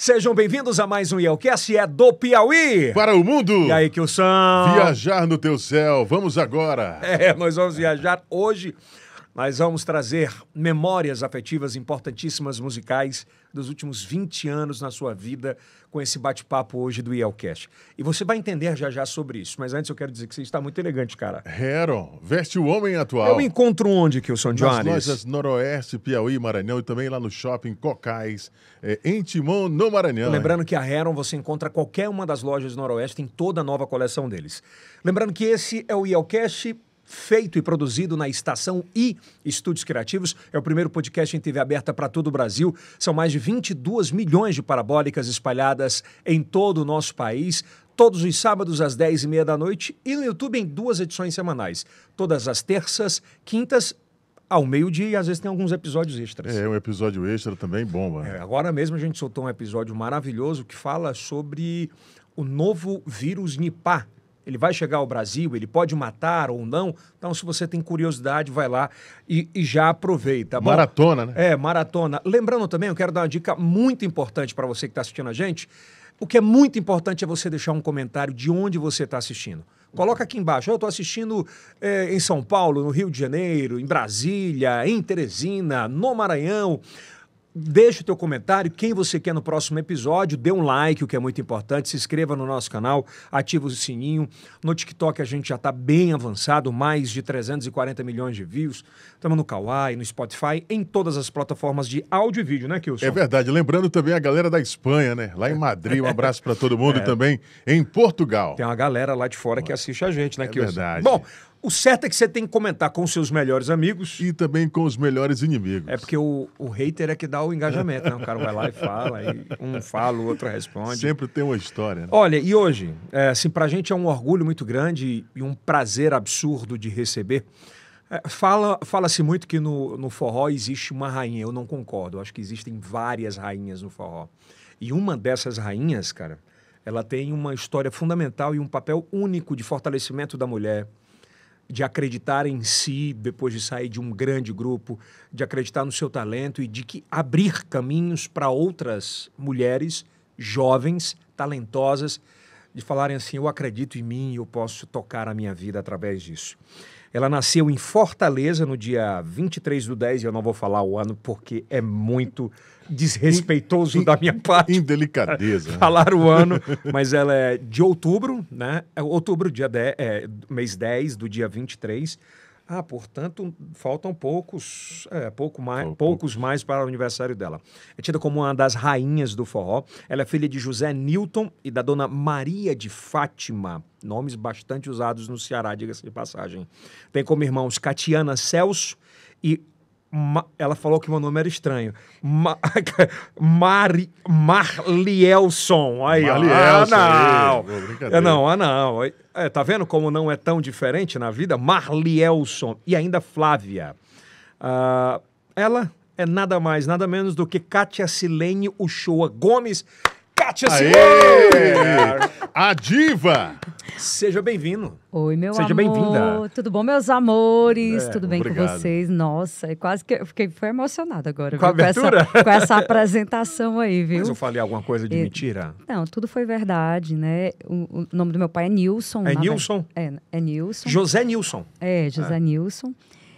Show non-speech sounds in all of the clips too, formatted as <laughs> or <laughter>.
Sejam bem-vindos a mais um Yelcast, é do Piauí. Para o mundo. E aí, Kilson? Viajar no teu céu, vamos agora. É, nós vamos viajar hoje nós vamos trazer memórias afetivas importantíssimas musicais dos últimos 20 anos na sua vida com esse bate-papo hoje do IELCast. E você vai entender já já sobre isso, mas antes eu quero dizer que você está muito elegante, cara. Heron, veste o homem atual. Eu encontro onde, Kilson Jones? Nas lojas Noroeste, Piauí, Maranhão e também lá no shopping Cocais, é, em Timon, no Maranhão. Lembrando hein? que a Heron você encontra qualquer uma das lojas Noroeste, tem toda a nova coleção deles. Lembrando que esse é o IELCast feito e produzido na Estação e Estúdios Criativos. É o primeiro podcast em TV aberta para todo o Brasil. São mais de 22 milhões de parabólicas espalhadas em todo o nosso país. Todos os sábados às 10h30 da noite e no YouTube em duas edições semanais. Todas as terças, quintas ao meio-dia e às vezes tem alguns episódios extras. É, um episódio extra também bomba. É, agora mesmo a gente soltou um episódio maravilhoso que fala sobre o novo vírus Nipah, ele vai chegar ao Brasil, ele pode matar ou não. Então, se você tem curiosidade, vai lá e, e já aproveita. Tá bom, maratona, né? É, maratona. Lembrando também, eu quero dar uma dica muito importante para você que está assistindo a gente. O que é muito importante é você deixar um comentário de onde você está assistindo. Coloca aqui embaixo. Eu estou assistindo é, em São Paulo, no Rio de Janeiro, em Brasília, em Teresina, no Maranhão. Deixe o teu comentário, quem você quer no próximo episódio, dê um like, o que é muito importante, se inscreva no nosso canal, ativa o sininho. No TikTok a gente já está bem avançado, mais de 340 milhões de views. Estamos no Kawaii, no Spotify, em todas as plataformas de áudio e vídeo, né, Kilson? É verdade. Lembrando também a galera da Espanha, né? Lá em Madrid, um <laughs> abraço para todo mundo é. também. Em Portugal. Tem uma galera lá de fora que assiste a gente, né, é Kilson? É verdade. Bom, o certo é que você tem que comentar com os seus melhores amigos. E também com os melhores inimigos. É porque o, o hater é que dá o engajamento, né? O cara vai lá e fala, e um fala, o outro responde. Sempre tem uma história. Né? Olha, e hoje, é, assim, pra gente é um orgulho muito grande e um prazer absurdo de receber. É, fala, fala-se muito que no, no forró existe uma rainha. Eu não concordo. Eu acho que existem várias rainhas no forró. E uma dessas rainhas, cara, ela tem uma história fundamental e um papel único de fortalecimento da mulher de acreditar em si depois de sair de um grande grupo, de acreditar no seu talento e de que abrir caminhos para outras mulheres jovens, talentosas, de falarem assim: eu acredito em mim, eu posso tocar a minha vida através disso. Ela nasceu em Fortaleza no dia 23 do 10, e eu não vou falar o ano porque é muito desrespeitoso in, da minha parte. Indelicadeza. <laughs> Né? Falar o ano, mas ela é de outubro, né? É, outubro, dia 10, é, mês 10 do dia 23. Ah, portanto, faltam poucos, é, pouco mais, poucos, poucos mais para o aniversário dela. É tida como uma das rainhas do forró. Ela é filha de José Newton e da dona Maria de Fátima, nomes bastante usados no Ceará, diga-se de passagem. Tem como irmãos Catiana Celso e Ma, ela falou que meu nome era estranho. Ma, <laughs> Mari, Marlielson. Aí, Marlielson. Ah, não. É, não, ah, não. É, tá vendo como não é tão diferente na vida? Marlielson. E ainda Flávia. Ah, ela é nada mais, nada menos do que Kátia Silene Uchoa Gomes. Kátia assim, A diva! Seja bem-vindo. Oi, meu Seja amor. Seja bem-vinda. Tudo bom, meus amores? É, Tudo bem obrigado. com vocês? Nossa, é quase que eu fiquei foi emocionada agora. Com, viu? Essa, com essa apresentação aí, viu? Mas eu falei alguma coisa de é, mentira? Não, tudo foi verdade, né? O, o, nome do meu pai é Nilson. É Nilson? É, é Nilson. José Nilson. É, José é. Nilson.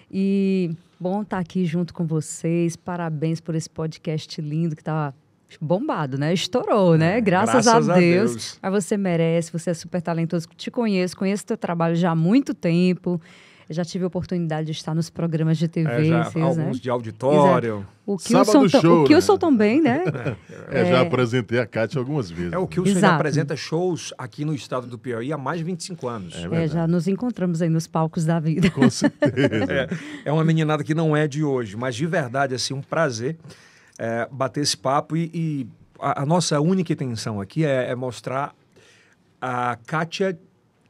E bom estar tá aqui junto com vocês. Parabéns por esse podcast lindo que está bombado, né? Estourou, né? É, graças, Graças a, Deus. a Deus. Mas ah, você merece, você é super talentoso. Te conheço, conheço teu trabalho já há muito tempo. já tive a oportunidade de estar nos programas de TV. É, já, vocês, né? alguns né? de auditório. Exato. O Kilson, show, o Kilson né? também, né? <laughs> É, é, já apresentei a Kátia algumas vezes. É, o Kilson Exato. já apresenta shows aqui no estado do Piauí há mais de 25 anos. É, é já nos encontramos aí nos palcos da vida. Com certeza. <laughs> é, é uma meninada que não é de hoje, mas de verdade, assim, um prazer é, bater esse papo e, e a, a, nossa única intenção aqui é, é mostrar a Kátia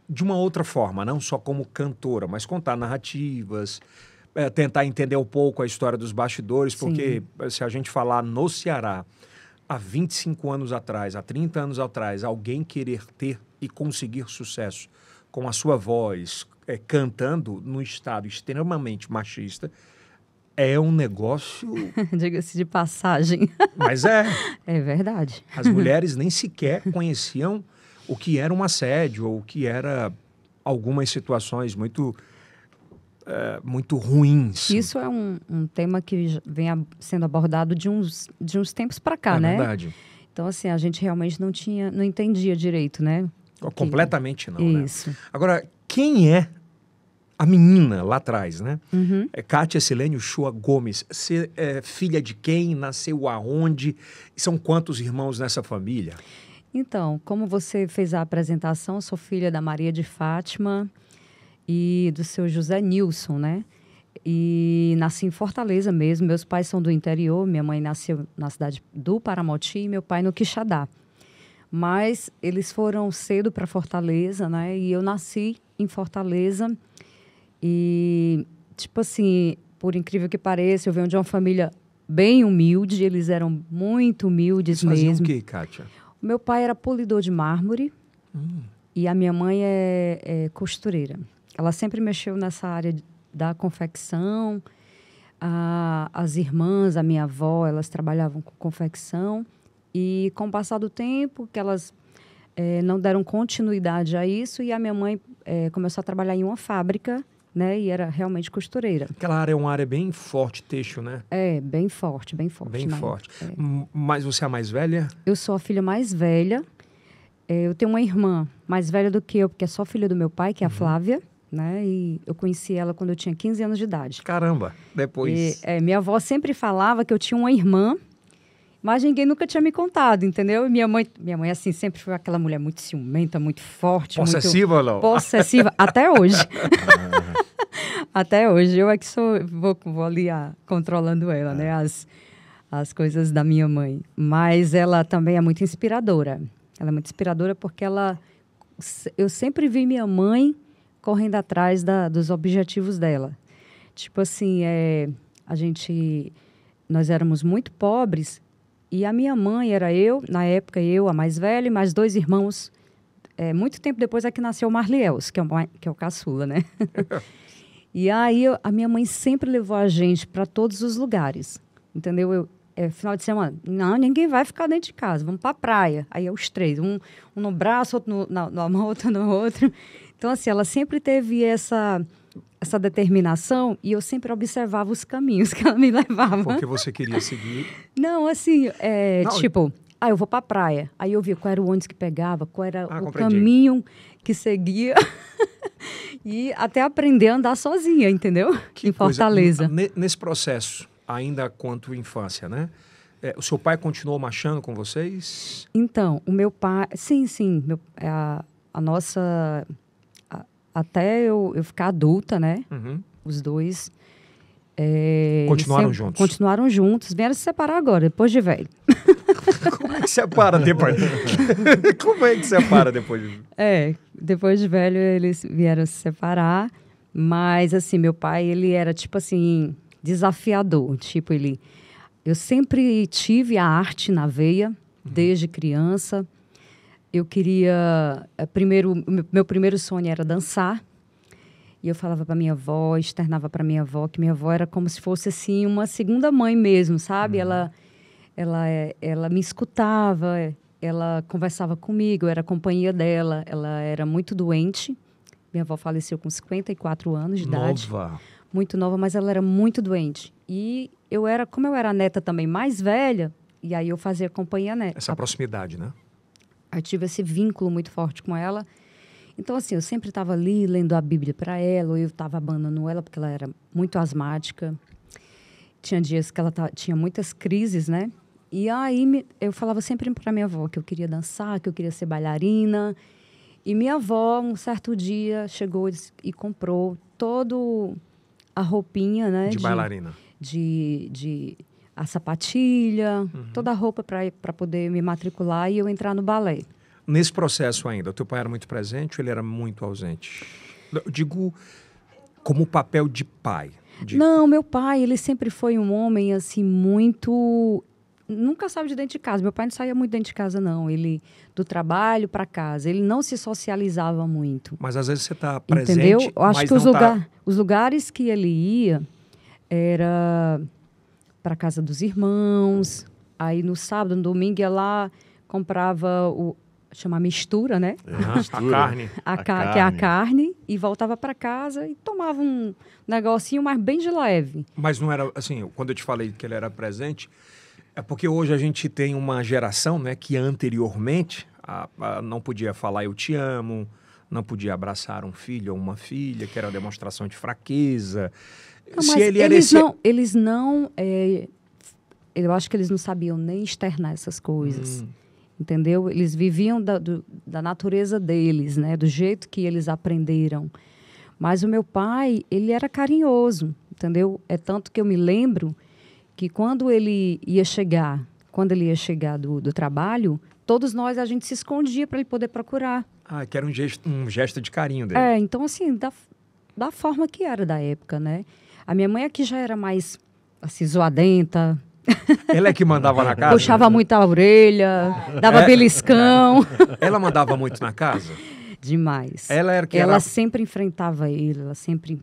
de uma outra forma, não só como cantora, mas contar narrativas, é, tentar entender um pouco a história dos bastidores, porque Sim. se a gente falar no Ceará, há 25 anos atrás, há 30 anos atrás, alguém querer ter e conseguir sucesso com a sua voz, é, cantando num estado extremamente machista, é um negócio. <laughs> Diga-se de passagem. <laughs> Mas é. É verdade. As <laughs> mulheres nem sequer conheciam o que era um assédio ou o que era algumas situações muito. É, muito ruins. Isso é um, um tema que vem a, sendo abordado de uns, de uns tempos para cá, é né? É verdade. Então, assim, a gente realmente não tinha, não entendia direito, né? Oh, completamente que... não, né? Isso. Né? Agora, quem é a menina lá atrás, né? Uhum. É Kátia Silênio Chua Gomes. Você é filha de quem? Nasceu aonde? são quantos irmãos nessa família? Então, como você fez a apresentação, sou filha da Maria de Fátima e do seu José Nilson, né? E nasci em Fortaleza mesmo. Meus pais são do interior. Minha mãe nasceu na cidade do Paramoti e meu pai no Quixadá. Mas eles foram cedo para Fortaleza, né? E eu nasci em Fortaleza e, tipo assim, por incrível que pareça, eu venho de uma família bem humilde, eles eram muito humildes Eles mesmo. o quê, Kátia? meu pai era polidor de mármore hum. e a minha mãe é, é, costureira. Ela sempre mexeu nessa área da confecção. A, as irmãs, a minha avó, elas trabalhavam com confecção. E com o passar do tempo, que elas é, não deram continuidade a isso, e a minha mãe é, começou a trabalhar em uma fábrica né? E era realmente costureira. Aquela área é uma área bem forte, texto, né? É, bem forte, bem forte. Bem né? forte. É. Mas você é a mais velha? Eu sou a filha mais velha. É, eu tenho uma irmã mais velha do que eu, porque é só filha do meu pai, que é a uhum. Flávia. Né? E eu conheci ela quando eu tinha 15 anos de idade. Caramba, depois. E, é, minha avó sempre falava que eu tinha uma irmã mas ninguém nunca tinha me contado, entendeu? E minha mãe, minha mãe assim sempre foi aquela mulher muito ciumenta, muito forte, possessiva, muito não? Possessiva até hoje. <laughs> <laughs> até hoje eu é que sou vou, vou ali a ah, controlando ela, né, é. né? As as coisas da minha mãe, mas ela também é muito inspiradora. Ela é muito inspiradora porque ela eu sempre vi minha mãe correndo atrás da, dos objetivos dela. Tipo assim, é, a gente nós éramos muito pobres, e a minha mãe era eu, na época eu, a mais velha, e mais dois irmãos. É, muito tempo depois é que nasceu o Marliels, que é o, que é o caçula, né? <laughs> e aí eu, a minha mãe sempre levou a gente para todos os lugares, entendeu? Eu, é, final de semana, não, ninguém vai ficar dentro de casa, vamos para a praia. Aí é os três, um, um no braço, outro no, na, na mão, outro no outro. Então, assim, ela sempre teve essa essa determinação e eu sempre observava os caminhos <laughs> que ela me levava. Porque você queria seguir? Não, assim, é, Não, tipo, eu... ah, eu vou para praia. Aí eu via qual era o ônibus que pegava, qual era ah, o compreendi. caminho que seguia. <laughs> e até aprender a andar sozinha, entendeu? Que em Fortaleza. nesse processo, ainda quanto infância, né? É, o seu pai continuou machando com vocês? Então, o meu pai. Sim, sim. Meu, é a, a nossa até eu, eu ficar adulta, né? Uhum. Os dois. É, continuaram sempre, juntos. Continuaram juntos. Vieram se separar agora, depois de velho. <laughs> Como é que separa depois? <laughs> Como é que separa depois de É, depois de velho eles vieram se separar. Mas, assim, meu pai, ele era, tipo assim, desafiador. Tipo, ele... Eu sempre tive a arte na veia, uhum. desde criança eu queria. Eh, primeiro, meu primeiro sonho era dançar. E eu falava para minha avó, externava para minha avó, que minha avó era como se fosse assim uma segunda mãe mesmo, sabe? Uhum. Ela, ela, ela me escutava, ela conversava comigo, eu era companhia dela. Ela era muito doente. Minha avó faleceu com 54 anos de nova. idade. Muito nova, mas ela era muito doente. E eu era, como eu era neta também mais velha, e aí eu fazia companhia neta. Essa proximidade, né? eu tive esse vínculo muito forte com ela. Então, assim, eu sempre estava ali lendo a Bíblia para ela, ou eu estava abandonando ela, porque ela era muito asmática. Tinha dias que ela tinha muitas crises, né? E aí me, eu falava sempre para minha avó que eu queria dançar, que eu queria ser bailarina. E minha avó, um certo dia, chegou e comprou todo a roupinha, né? De, de bailarina. De, de a sapatilha, uhum. toda a roupa para poder me matricular e eu entrar no balé. Nesse processo ainda, o teu pai era muito presente ou ele era muito ausente? Eu digo como papel de pai. De... Não, meu pai, ele sempre foi um homem assim muito nunca saiu de dentro de casa. Meu pai não saía muito dentro de casa, não. Ele do trabalho para casa. Ele não se socializava muito. Mas às vezes você está presente. Entendeu? Eu acho que os, tá lugar, tá... os lugares que ele ia era para casa dos irmãos. Aí no sábado, no domingo, ia lá, comprava o chama mistura, né? É, a carne. A, ca a carne. Que é a carne. E voltava para casa e tomava um negocinho, mas bem de leve. Mas não era, assim, quando eu te falei que ele era presente, é porque hoje a gente tem uma geração, né, que anteriormente a, a, não podia falar eu te amo, não podia abraçar um filho ou uma filha, que era uma demonstração de fraqueza. Não, se ele eles, não, eles não. É, eu acho que eles não sabiam nem externar essas coisas. Hum. Entendeu? Eles viviam da, do, da natureza deles, né? Do jeito que eles aprenderam. Mas o meu pai, ele era carinhoso, entendeu? É tanto que eu me lembro que quando ele ia chegar, quando ele ia chegar do, do trabalho, todos nós a gente se escondia para ele poder procurar. Ah, que era um gesto, um gesto de carinho dele. É, então assim, da, da forma que era da época, né? A minha mãe aqui é já era mais assim, zoadenta. Ela é que mandava na casa? Puxava né? muito a orelha, dava é, beliscão. <laughs> Ela mandava muito na casa? Demais. Ela era que Ela sempre enfrentava ele, ela sempre.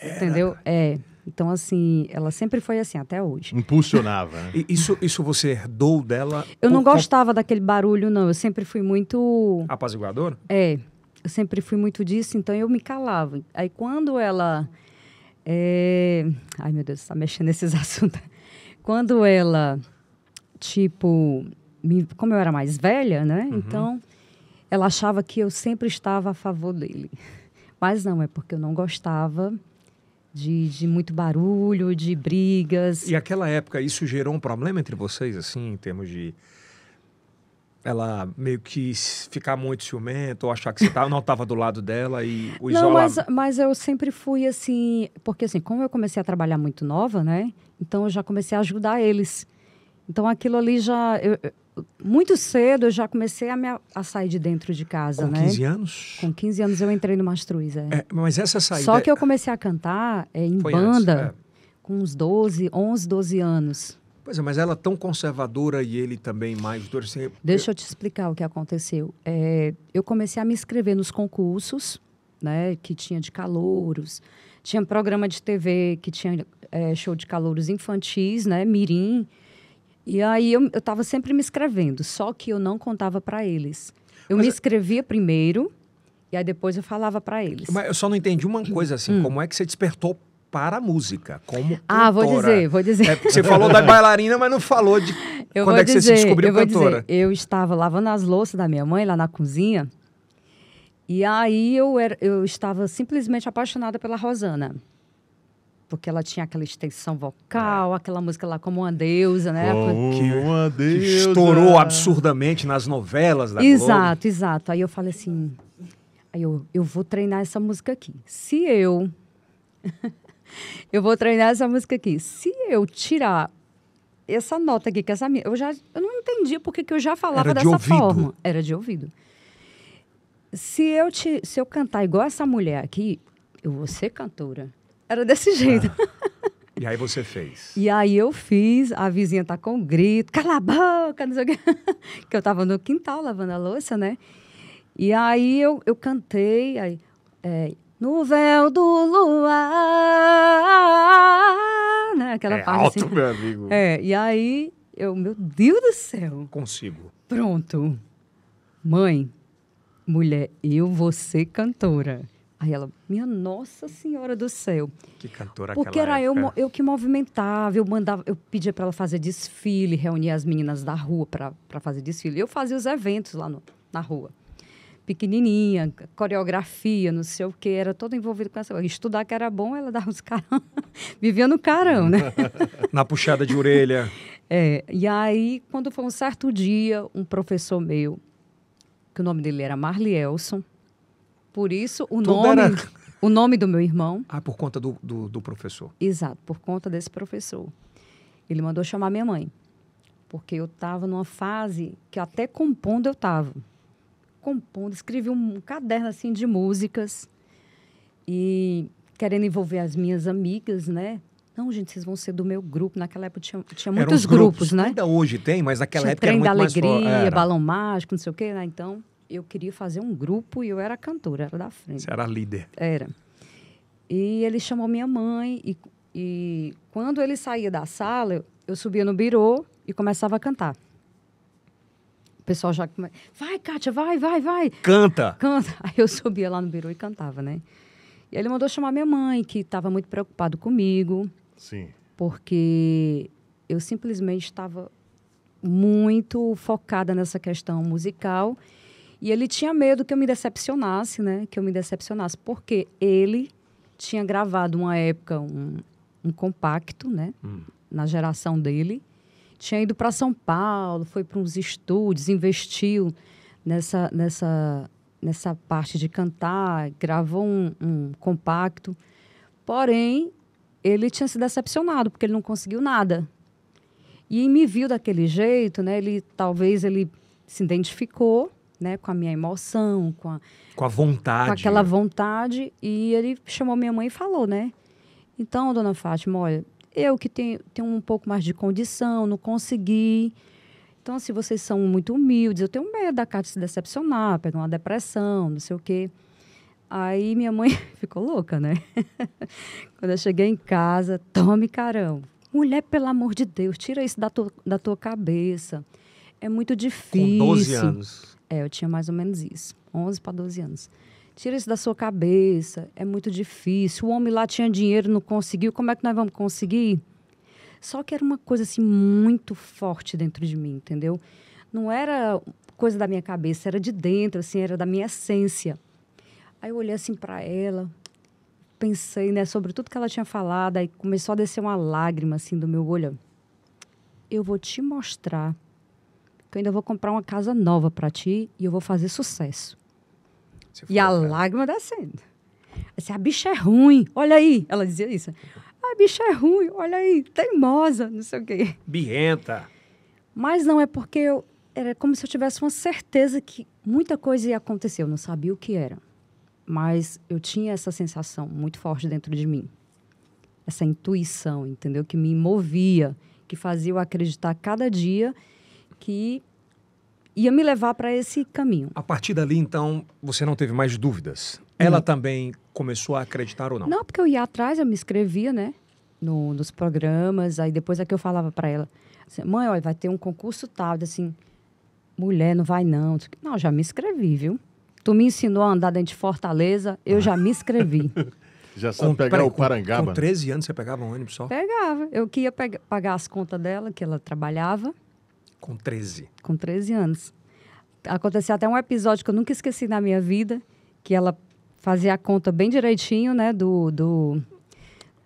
Era... Entendeu? É. Então, assim, ela sempre foi assim até hoje. Impulsionava. Né? isso, isso você herdou dela? Eu não gostava daquele barulho, não. Eu sempre fui muito. Apaziguador? É. Eu sempre fui muito disso, então eu me calava. Aí quando ela é... Ai, meu Deus, está mexendo nesses <laughs> assuntos. Quando ela, tipo, me... como eu era mais velha, né? Uhum. Então, ela achava que eu sempre estava a favor dele. Mas não, é porque eu não gostava de, de, muito barulho, de brigas. E aquela época, isso gerou um problema entre vocês, assim, em termos de ela meio que ficar muito ciumenta ou achar que você tá, não estava do lado dela e o Não, mas, mas eu sempre fui assim... Porque assim, como eu comecei a trabalhar muito nova, né? Então eu já comecei a ajudar eles. Então aquilo ali já... Eu, muito cedo eu já comecei a, me, a sair de dentro de casa, Com né? Com 15 anos? Com 15 anos eu entrei no Mastruz, é. é mas essa saída... Só que eu comecei a cantar é, em Foi banda... Antes, é com uns 12, 11, 12 anos. Pois é, mas ela é tão conservadora e ele também mais duro. Deixa eu te explicar o que aconteceu. É, eu comecei a me inscrever nos concursos, né, que tinha de calouros, tinha programa de TV que tinha é, show de calouros infantis, né, mirim. E aí eu estava sempre me inscrevendo, só que eu não contava para eles. Eu mas me é- inscrevia é... primeiro e aí depois eu falava para eles. Mas eu só não entendi uma coisa assim, hum. como é que você despertou para a música, como Ah, vou dizer, vou dizer. É, você falou da bailarina, mas não falou de <laughs> eu quando é que você se descobriu eu cantora. Dizer, eu estava lavando as louças da minha mãe lá na cozinha, e aí eu, era, eu estava simplesmente apaixonada pela Rosana. Porque ela tinha aquela extensão vocal, é. aquela música lá como uma deusa, né? Oh, como que, uma deusa. Que estourou absurdamente nas novelas da Exato, Globo. exato. Aí eu falei assim, aí eu, eu vou treinar essa música aqui. Se eu eu vou treinar essa música aqui. Se eu tirar essa nota aqui que essa minha, eu já eu não entendia porque que eu já falava Era dessa de forma. Era de ouvido. Se eu te, se eu cantar igual essa mulher aqui, eu vou ser cantora. Era desse ah. jeito. Ah. <laughs> E aí você fez? E aí eu fiz, a vizinha tá com um grito, cala a boca, não sei o quê. <laughs> que eu tava no quintal lavando a louça, né? E aí eu, eu cantei, aí, é, no véu do luar. Né? Aquela é parte alto, assim. meu amigo. É, e aí eu, meu Deus do céu. Consigo. Pronto. Mãe, mulher, eu vou ser cantora. Aí ela, minha Nossa Senhora do Céu. Que cantora Porque era época. eu, eu que movimentava, eu mandava, eu pedia para ela fazer desfile, reunir as meninas da rua para fazer desfile. Eu fazia os eventos lá no, na rua pequenininha, coreografia, não sei o que, era todo envolvido com essa Estudar que era bom, ela dava os carão, <laughs> vivia no carão, né? <laughs> Na puxada de orelha. É, e aí, quando foi um certo dia, um professor meu, que o nome dele era Marlielson, por isso o Tudo nome... Era... O nome do meu irmão. Ah, por conta do, do, do professor. Exato, por conta desse professor. Ele mandou chamar minha mãe porque eu estava numa fase que até compondo eu estava compondo, escrevi um caderno assim de músicas e querendo envolver as minhas amigas, né? Não, gente, vocês vão ser do meu grupo. Naquela época tinha, tinha muitos grupos, grupos, né? Ainda hoje tem, mas naquela tinha época era da muito da alegria, era. balão mágico, não sei o quê, né? Então, eu queria fazer um grupo e eu era cantora, era da frente. Você era líder. Era. E ele chamou minha mãe e, e quando ele saía da sala, eu subia no birô e começava a cantar. O pessoal já vai, Kátia, vai, vai, vai. Canta! Canta. <laughs> Aí eu subia lá no birô e cantava, né? E aí ele mandou chamar minha mãe, que estava muito preocupado comigo. Sim. Porque eu simplesmente estava muito focada nessa questão musical. E ele tinha medo que eu me decepcionasse, né? Que eu me decepcionasse. Porque ele tinha gravado uma época um, um compacto, né? Hum. Na geração dele tinha ido para São Paulo, foi para uns estúdios, investiu nessa, nessa, nessa parte de cantar, gravou um, um compacto. Porém, ele tinha se decepcionado porque ele não conseguiu nada. E me viu daquele jeito, né? Ele talvez ele se identificou, né, com a minha emoção, com a com a vontade, com aquela vontade e ele chamou minha mãe e falou, né? Então, dona Fátima, olha, eu que tenho, tenho um pouco mais de condição, não consegui. Então, se assim, vocês são muito humildes, eu tenho medo da Cátia se decepcionar, pegar uma depressão, não sei o quê. Aí minha mãe <laughs> ficou louca, né? <laughs> Quando eu cheguei em casa, tome carão. Mulher, pelo amor de Deus, tira isso da, tua da tua cabeça. É muito difícil. Com 12 anos. É, eu tinha mais ou menos isso. 11 para 12 anos. Tira isso da sua cabeça, é muito difícil. O homem lá tinha dinheiro, não conseguiu, como é que nós vamos conseguir? Só que era uma coisa assim muito forte dentro de mim, entendeu? Não era coisa da minha cabeça, era de dentro, assim, era da minha essência. Aí eu olhei assim para ela, pensei, né, sobre tudo que ela tinha falado, aí começou a descer uma lágrima assim do meu olho. Eu vou te mostrar que eu ainda vou comprar uma casa nova para ti e eu vou fazer sucesso e a né? lágrima descendo. Assim, a bicha é ruim, olha aí. Ela dizia isso. A bicha é ruim, olha aí, teimosa, não sei o quê. Bienta. Mas não, é porque eu, era como se eu tivesse uma certeza que muita coisa ia acontecer. Eu não sabia o que era. Mas eu tinha essa sensação muito forte dentro de mim. Essa intuição, entendeu? Que me movia, que fazia eu acreditar cada dia que ia me levar para esse caminho. A partir dali, então, você não teve mais dúvidas. Ela também começou a acreditar ou não? Não, porque eu ia atrás, eu me inscrevia, né? No, nos programas, aí depois é que eu falava para ela, assim, mãe, olha, vai ter um concurso tal, de assim, mulher, não vai não. não, já me inscrevi, viu? Tu me ensinou a andar dentro de Fortaleza, eu ah. já me inscrevi. <laughs> já sabe com, pegar peraí, o Parangaba. Com, com 13 anos você pegava um ônibus só? Pegava. Eu que ia pegar, pagar as contas dela, que ela trabalhava. Com 13. Com 13 anos. Aconteceu até um episódio que eu nunca esqueci na minha vida, que ela fazia a conta bem direitinho, né, do, do,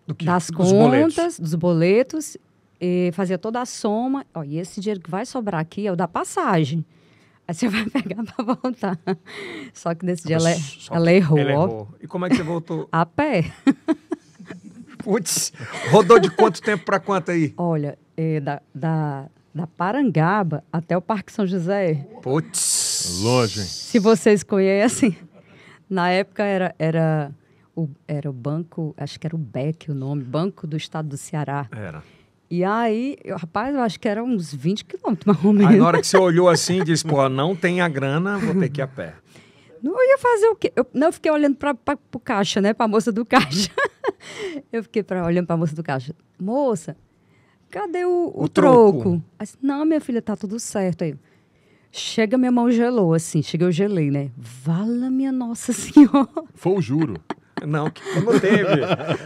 do que, das dos contas, boletos. dos boletos, e fazia toda a soma. Ó, e esse dinheiro que vai sobrar aqui é o da passagem. Aí você <laughs> vai pegar para voltar. Só que nesse ah, dia ela, ela, errou, ela errou. E como é que você voltou? <laughs> a pé. Putz, rodou de quanto tempo para quanto aí? Olha, é, da, da, da Parangaba até o Parque São José. Putz! Longe. Se vocês conhecem, assim, na época era, era, o, era o banco, acho que era o BEC o nome, Banco do Estado do Ceará. Era. E aí, eu, rapaz, eu acho que era uns 20 quilômetros, mais ou menos. Aí na hora que você olhou assim e disse, pô, não tem a grana, vou ter que ir a pé. Não ia fazer o quê? Eu, não, eu fiquei olhando para o caixa, né? Para a moça do <laughs> caixa. eu fiquei pra, olhando para a moça do caixa. Moça, cadê o, o, o troco? troco? Disse, não, minha filha, tá tudo certo. Aí, chega, minha mão gelou, assim, chega, eu gelei, né? Vala, minha Nossa Senhora. <laughs> Foi o juro. Não, não teve.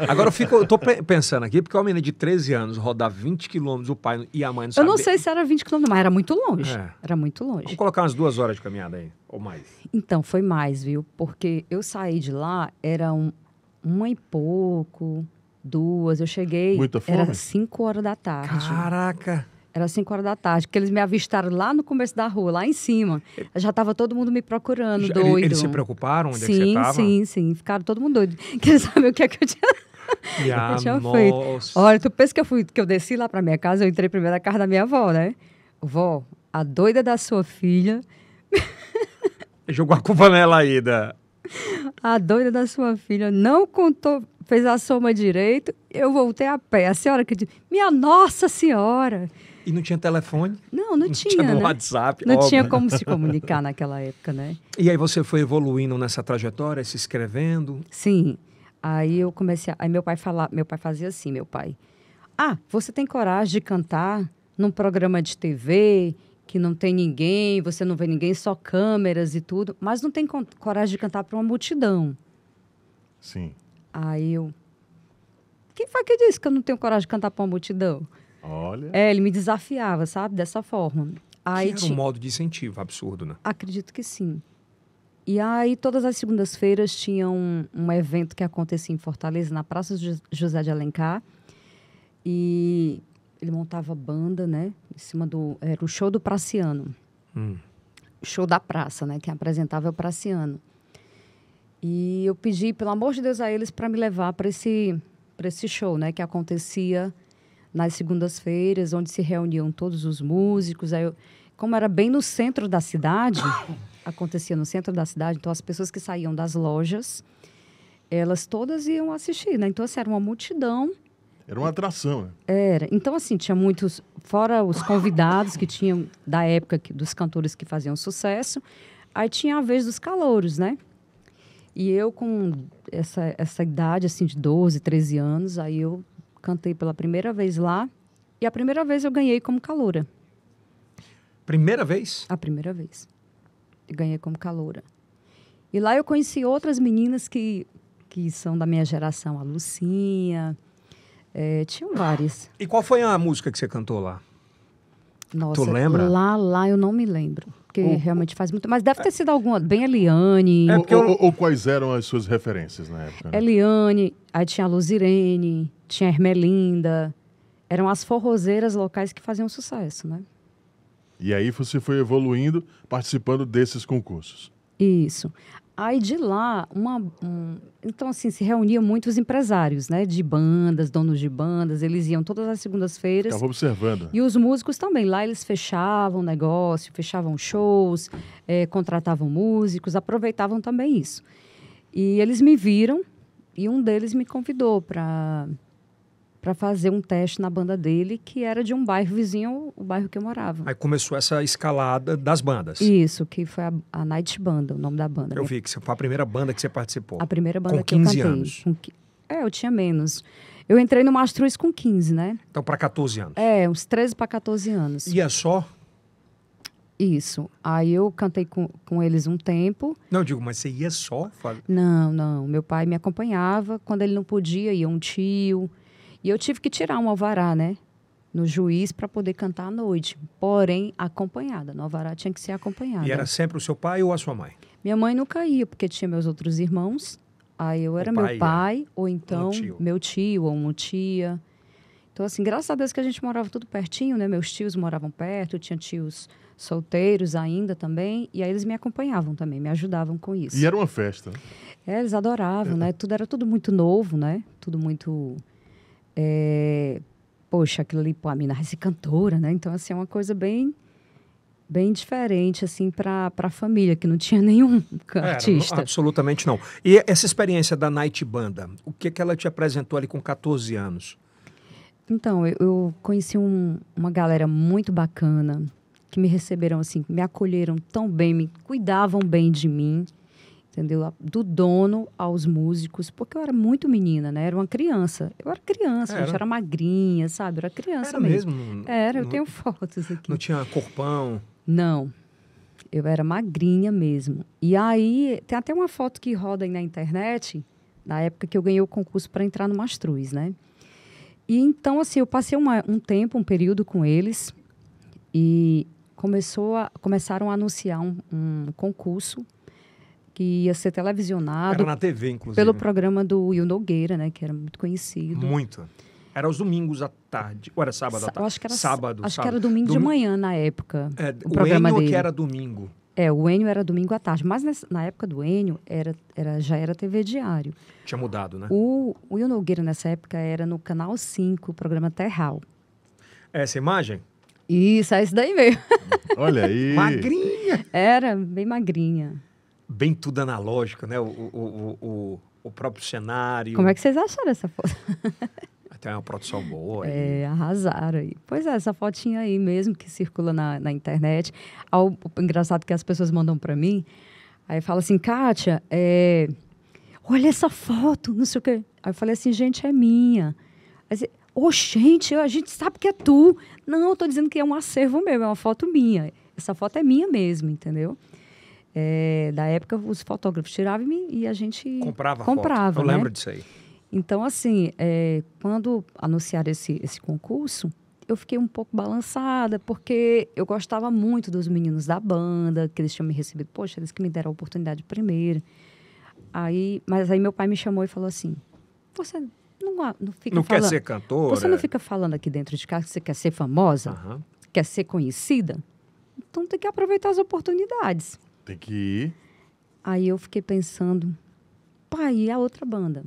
Agora eu fico, eu tô pensando aqui, porque uma menina de 13 anos rodar 20 quilômetros, o pai e a mãe não Eu não sei se era 20 quilômetros, mas era muito longe. É. Era muito longe. Vamos colocar umas duas horas de caminhada aí, ou mais. Então, foi mais, viu? Porque eu saí de lá, era um, uma e pouco, duas. Eu cheguei. Muita fome? Era cinco horas da tarde. Caraca! Era 5 horas da tarde, porque eles me avistaram lá no começo da rua, lá em cima. Já estava todo mundo me procurando, Já, doido. Eles se preocuparam onde é sim, é Sim, sim, Ficaram todo mundo doido. <laughs> Queriam saber o que é que eu tinha... que <laughs> <laughs> eu tinha feito. Olha, tu pensa que eu fui, que eu desci lá pra minha casa, eu entrei primeiro na casa da minha avó, né? Vó, a doida da sua filha. Jogou a culpa nela, Ida. <laughs> A doida da sua filha não contou, fez a soma direito. Eu voltei a pé. A senhora que disse: Minha Nossa Senhora! E não tinha telefone? Não, não, não tinha. tinha né? WhatsApp. Não óbvio. tinha como se comunicar naquela época, né? E aí você foi evoluindo nessa trajetória, se escrevendo? Sim. Aí eu comecei. A... Aí meu pai falava, meu pai fazia assim, meu pai. Ah, você tem coragem de cantar num programa de TV que não tem ninguém, você não vê ninguém, só câmeras e tudo, mas não tem coragem de cantar para uma multidão. Sim. Aí eu. Quem foi que disse que eu não tenho coragem de cantar para uma multidão? Olha. É, ele me desafiava, sabe? Dessa forma. Aí que era um modo de incentivo absurdo, né? Acredito que sim. E aí, todas as segundas-feiras, tinha um, um, evento que acontecia em Fortaleza, na Praça José de Alencar. E ele montava banda, né? Em cima do. Era o show do Praciano. Hum. Show da praça, né? Quem apresentava é o Praciano. E eu pedi, pelo amor de Deus, a eles para me levar para esse, esse show, né? Que acontecia nas segundas-feiras, onde se reuniam todos os músicos. Aí eu, como era bem no centro da cidade, <coughs> acontecia no centro da cidade, então as pessoas que saíam das lojas, elas todas iam assistir, né? Então, assim, era uma multidão era uma atração, né? Era. Então, assim, tinha muitos. Fora os convidados que tinham da época que, dos cantores que faziam sucesso, aí tinha a vez dos calouros, né? E eu, com essa, essa idade, assim, de 12, 13 anos, aí eu cantei pela primeira vez lá. E a primeira vez eu ganhei como caloura. Primeira vez? A primeira vez. Eu ganhei como caloura. E lá eu conheci outras meninas que, que são da minha geração, a Lucinha, é, tinham várias. E qual foi a música que você cantou lá? Nossa, tu lembra? Lá, lá eu não me lembro. Porque o, realmente faz muito. Mas deve ter sido alguma. Bem Eliane. É porque... ou, ou, ou, quais eram as suas referências na época? Né? Eliane, aí tinha a Luzirene, tinha a Hermelinda. Eram as forrozeiras locais que faziam sucesso, né? E aí você foi evoluindo, participando desses concursos. Isso. Aí de lá, uma, um, então assim, se reuniam muitos empresários, né? De bandas, donos de bandas, eles iam todas as segundas-feiras. Estava observando. E os músicos também. Lá eles fechavam negócio, fechavam shows, é, contratavam músicos, aproveitavam também isso. E eles me viram e um deles me convidou para para fazer um teste na banda dele, que era de um bairro vizinho, o bairro que eu morava. Aí começou essa escalada das bandas. Isso, que foi a, a Night Banda, o nome da banda. Eu né? vi que foi a primeira banda que você participou. A primeira banda com que 15 eu cantei. Anos. Com, é, eu tinha menos. Eu entrei no Mastruz com 15, né? Então, para 14 anos. É, uns 13 para 14 anos. E é só? Isso. Aí eu cantei com, com eles um tempo. Não, digo, mas você ia só? Fala. Não, não. Meu pai me acompanhava. Quando ele não podia, ia um tio. E eu tive que tirar um alvará, né? No juiz para poder cantar à noite. Porém, acompanhada. No alvará tinha que ser acompanhada. E era sempre o seu pai ou a sua mãe? Minha mãe nunca ia, porque tinha meus outros irmãos. Aí eu era meu pai, é. ou então um tio. meu tio ou uma tia. Então, assim, graças a Deus que a gente morava tudo pertinho, né? Meus tios moravam perto, tinha tios solteiros ainda também, e aí eles me acompanhavam também, me ajudavam com isso. E era uma festa. É, eles adoravam, é. né? Tudo era tudo muito novo, né? Tudo muito é, poxa, aquilo ali, pô, a mina vai ser cantora, né? Então, assim, é uma coisa bem bem diferente assim para a família que não tinha <laughs> nenhum é, artista. Era, absolutamente não. E essa experiência da Night Banda, o que que ela te apresentou ali com 14 anos? Então, eu, eu conheci um, uma galera muito bacana que me receberam assim, me acolheram tão bem, me cuidavam bem de mim entendeu? Do dono aos músicos, porque eu era muito menina, né? Era uma criança. Eu era criança, era, era magrinha, sabe? Eu era criança era mesmo. mesmo. Era, eu não, tenho fotos aqui. Não tinha corpão? Não. Eu era magrinha mesmo. E aí, tem até uma foto que roda aí na internet, na época que eu ganhei o concurso para entrar no Mastruz, né? E então, assim, eu passei uma, um tempo, um período com eles e começou a, começaram a anunciar um, um concurso que ia ser televisionado. Era na TV, inclusive. Pelo programa do Will Nogueira, né? Que era muito conhecido. Muito. Era aos domingos à tarde. Ou era sábado Sa à tarde? Acho que era sábado. Acho sábado. que era domingo, de manhã na época. É, o, o programa Enio dele. que era domingo. É, o Enio era domingo à tarde. Mas nessa, na época do Enio, era, era, já era TV diário. Tinha mudado, né? O, o Will Nogueira, nessa época, era no Canal 5, o programa Terral. É essa imagem? Isso, é isso daí mesmo. Olha aí. magrinha! Era, bem magrinha bem tudo analógico, né? O, o, o, o, próprio cenário. Como é que vocês acharam essa foto? Até <laughs> uma produção boa. É, arrasaram. Pois é, essa fotinha aí mesmo que circula na, na internet. Ao, engraçado que as pessoas mandam para mim. Aí fala assim, Kátia, é, olha essa foto, não sei o quê. Aí eu falei assim, gente, é minha. Aí assim, oh, gente, a gente sabe que é tu. Não, eu tô dizendo que é um acervo meu, é uma foto minha. Essa foto é minha mesmo, entendeu? É, da época, os fotógrafos tiravam e a gente comprava. comprava foto. Eu né? lembro disso aí. Então, assim, é, quando anunciaram esse, esse concurso, eu fiquei um pouco balançada, porque eu gostava muito dos meninos da banda, que eles tinham me recebido. Poxa, eles que me deram a oportunidade primeiro. Aí, mas aí meu pai me chamou e falou assim: Você não, não fica não falando, quer ser cantor Você não fica falando aqui dentro de casa que você quer ser famosa? Uhum. Quer ser conhecida? Então tem que aproveitar as oportunidades. Tem que ir. Aí eu fiquei pensando, pai, e a outra banda?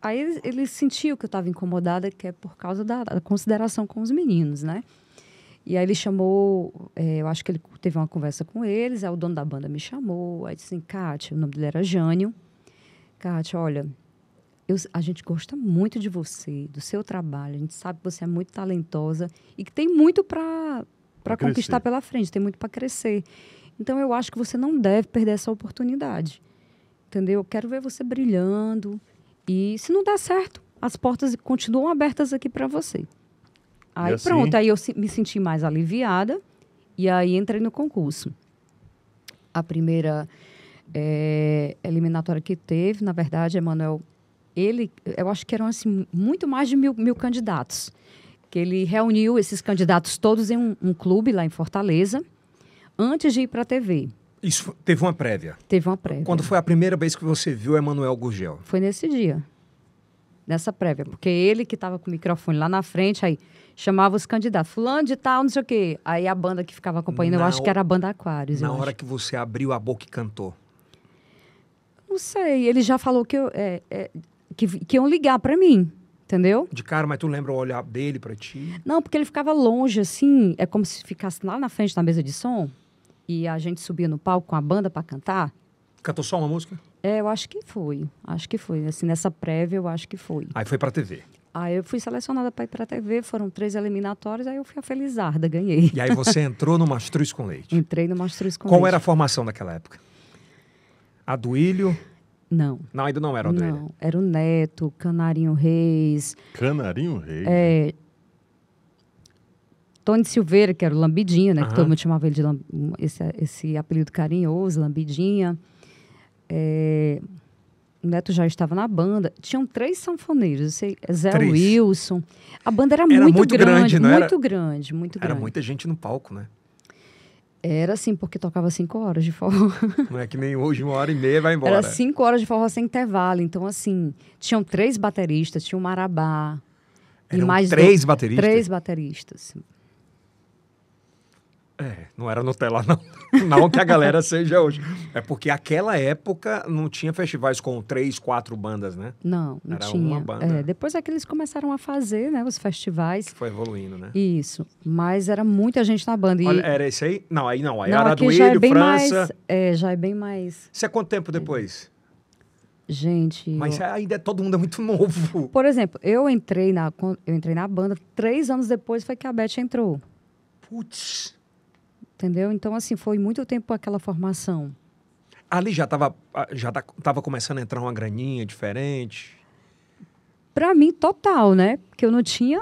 Aí ele, ele sentiu que eu estava incomodada, que é por causa da, da, consideração com os meninos, né? E aí ele chamou, é, eu acho que ele teve uma conversa com eles, aí o dono da banda me chamou, aí disse assim, Kátia, o nome dele era Jânio, Kátia, olha, eu, a gente gosta muito de você, do seu trabalho, a gente sabe que você é muito talentosa e que tem muito para conquistar pela frente, tem muito para crescer. Então eu acho que você não deve perder essa oportunidade. Entendeu? Eu quero ver você brilhando. E se não der certo, as portas continuam abertas aqui para você. Aí assim... pronto, aí eu me senti mais aliviada e aí entrei no concurso. A primeira é, eliminatória que teve, na verdade, Emanuel, ele, eu acho que eram assim, muito mais de mil, mil candidatos. Que ele reuniu esses candidatos todos em um, um clube lá em Fortaleza antes de ir para a TV. Isso teve uma prévia? Teve uma prévia. Quando foi a primeira vez que você viu Emanuel Gugel? Foi nesse dia. Nessa prévia. Porque ele que estava com o microfone lá na frente, aí chamava os candidatos. Fulano de tal, não sei o quê. Aí a banda que ficava acompanhando, na eu acho que era a banda Aquários. Na hora acho. que você abriu a boca e cantou? Não sei. Ele já falou que, eu, é, é, que, que iam ligar para mim entendeu? De cara, mas tu lembra o olhar dele para ti? Não, porque ele ficava longe, assim, é como se ficasse lá na frente da mesa de som e a gente subia no palco com a banda para cantar. Cantou só uma música? É, eu acho que foi. Acho que foi. Assim, nessa prévia, eu acho que foi. Aí foi para TV. Aí eu fui selecionada para ir para a TV, foram três eliminatórias, aí eu fui a Felizarda, ganhei. E aí você <laughs> entrou no Mastruz com Leite? Entrei no Mastruz com Qual Leite. Qual era a formação daquela época? A Duílio? Não. Não, ainda não era o Duílio. Não, era o Neto, Canarinho Reis. Canarinho Reis? É, Tony Silveira, que era o Lambidinha, né? Uhum. Que todo mundo chamava ele de esse, esse apelido carinhoso, Lambidinha. É... O Neto já estava na banda. Tinham três sanfoneiros, sei, é Zé três. Wilson. A banda era, era muito, muito, grande, grande muito era... grande, muito grande. Era muita gente no palco, né? Era assim, porque tocava cinco horas de forró. <laughs> Não é que nem hoje, uma hora e meia vai embora. Era cinco horas de forró sem intervalo. Então, assim, tinham três bateristas, tinha o Marabá. Eram e mais três bateristas? Três bateristas. É, não era Nutella, não. <laughs> Não que a galera seja hoje. É porque aquela época não tinha festivais com três, quatro bandas, né? Não, não era tinha. Uma banda. É, depois é que eles começaram a fazer, né? Os festivais. foi evoluindo, né? Isso. Mas era muita gente na banda. E... Olha, era esse aí? Não, aí não. Aí não, era do Ilho, é França. Mais, é, já é bem mais. Isso é quanto tempo depois? Gente. Mas eu... ainda é, todo mundo é muito <laughs> novo. Por exemplo, eu entrei na, eu entrei na banda três anos depois foi que a Beth entrou. Putz. Entendeu? Então, assim, foi muito tempo aquela formação. Ali já estava ah, já tá, tava começando a entrar uma graninha diferente? Para mim, total, né? Porque eu não tinha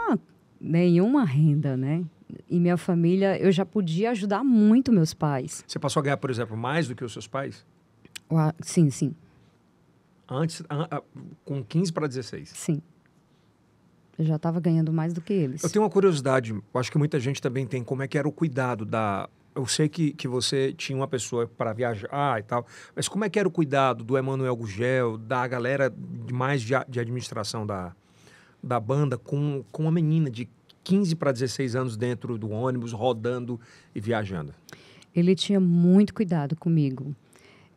nenhuma renda, né? E minha família, eu já podia ajudar muito meus pais. Você passou a ganhar, por exemplo, mais do que os seus pais? sim, sim. Antes, ah, ah, com 15 para 16? Sim. Eu já estava ganhando mais do que eles. Eu tenho uma curiosidade, acho que muita gente também tem, como é que era o cuidado da, eu sei que, que você tinha uma pessoa para viajar e tal, mas como é que era o cuidado do Emanuel Gugel, da galera de mais de, de administração da, da banda, com, com uma menina de 15 para 16 anos dentro do ônibus, rodando e viajando? Ele tinha muito cuidado comigo.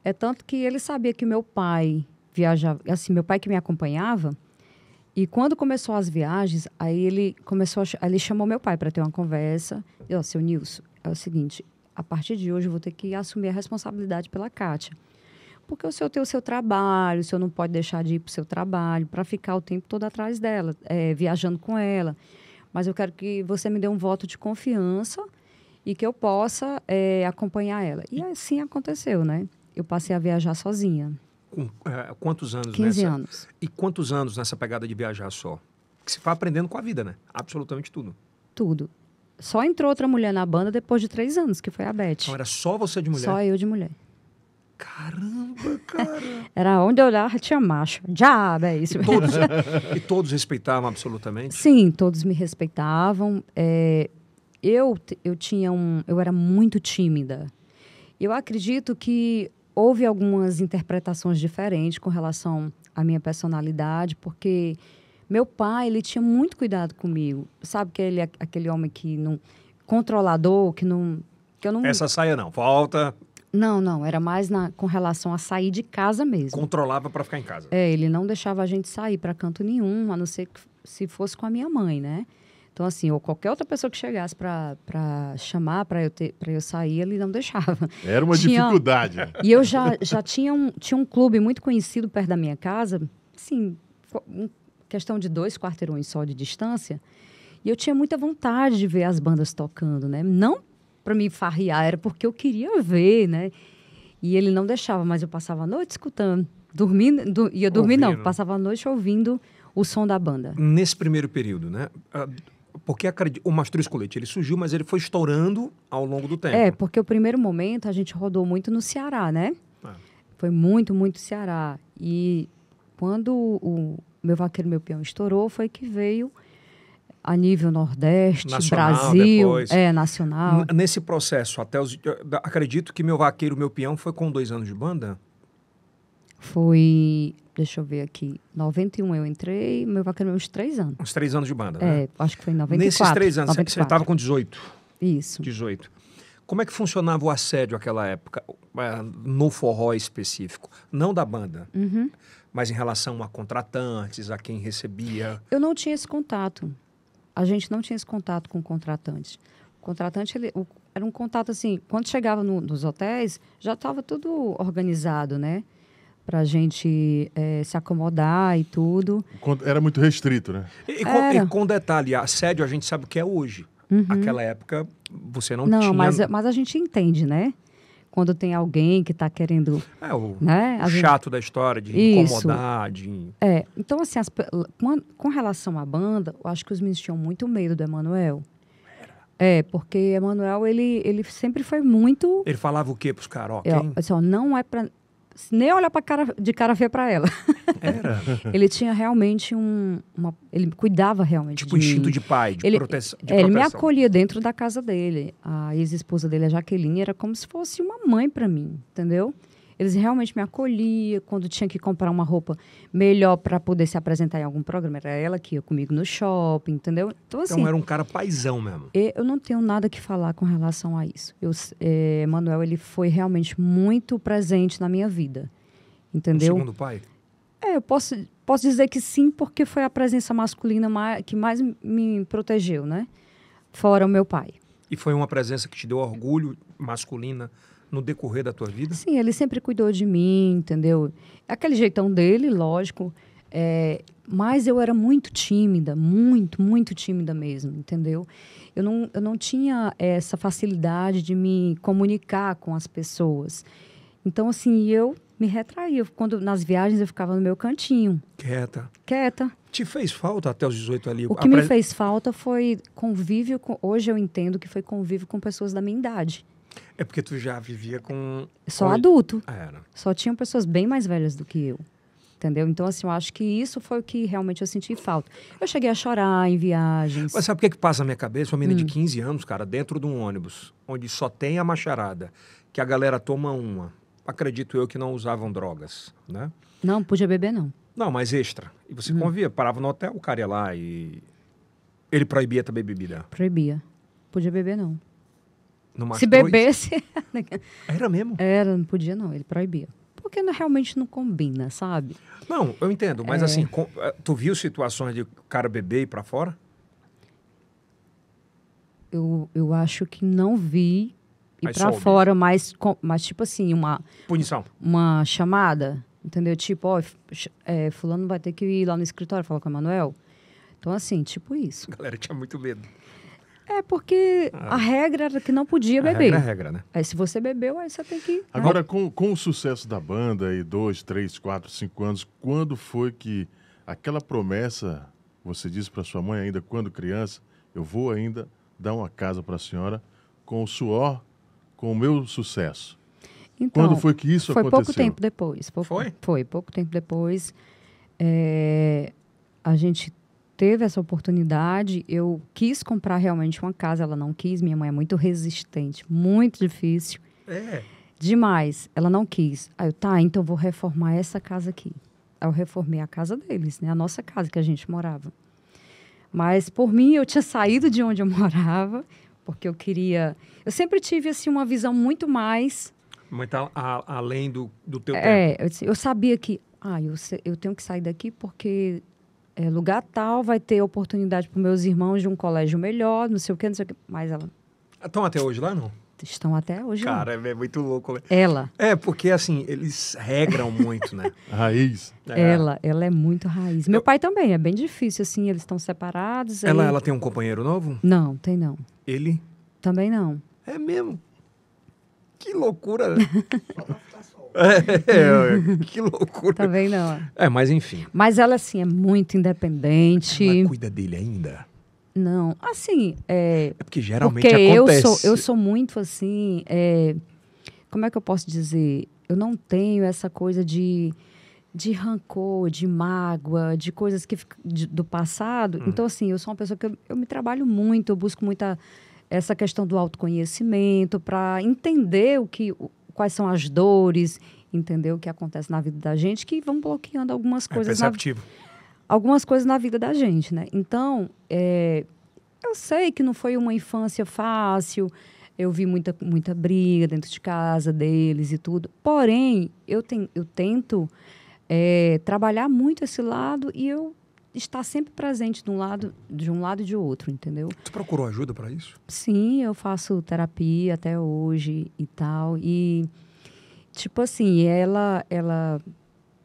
É tanto que ele sabia que meu pai viajava, assim, meu pai que me acompanhava, e quando começou as viagens, aí ele começou, a, ele chamou meu pai para ter uma conversa. e ó, seu Nilson, é o seguinte: a partir de hoje eu vou ter que assumir a responsabilidade pela Kátia. Porque o senhor tem o seu trabalho, o senhor não pode deixar de ir para o seu trabalho para ficar o tempo todo atrás dela, é, viajando com ela. Mas eu quero que você me dê um voto de confiança e que eu possa é, acompanhar ela. E assim aconteceu, né? Eu passei a viajar sozinha. Com, é, quantos anos 15 nessa? anos. E quantos anos nessa pegada de viajar só? Que se vai aprendendo com a vida, né? Absolutamente tudo. Tudo. Só entrou outra mulher na banda depois de três anos, que foi a Beth. Então era só você de mulher? Só eu de mulher. Caramba, cara. <laughs> Era onde eu olhava, tinha macho. Diabo, é isso. E todos, <laughs> e todos respeitavam absolutamente? Sim, todos me respeitavam. É, eu, eu tinha um... Eu era muito tímida. Eu acredito que houve algumas interpretações diferentes com relação à minha personalidade, porque meu pai, ele tinha muito cuidado comigo. Sabe que ele é aquele homem que não controlador, que não que eu não Essa saia não, volta. Não, não, era mais na, com relação a sair de casa mesmo. Controlava para ficar em casa. É, ele não deixava a gente sair para canto nenhum, a não ser que, se fosse com a minha mãe, né? Então, assim, ou qualquer outra pessoa que chegasse para chamar, para eu, ter, eu sair, ele não deixava. Era uma tinha, dificuldade. Né? E eu já, já tinha, um, tinha um clube muito conhecido perto da minha casa, assim, um questão de dois quarteirões só de distância. E eu tinha muita vontade de ver as bandas tocando, né? Não para me farriar, era porque eu queria ver, né? E ele não deixava, mas eu passava a noite escutando, dormindo, ia dormir ouvindo. não, passava a noite ouvindo o som da banda. Nesse primeiro período, né? Ah, porque o Mastruz Colete, ele surgiu, mas ele foi estourando ao longo do tempo. É, porque o primeiro momento a gente rodou muito no Ceará, né? É. Foi muito, muito Ceará. E quando o, meu Vaqueiro Meu Peão estourou, foi que veio a nível Nordeste, nacional, Brasil, depois. é nacional. N nesse processo, até os, acredito que Meu Vaqueiro Meu Peão foi com dois anos de banda? Foi, deixa eu ver aqui, 91 eu entrei, Meu Vaqueiro uns três anos. Uns três anos de banda, né? É, acho que foi em 94. Nesses três anos, 94. você estava com 18? Isso. 18. Como é que funcionava o assédio naquela época, eh, no forró específico? Não da banda. Uhum mas em relação a contratantes, a quem recebia? Eu não tinha esse contato. A gente não tinha esse contato com contratantes. O contratante ele, o, era um contato assim, quando chegava no, nos hotéis, já estava tudo organizado, né? para a gente é, se acomodar e tudo. Era muito restrito, né? E, com, e com detalhe, assédio a gente sabe o que é hoje. Uhum. Aquela época você não, não tinha. Não, mas, mas a gente entende, né? quando tem alguém que está querendo. É, o, né, gente... chato da história, de Isso. incomodar. De... É, então, assim, as, com, relação à banda, eu acho que os meninos tinham muito medo do Emanuel. É, porque Emanuel, ele, ele sempre foi muito. Ele falava o quê pros caras? Ó, quem... ó, assim, ó, não é pra nem olhar para cara, de cara feia para ela. Era. <laughs> ele tinha realmente um. Uma, ele cuidava realmente. Tipo, de instinto mim. de pai, de, ele, de é, proteção. Ele me acolhia dentro da casa dele. A ex-esposa dele, a Jaqueline, era como se fosse uma mãe para mim, entendeu? Eles realmente me acolhiam quando tinha que comprar uma roupa melhor para poder se apresentar em algum programa. Era ela que ia comigo no shopping, entendeu? Então, então assim, então era um cara paisão mesmo. Eu não tenho nada que falar com relação a isso. Eu, é, Manuel, ele foi realmente muito presente na minha vida. Entendeu? O segundo pai? É, eu posso, posso dizer que sim, porque foi a presença masculina mais, que mais me protegeu, né? Fora o meu pai. E foi uma presença que te deu orgulho masculina no decorrer da tua vida? Sim, ele sempre cuidou de mim, entendeu? Aquele jeitão dele, lógico. É, mas eu era muito tímida, muito, muito tímida mesmo, entendeu? Eu não, eu não tinha essa facilidade de me comunicar com as pessoas. Então, assim, eu me retraía. Quando, nas viagens, eu ficava no meu cantinho. Quieta. Quieta. Te fez falta até os 18 ali? O que me fez falta foi convívio com... Hoje eu entendo que foi convívio com pessoas da minha idade. É porque tu já vivia com. Só com... adulto. Ah, era. É, né? Só tinham pessoas bem mais velhas do que eu. Entendeu? Então, assim, eu acho que isso foi o que realmente eu senti falta. Eu cheguei a chorar em viagens. Mas sabe o que, é que passa na minha cabeça? Uma menina hum. de 15 anos, cara, dentro de um ônibus, onde só tem a macharada, que a galera toma uma. Acredito eu que não usavam drogas, né? Não, podia beber, não. Não, mas extra. E você hum. convia, parava no hotel, o cara ia lá e. Ele proibia também bebida? Proibia. Podia beber, não. Se bebesse. <laughs> Era mesmo? Era, não podia não, ele proibia. Porque não, realmente não combina, sabe? Não, eu entendo, mas é... assim, com, eh, tu viu situações de cara beber e ir pra fora? Eu, eu acho que não vi ir para fora, mas, com, mas tipo assim, uma. Punição. Uma chamada, entendeu? Tipo, ó, é, Fulano vai ter que ir lá no escritório falar com o Emanuel. Então, assim, tipo isso. A galera tinha muito medo. É, porque ah. a regra era que não podia a beber. Regra é regra, né? Aí se você bebeu, aí você tem que. Né? Agora, com, com o sucesso da banda e dois, três, quatro, cinco anos, quando foi que aquela promessa, você disse para sua mãe ainda quando criança, eu vou ainda dar uma casa para a senhora com o suor, com o meu sucesso? Então, quando foi que isso foi aconteceu? Foi pouco tempo depois. Pouco, foi? Foi, pouco tempo depois. É, a gente teve essa oportunidade, eu quis comprar realmente uma casa, ela não quis, minha mãe é muito resistente, muito difícil. É. Demais, ela não quis. Aí eu, tá, então vou reformar essa casa aqui. eu reformei a casa deles, né? A nossa casa que a gente morava. Mas por mim eu tinha saído de onde eu <laughs> morava, porque eu queria. Eu sempre tive assim uma visão muito mais. Muito a, a, além do, do teu é, tempo. É, eu, eu, sabia que ah, eu, eu tenho que sair daqui porque é, lugar tal vai ter oportunidade para meus irmãos de um colégio melhor, não sei o que, não sei o que. Mas ela. Estão até hoje lá, não? Estão até hoje Cara, é muito louco. Né? Ela. É, porque assim, eles regram muito, né? <laughs> raiz. É. Ela, ela é muito raiz. Meu Eu... pai também, é bem difícil, assim, eles estão separados. Ela, aí... ela tem um companheiro novo? Não, tem não. Ele? Também não. É mesmo? Que loucura, né? <laughs> É, é, é, que loucura. Também não. É. é, mas enfim. Mas ela, assim, é muito independente. Ela cuida dele ainda? Não, assim... É, é porque geralmente porque acontece. Eu sou, eu sou muito, assim... É, como é que eu posso dizer? Eu não tenho essa coisa de de rancor, de mágoa, de coisas que de, do passado. Hum. Então, assim, eu sou uma pessoa que eu, eu, me trabalho muito, eu busco muita essa questão do autoconhecimento para entender o que quais são as dores, entendeu? Que acontece na vida da gente, que vão bloqueando algumas é coisas. É perceptivo. Na, algumas coisas na vida da gente, né? Então, é, eu sei que não foi uma infância fácil, eu vi muita, muita briga dentro de casa deles e tudo. Porém, eu, ten, eu tento é, trabalhar muito esse lado e eu está sempre presente de um lado, de um lado e de outro, entendeu? Você procurou ajuda para isso? Sim, eu faço terapia até hoje e tal e tipo assim, ela ela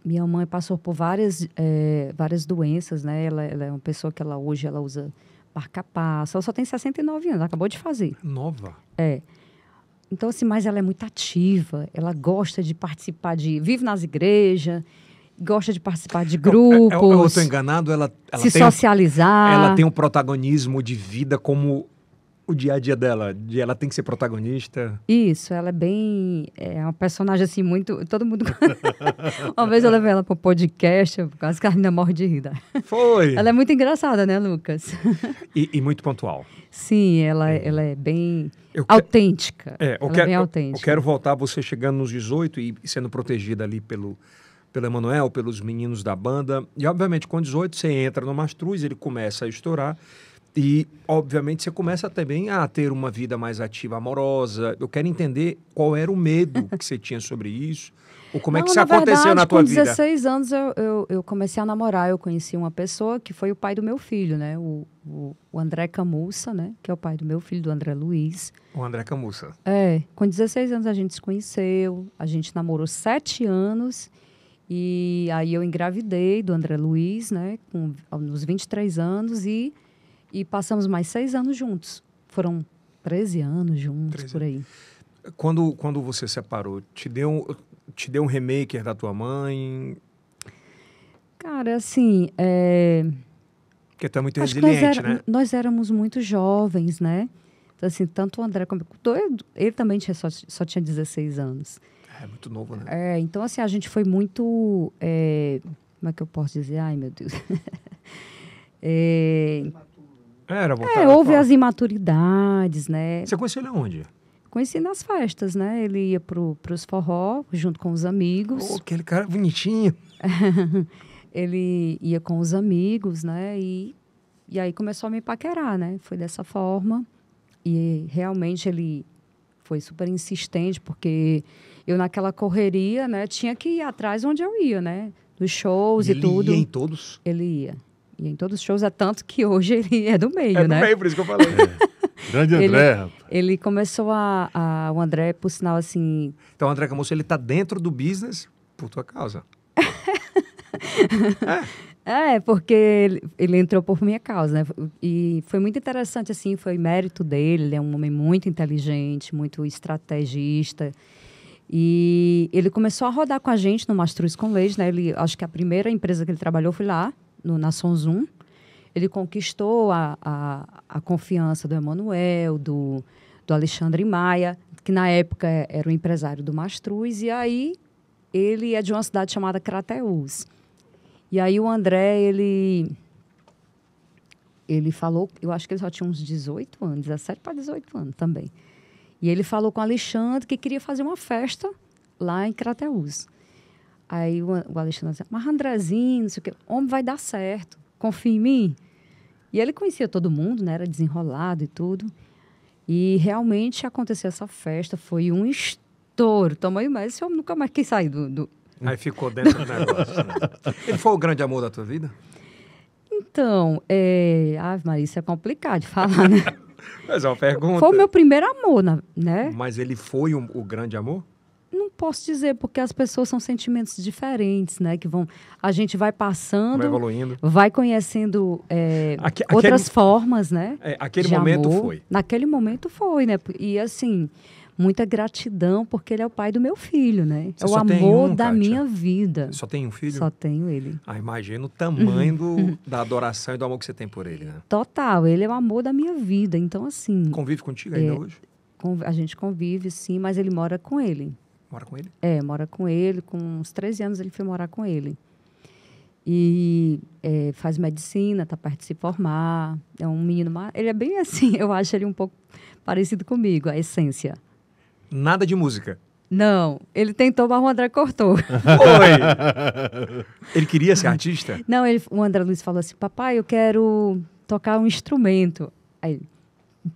minha mãe passou por várias é, várias doenças, né? Ela, ela, é uma pessoa que ela hoje ela usa barca passo Ela só tem 69 anos, acabou de fazer. Nova. É. Então, assim, mas ela é muito ativa, ela gosta de participar de. vive nas igrejas, gosta de participar de <laughs> é, é, grupos. Eu, eu, eu tô enganado, ela, ela se socializar. ela tem um protagonismo de vida como o dia a dia dela, de ela tem que ser protagonista. Isso, ela é bem. É uma personagem assim, muito. Todo mundo. <laughs> uma vez eu levei ela para o podcast, quase que a menina morre de rida. Né? Foi! Ela é muito engraçada, né, Lucas? e, e, muito pontual. Sim, ela, é. ela é bem eu autêntica. É, eu ela é quero, é bem autêntica. Eu, eu quero voltar você chegando nos 18 e sendo protegida ali pelo pelo Emanuel, pelos meninos da banda. E, obviamente, com 18, você entra no Mastruz, ele começa a estourar. E, obviamente, você começa também a ter uma vida mais ativa, amorosa. Eu quero entender qual era o medo <laughs> que você tinha sobre isso. Ou como Não, é que isso na aconteceu verdade, na tua vida? Com 16 anos eu, eu, eu, comecei a namorar. Eu conheci uma pessoa que foi o pai do meu filho, né? O, o, o André Camussa, né? Que é o pai do meu filho, do André Luiz. O André Camussa. É. Com 16 anos a gente se conheceu, a gente namorou sete anos. E aí eu engravidei do André Luiz, né, com nos 23 anos e, e passamos mais seis anos juntos. Foram 13 anos juntos 13. por aí. Quando, quando você separou, te deu, te deu um remake da tua mãe? Cara, assim, é... Porque é muito Acho resiliente, nós era, né? Nós éramos muito jovens, né? Então, assim, tanto o André como... Ele também tinha só, só tinha 16 anos. É, é muito novo, né? É, então assim, a gente foi muito. É, como é que eu posso dizer? Ai, meu Deus. <laughs> É, é, Era é, houve as imaturidades, né? Você conheceu ele aonde? Conheci nas festas, né? Ele ia pro, pros forró junto com os amigos. Oh, aquele cara bonitinho. <laughs> ele ia com os amigos, né? E, e aí começou a me paquerar, né? Foi dessa forma. E realmente ele foi super insistente, porque eu naquela correria, né, tinha que ir atrás onde eu ia, né? Dos shows e, e ele tudo. Ele ia em todos? Ele ia. e em todos os shows, é tanto que hoje <laughs> ele é do meio, né? É do né? meio, por isso que eu falei. <laughs> É. Grande André, ele, rapaz. ele começou a, a, O André, por sinal, assim. Então, o André Camus ele tá dentro do business por tua causa. <laughs> é. é. porque ele, ele, entrou por minha causa, né? E foi muito interessante, assim, foi mérito dele. Ele é um homem muito inteligente, muito estrategista. E ele começou a rodar com a gente no Mastruz com Leis, né? Ele, acho que a primeira empresa que ele trabalhou foi lá, no, na Sonzum. Ele conquistou a, a, a confiança do Emanuel, do, do Alexandre Maia, que na época era o empresário do Mastruz. E aí ele é de uma cidade chamada Crateus. E aí o André, ele ele falou, eu acho que ele só tinha uns 18 anos, 17 para 18 anos também. E ele falou com o Alexandre que queria fazer uma festa lá em Crateus. Aí o, o Alexandre disse, mas Andrezinho, não sei o quê, homem vai dar certo, confia em mim. E ele conhecia todo mundo, né? Era desenrolado e tudo. E realmente aconteceu essa festa, foi um estouro. Tamanho mais, esse homem nunca mais quis sair do, do... Aí ficou dentro do negócio. Né? <laughs> Ele foi o grande amor da tua vida? Então, é... Ave Maria, isso é complicado de falar, né? <laughs> <laughs> Mas é uma pergunta. Foi o meu primeiro amor, né? Mas ele foi o grande amor? Não posso dizer, porque as pessoas são sentimentos diferentes, né? Que vão. A gente vai passando. Vai evoluindo. Vai conhecendo é, Aque, outras aquele, formas, né? É, aquele momento amor. foi. Naquele momento foi, né? E assim muita gratidão, porque ele é o pai do meu filho, né? Você é o amor um, da Kátia? minha vida. Só tem um filho? Só tenho ele. Ah, imagina o tamanho do, uhum. da adoração e do amor que você tem por ele, né? Total, ele é o amor da minha vida. Então, assim. Convive contigo ainda é, hoje? A gente convive, sim, mas ele mora com ele. Mora com ele? É, mora com ele. Com uns 13 anos ele foi morar com ele. E é, faz medicina, tá perto de se formar. É um menino. Ele é bem assim, <laughs> eu acho ele um pouco parecido comigo, a essência nada de música. Não, ele tentou, mas o André cortou. <laughs> Oi! Ele queria ser artista? Não, ele, o André Luiz falou assim: Papai, eu quero tocar um instrumento. Aí ele,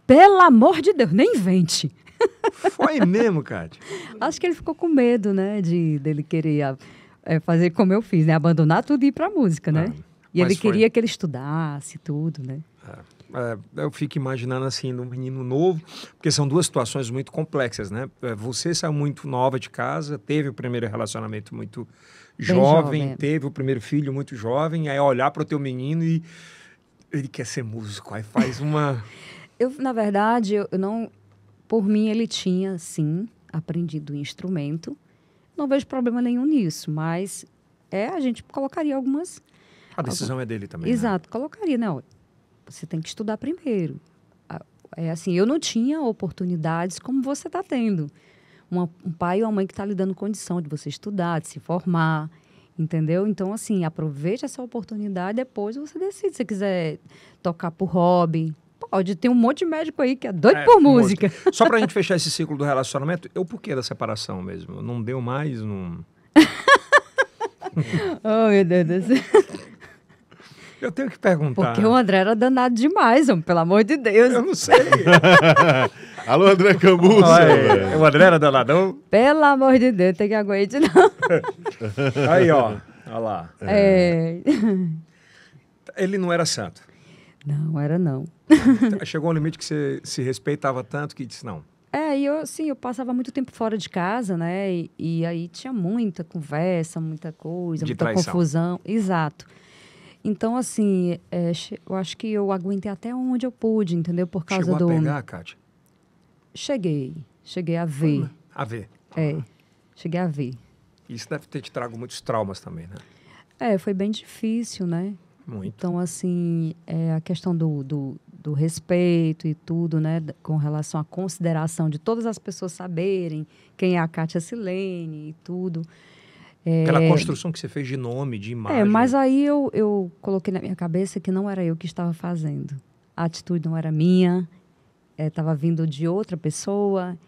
pelo amor de Deus, nem invente. <laughs> Foi mesmo, Cátia? Acho que ele ficou com medo, né, de, dele querer é, fazer como eu fiz, né? Abandonar tudo e ir pra música, né? Ah, e ele foi. queria que ele estudasse tudo, né? Ah é, eu fico imaginando assim, um menino novo, porque são duas situações muito complexas, né? É, você saiu muito nova de casa, teve o primeiro relacionamento muito jovem, jovem, teve o primeiro filho muito jovem, aí é olhar para o teu menino e ele quer ser músico, aí faz uma. <laughs> eu, na verdade, eu não. Por mim, ele tinha, sim, aprendido o instrumento. Não vejo problema nenhum nisso, mas é, a gente colocaria algumas. A decisão é dele também. Né? Exato, né? colocaria, não. Você tem que estudar primeiro. É assim, eu não tinha oportunidades como você está tendo. Uma, um pai ou uma mãe que está lhe dando condição de você estudar, de se formar, entendeu? Então, assim, aproveite essa oportunidade, depois você decide. Se quiser tocar por hobby, pode. Tem um monte de médico aí que é doido é, por música. Um Só pra gente fechar esse ciclo do relacionamento, eu porquê da separação mesmo? Não deu mais, não... <laughs> oh, meu Deus do céu. Eu tenho que perguntar. Porque o André era danado demais, homem, pelo amor de Deus. Eu não sei. <laughs> Alô, André Cambuça. É. o André era danadão? Pelo amor de Deus, tem que aguentar. <laughs> aí, ó. Olha lá. É. é. Ele não era santo. Não, era não. Tá, chegou um limite que você se respeitava tanto que disse não. É, e eu, assim, eu passava muito tempo fora de casa, né? E, e aí tinha muita conversa, muita coisa, de muita traição. confusão. Exato. Então, assim, é, eu acho que eu aguentei até onde eu pude, entendeu? Por causa Chegou do. Chegou a pegar, Kátia? Cheguei. Cheguei a ver. a ver. É. Ah. Cheguei a ver. Isso deve ter te trago muitos traumas também, né? É, foi bem difícil, né? Muito. Então, assim, é, a questão do, do, do respeito e tudo, né? Com relação à consideração de todas as pessoas saberem quem é a Kátia Silene e tudo. Pela é. construção que você fez de nome, de é, imagem. É, mas aí eu, eu coloquei na minha cabeça que não era eu que estava fazendo. A atitude não era minha, estava é, vindo de outra pessoa,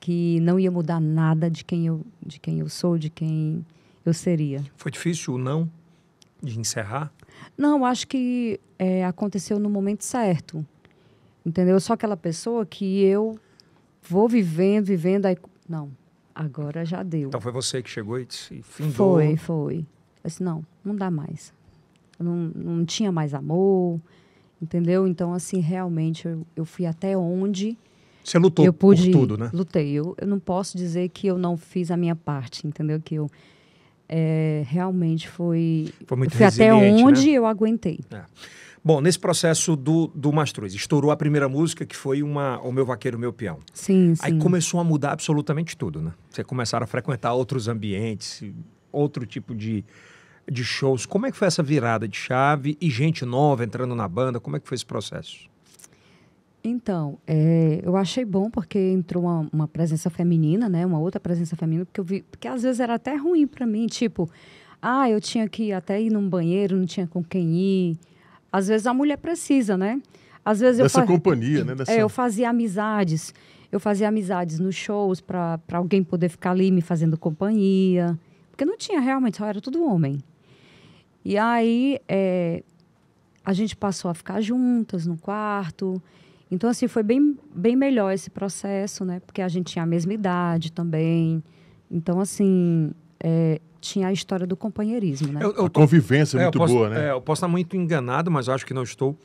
que não ia mudar nada de quem eu, de quem eu sou, de quem eu seria. Foi difícil ou não de encerrar? Não, acho que é, aconteceu no momento certo. Entendeu? Eu sou aquela pessoa que eu vou vivendo, vivendo, aí. Não, agora já deu. Então foi você que chegou e disse, findou? Foi, foi. Eu disse, não, não dá mais. Eu não, não tinha mais amor, entendeu? Então, assim, realmente, eu, eu fui até onde... Você lutou eu pude, por tudo, né? Lutei. Eu, eu não posso dizer que eu não fiz a minha parte, entendeu? Que eu é, realmente foi... Foi muito eu fui até né? onde né? eu aguentei. É. Bom, nesse processo do, do Mastruz, estourou a primeira música, que foi uma O Meu Vaqueiro, Meu Peão. Sim, sim. Aí começou a mudar absolutamente tudo, né? Você começaram a frequentar outros ambientes, outro tipo de, de shows. Como é que foi essa virada de chave e gente nova entrando na banda? Como é que foi esse processo? Então, é, eu achei bom porque entrou uma, uma, presença feminina, né? Uma outra presença feminina, porque eu vi... Porque às vezes era até ruim para mim, tipo... Ah, eu tinha que até ir num banheiro, não tinha com quem ir às vezes a mulher precisa, né? Às vezes Dessa eu faz... companhia, né? É, Dessa... É, eu fazia amizades. Eu fazia amizades nos shows para alguém poder ficar ali me fazendo companhia. Porque não tinha realmente, só era tudo homem. E aí é, a gente passou a ficar juntas no quarto. Então, assim, foi bem, bem melhor esse processo, né? Porque a gente tinha a mesma idade também. Então, assim, é, tinha a história do companheirismo, né? Eu, eu, a convivência é muito posso, boa, né? É, eu posso estar muito enganado, mas acho que não estou.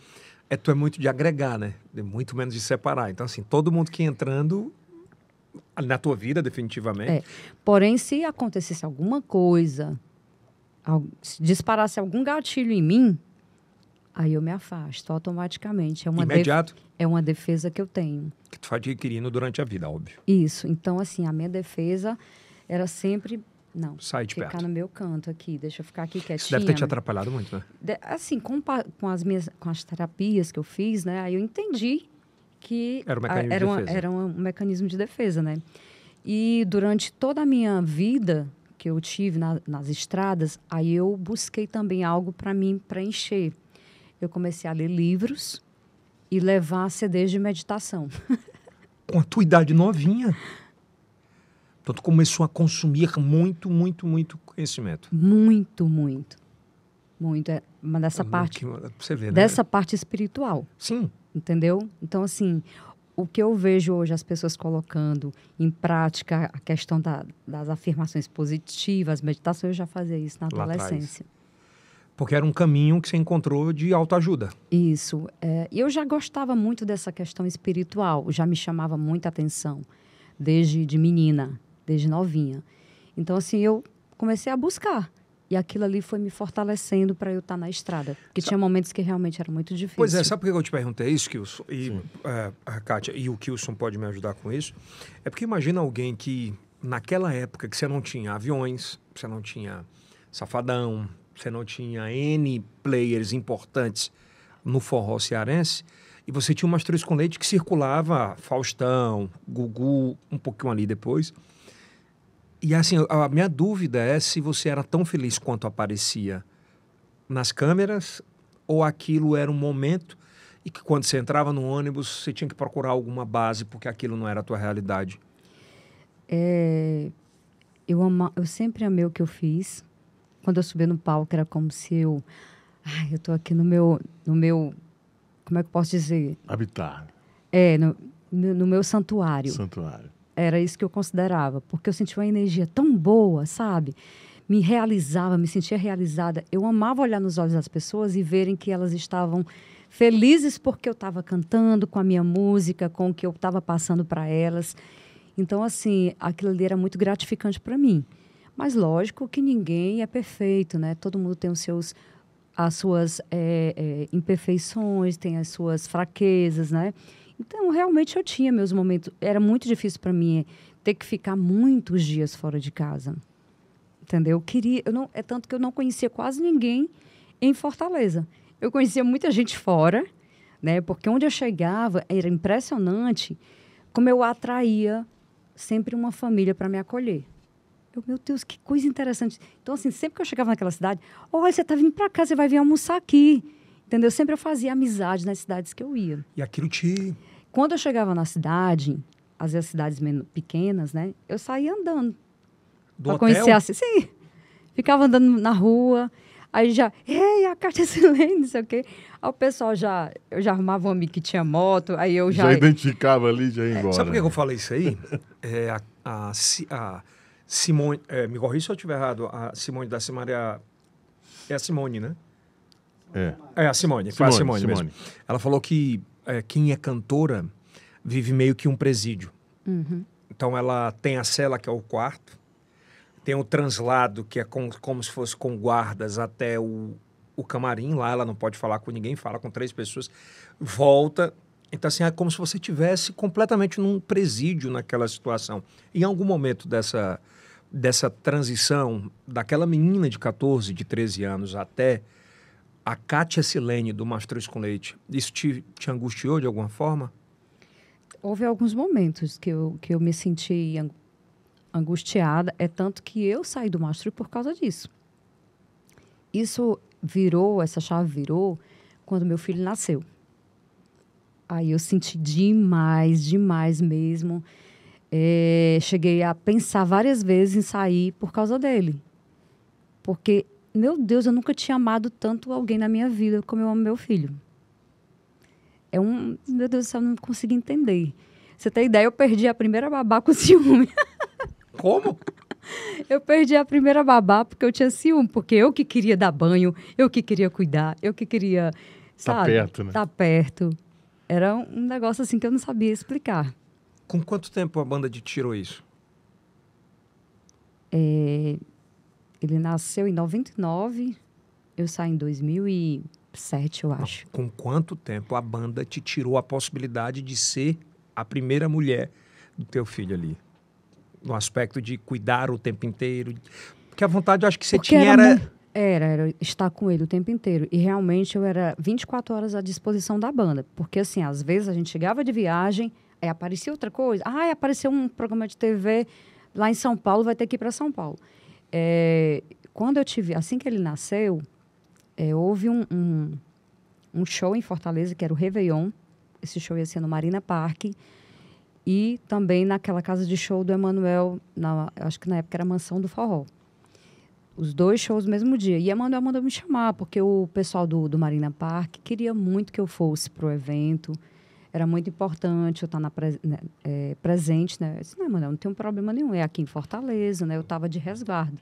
É, tu é muito de agregar, né? de é muito menos de separar. Então, assim, todo mundo que entrando na tua vida, definitivamente. É. Porém, se acontecesse alguma coisa, se disparasse algum gatilho em mim, aí eu me afasto automaticamente. É uma Imediato? É uma defesa que eu tenho. Que tu faz adquirindo durante a vida, óbvio. Isso. Então, assim, a minha defesa era sempre não. Sai de ficar perto. Ficar no meu canto aqui, deixa eu ficar aqui quietinha. Isso deve ter te né? atrapalhado muito, né? De, assim, com, com, as minhas, com as terapias que eu fiz, né? Aí eu entendi que... Era um mecanismo a, era de defesa. Uma, era um mecanismo de defesa, né? E durante toda a minha vida que eu tive na, nas estradas, aí eu busquei também algo para mim preencher. Eu comecei a ler livros e levar CDs de meditação. Com a tua idade novinha? Então tu começou a consumir muito, muito, muito conhecimento. Muito, muito. Muito. É, mas dessa ah, parte. Você vê, né? Dessa parte espiritual. Sim. Entendeu? Então, assim, o que eu vejo hoje as pessoas colocando em prática a questão da, das afirmações positivas, meditação, eu já fazia isso na Lá adolescência. Atrás. Porque era um caminho que você encontrou de autoajuda. Isso. É, eu já gostava muito dessa questão espiritual, já me chamava muita atenção, desde de menina desde novinha. Então, assim, eu comecei a buscar. E aquilo ali foi me fortalecendo para eu estar tá na estrada. Porque sabe, tinha momentos que realmente era muito difícil. Pois é, sabe por que eu te perguntei isso, Kilson? E Sim. É, a Kátia e o Kilson pode me ajudar com isso. É porque imagina alguém que, naquela época, que você não tinha aviões, você não tinha Safadão, você não tinha N players importantes no forró cearense, e você tinha um três com leite que circulava Faustão, Gugu, um pouquinho ali depois. E assim, a minha dúvida é se você era tão feliz quanto aparecia nas câmeras ou aquilo era um momento e que quando você entrava no ônibus você tinha que procurar alguma base porque aquilo não era a tua realidade. É, eu, ama, eu sempre amei o que eu fiz. Quando eu subia no palco era como se eu, ai, eu tô aqui no meu, no meu, como é que eu posso dizer? Habitar. É, no, no, no meu santuário. Santuário. Era isso que eu considerava, porque eu sentia uma energia tão boa, sabe? Me realizava, me sentia realizada. Eu amava olhar nos olhos das pessoas e verem que elas estavam felizes porque eu estava cantando com a minha música, com o que eu estava passando para elas. Então, assim, aquilo ali era muito gratificante para mim. Mas lógico que ninguém é perfeito, né? Todo mundo tem os seus, as suas é, é, imperfeições, tem as suas fraquezas, né? Então, realmente eu tinha meus momentos. Era muito difícil para mim eh, ter que ficar muitos dias fora de casa. Entendeu? Eu queria, eu não, é tanto que eu não conhecia quase ninguém em Fortaleza. Eu conhecia muita gente fora, né? Porque onde eu chegava era impressionante como eu atraía sempre uma família para me acolher. Eu, meu Deus, que coisa interessante. Então, assim, sempre que eu chegava naquela cidade, olha, você está vindo para cá, você vai vir almoçar aqui. Entendeu? Sempre eu fazia amizade nas cidades que eu ia. E aquilo te quando eu chegava na cidade, às vezes cidades pequenas, né? Eu saía andando. Do conhecer assim. Sim. Ficava andando na rua. Aí já, ei, a carta <laughs> silêncio, não sei o quê. Aí o pessoal já, eu já arrumava um amigo que tinha moto, aí eu já... Já identificava ali, já ia embora. É, sabe por que eu falei isso aí? <laughs> é, a, a, a Simone, é, me corri se eu estiver errado, a Simone da Simaria, é a Simone, né? É. É a Simone, Simone foi a Simone, Simone, mesmo. Ela falou que é, quem é cantora vive meio que um presídio. Uhum. Então ela tem a cela que é o quarto, tem o translado que é com, como se fosse com guardas até o, o camarim lá, ela não pode falar com ninguém, fala com três pessoas, volta. Então, assim, é como se você tivesse completamente num presídio naquela situação. Em algum momento dessa, dessa transição, daquela menina de 14, de 13 anos até a Kátia Silene, do Mastruz com Leite, isso te, te angustiou de alguma forma? Houve alguns momentos que eu, que eu me senti angustiada, é tanto que eu saí do Mastruz por causa disso. Isso virou, essa chave virou, quando meu filho nasceu. Aí eu senti demais, demais mesmo. É, cheguei a pensar várias vezes em sair por causa dele. Porque meu Deus, eu nunca tinha amado tanto alguém na minha vida como eu amo meu filho. É um. Meu Deus do céu, eu não consegui entender. Você tem ideia? Eu perdi a primeira babá com <laughs> ciúme. Como? Eu perdi a primeira babá porque eu tinha ciúme, porque eu que queria dar banho, eu que queria cuidar, eu que queria. Tá sabe, tá perto, né? Tá perto. Era um negócio assim que eu não sabia explicar. Com quanto tempo a banda de tirou isso? É, ele nasceu em 99, eu saí em 2007, eu acho. Com quanto tempo a banda te tirou a possibilidade de ser a primeira mulher do teu filho ali? No aspecto de cuidar o tempo inteiro. Porque a vontade, eu acho que você Porque tinha era... era... Era, era estar com ele o tempo inteiro. E realmente eu era 24 horas à disposição da banda. Porque, assim, às vezes a gente chegava de viagem, aí aparecia outra coisa. Ah, apareceu um programa de TV lá em São Paulo, vai ter que ir para São Paulo. É, quando eu tive, assim que ele nasceu, é, houve um, um, um, show em Fortaleza, que era o Réveillon. Esse show ia ser no Marina Parque. E também naquela casa de show do Emanuel, acho que na época era Mansão do Forró. Os dois shows no mesmo dia. E Emanuel mandou me chamar, porque o pessoal do, do Marina Parque queria muito que eu fosse para o evento era muito importante eu estar tá pre, né, é, presente, né? Eu disse, não, mano, não tem um problema nenhum, é aqui em Fortaleza, né? Eu estava de resguardo.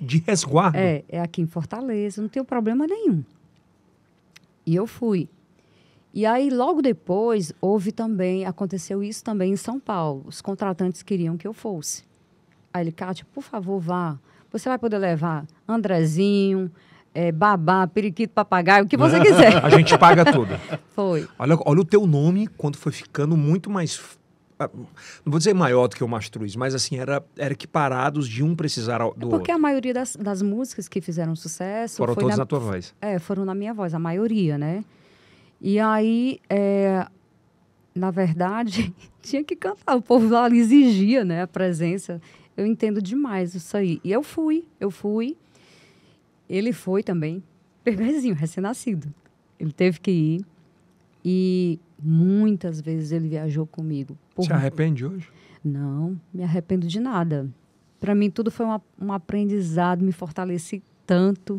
De resguardo? É, é aqui em Fortaleza, não tem um problema nenhum. E eu fui. E aí, logo depois, houve também, aconteceu isso também em São Paulo. Os contratantes queriam que eu fosse. Aí ele, Cátia, por favor, vá. Você vai poder levar Andrezinho, é, babá, periquito, papagaio, o que você quiser. <laughs> a gente paga tudo. Foi. Olha, olha o teu nome quando foi ficando muito mais ah, não vou dizer maior do que o Mastruz, mas assim, era, era equiparados de um precisar do é porque outro. a maioria das, das músicas que fizeram sucesso... Foram todas na, na, tua voz. É, foram na minha voz, a maioria, né? E aí, é, na verdade, <laughs> tinha que cantar, o povo lá exigia, né, a presença. Eu entendo demais isso aí. E eu fui, eu fui... Ele foi também, bebezinho, recém-nascido. Ele teve que ir e muitas vezes ele viajou comigo. Por... Se arrepende hoje? Não, me arrependo de nada. Para mim tudo foi uma, um aprendizado, me fortaleci tanto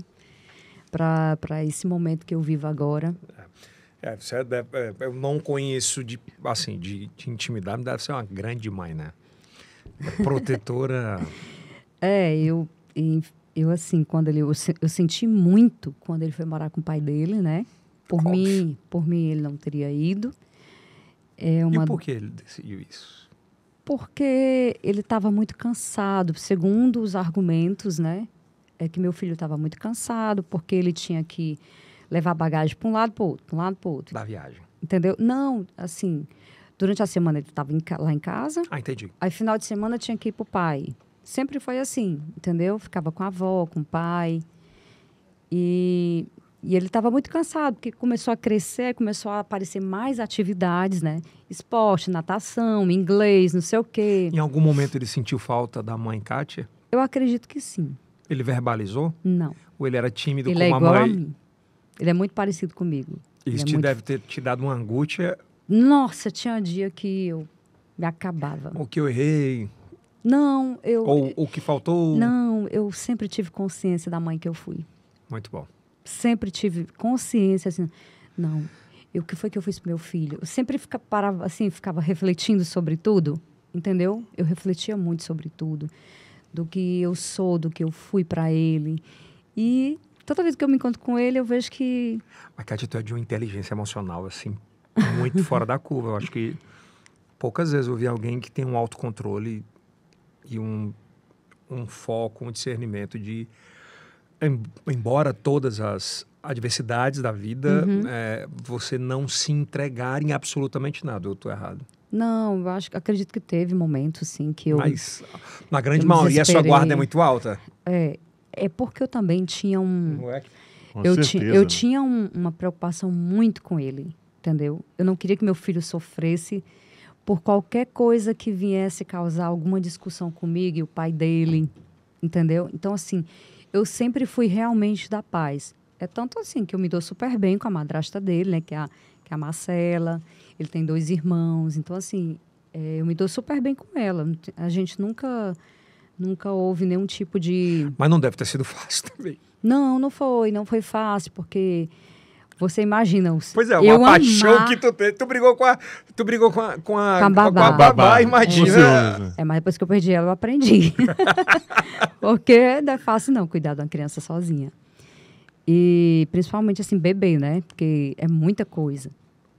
para esse momento que eu vivo agora. É, é você é, eu não conheço de, assim, de, de intimidade, deve ser uma grande mãe, né? Protetora. <laughs> é, eu, eu assim, quando ele eu, eu, senti muito quando ele foi morar com o pai dele, né? Por Óbvio. mim, por mim ele não teria ido. É uma... E por que ele decidiu isso? Porque ele estava muito cansado, segundo os argumentos, né? É que meu filho estava muito cansado, porque ele tinha que levar bagagem para um lado para outro, para um lado para outro. Da viagem. Entendeu? Não, assim, durante a semana ele estava lá em casa. Ah, entendi. Aí final de semana tinha que ir para o pai sempre foi assim, entendeu? Ficava com a avó, com o pai. E, e ele estava muito cansado, porque começou a crescer, começou a aparecer mais atividades, né? Esporte, natação, inglês, não sei o quê. Em algum momento ele sentiu falta da mãe Kátia? Eu acredito que sim. Ele verbalizou? Não. Ou ele era tímido ele como é a mãe? A mim. Ele é muito parecido comigo. Isso é te muito... deve ter te dado uma angústia. Nossa, tinha um dia que eu me acabava. O que eu errei? Não, eu. Ou o que faltou? Não, eu sempre tive consciência da mãe que eu fui. Muito bom. Sempre tive consciência, assim, não, e o que foi que eu fiz pro meu filho? Eu sempre fica, parava, assim, ficava refletindo sobre tudo, entendeu? Eu refletia muito sobre tudo, do que eu sou, do que eu fui para ele. E toda vez que eu me encontro com ele, eu vejo que. Mas Kátia, tu é de uma inteligência emocional, assim, muito fora da curva. Eu acho que poucas vezes eu vi alguém que tem um autocontrole e um, um foco, um discernimento de, embora todas as adversidades da vida, uhum. é, você não se entregar em absolutamente nada. Eu estou errado. Não, eu acho, acredito que teve momentos, sim, que eu. Mas, na grande maioria, a sua guarda é muito alta. É, é porque eu também tinha um. Ué, eu, ti, eu tinha um, uma preocupação muito com ele, entendeu? Eu não queria que meu filho sofresse por qualquer coisa que viesse causar alguma discussão comigo e o pai dele, entendeu? Então, assim, eu sempre fui realmente da paz. É tanto assim que eu me dou super bem com a madrasta dele, né, que é a, que é a Marcela. Ele tem dois irmãos, então, assim, é, eu me dou super bem com ela. A gente nunca, nunca houve nenhum tipo de. Mas não deve ter sido <laughs> fácil também. Não, não foi, não foi fácil, porque você imagina os. Pois é, uma eu paixão amar... que tu tem. Tu brigou com a. Tu brigou com a. Com a, com a babá. Com a babá imagina. É, <laughs> é, mas depois que eu perdi ela, eu aprendi. <laughs> Porque não é fácil não cuidar de uma criança sozinha. E principalmente assim, bebê, né? Porque é muita coisa.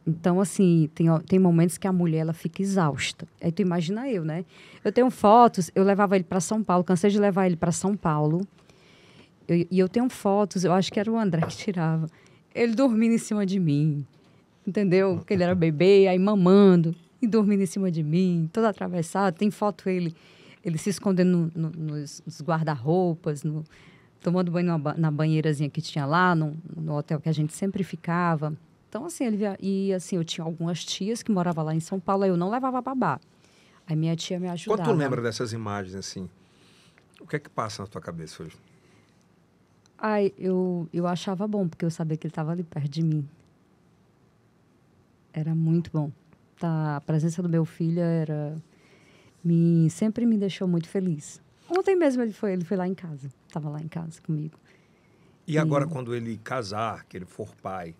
Então, assim, tem, tem momentos que a mulher ela fica exausta. Aí tu imagina eu, né? Eu tenho fotos, eu levava ele para São Paulo, cansei de levar ele para São Paulo. Eu, e eu tenho fotos, eu acho que era o André que tirava, ele dormindo em cima de mim, entendeu? Porque ele era bebê, aí mamando e dormindo em cima de mim, todo atravessado. Tem foto ele, ele se escondendo no, no, nos, guarda-roupas, no, tomando banho numa, na banheirazinha que tinha lá, no, no, hotel que a gente sempre ficava. Então, assim, ele via, e assim, eu tinha algumas tias que moravam lá em São Paulo, aí eu não levava babá. Aí minha tia me ajudava. Quando tu lembra dessas imagens, assim, o que é que passa na tua cabeça hoje? Ai, eu, eu achava bom, porque eu sabia que ele estava ali perto de mim. Era muito bom. Tá, a presença do meu filho era me sempre me deixou muito feliz. Ontem mesmo ele foi, ele foi lá em casa, estava lá em casa comigo. E, e agora quando ele casar, que ele for pai,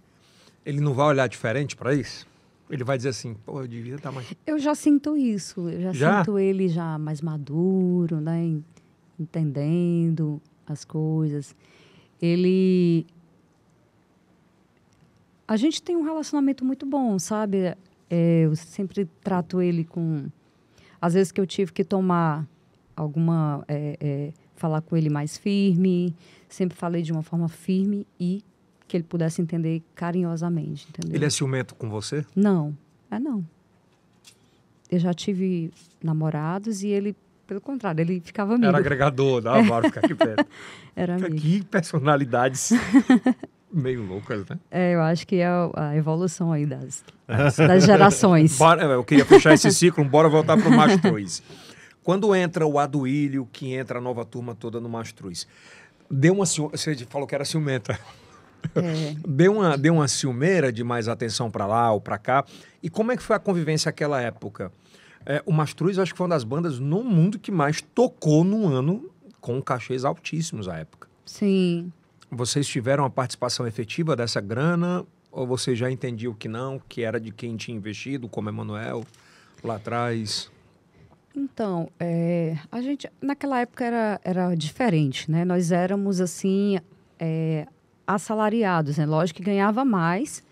ele não vai olhar diferente para isso? Ele vai dizer assim, pô, eu devia estar tá mais. Eu já sinto isso, eu já, já, sinto ele já mais maduro, né? Entendendo as coisas ele a gente tem um relacionamento muito bom, sabe? É, eu sempre trato ele com. Às vezes que eu tive que tomar alguma. É, é, falar com ele mais firme, sempre falei de uma forma firme e que ele pudesse entender carinhosamente, entendeu? Ele é ciumento com você? Não, é não. Eu já tive namorados e ele pelo contrário, ele ficava amigo. Era agregador, dava para ficar aqui <laughs> perto. Era amigo. Que personalidades <laughs> meio loucas, né? É, eu acho que é a evolução aí das, <laughs> das gerações. Bora, é, eu queria puxar esse ciclo, bora voltar para o Mastruz. Quando entra o Aduílio, que entra a nova turma toda no Mastruz, deu uma você falou que era ciumenta. É. Deu, uma, deu uma ciumeira de mais atenção para lá ou para cá. E como é que foi a convivência naquela época? É, o Mastruz, acho que foi uma das bandas no mundo que mais tocou num ano com cachês altíssimos à época. Sim. Vocês tiveram a participação efetiva dessa grana? Ou você já entendiam que não, que era de quem tinha investido, como Emanuel, lá atrás? Então, é, a gente naquela época era, era diferente, né? Nós éramos assim é, assalariados, né? Lógico que ganhava mais,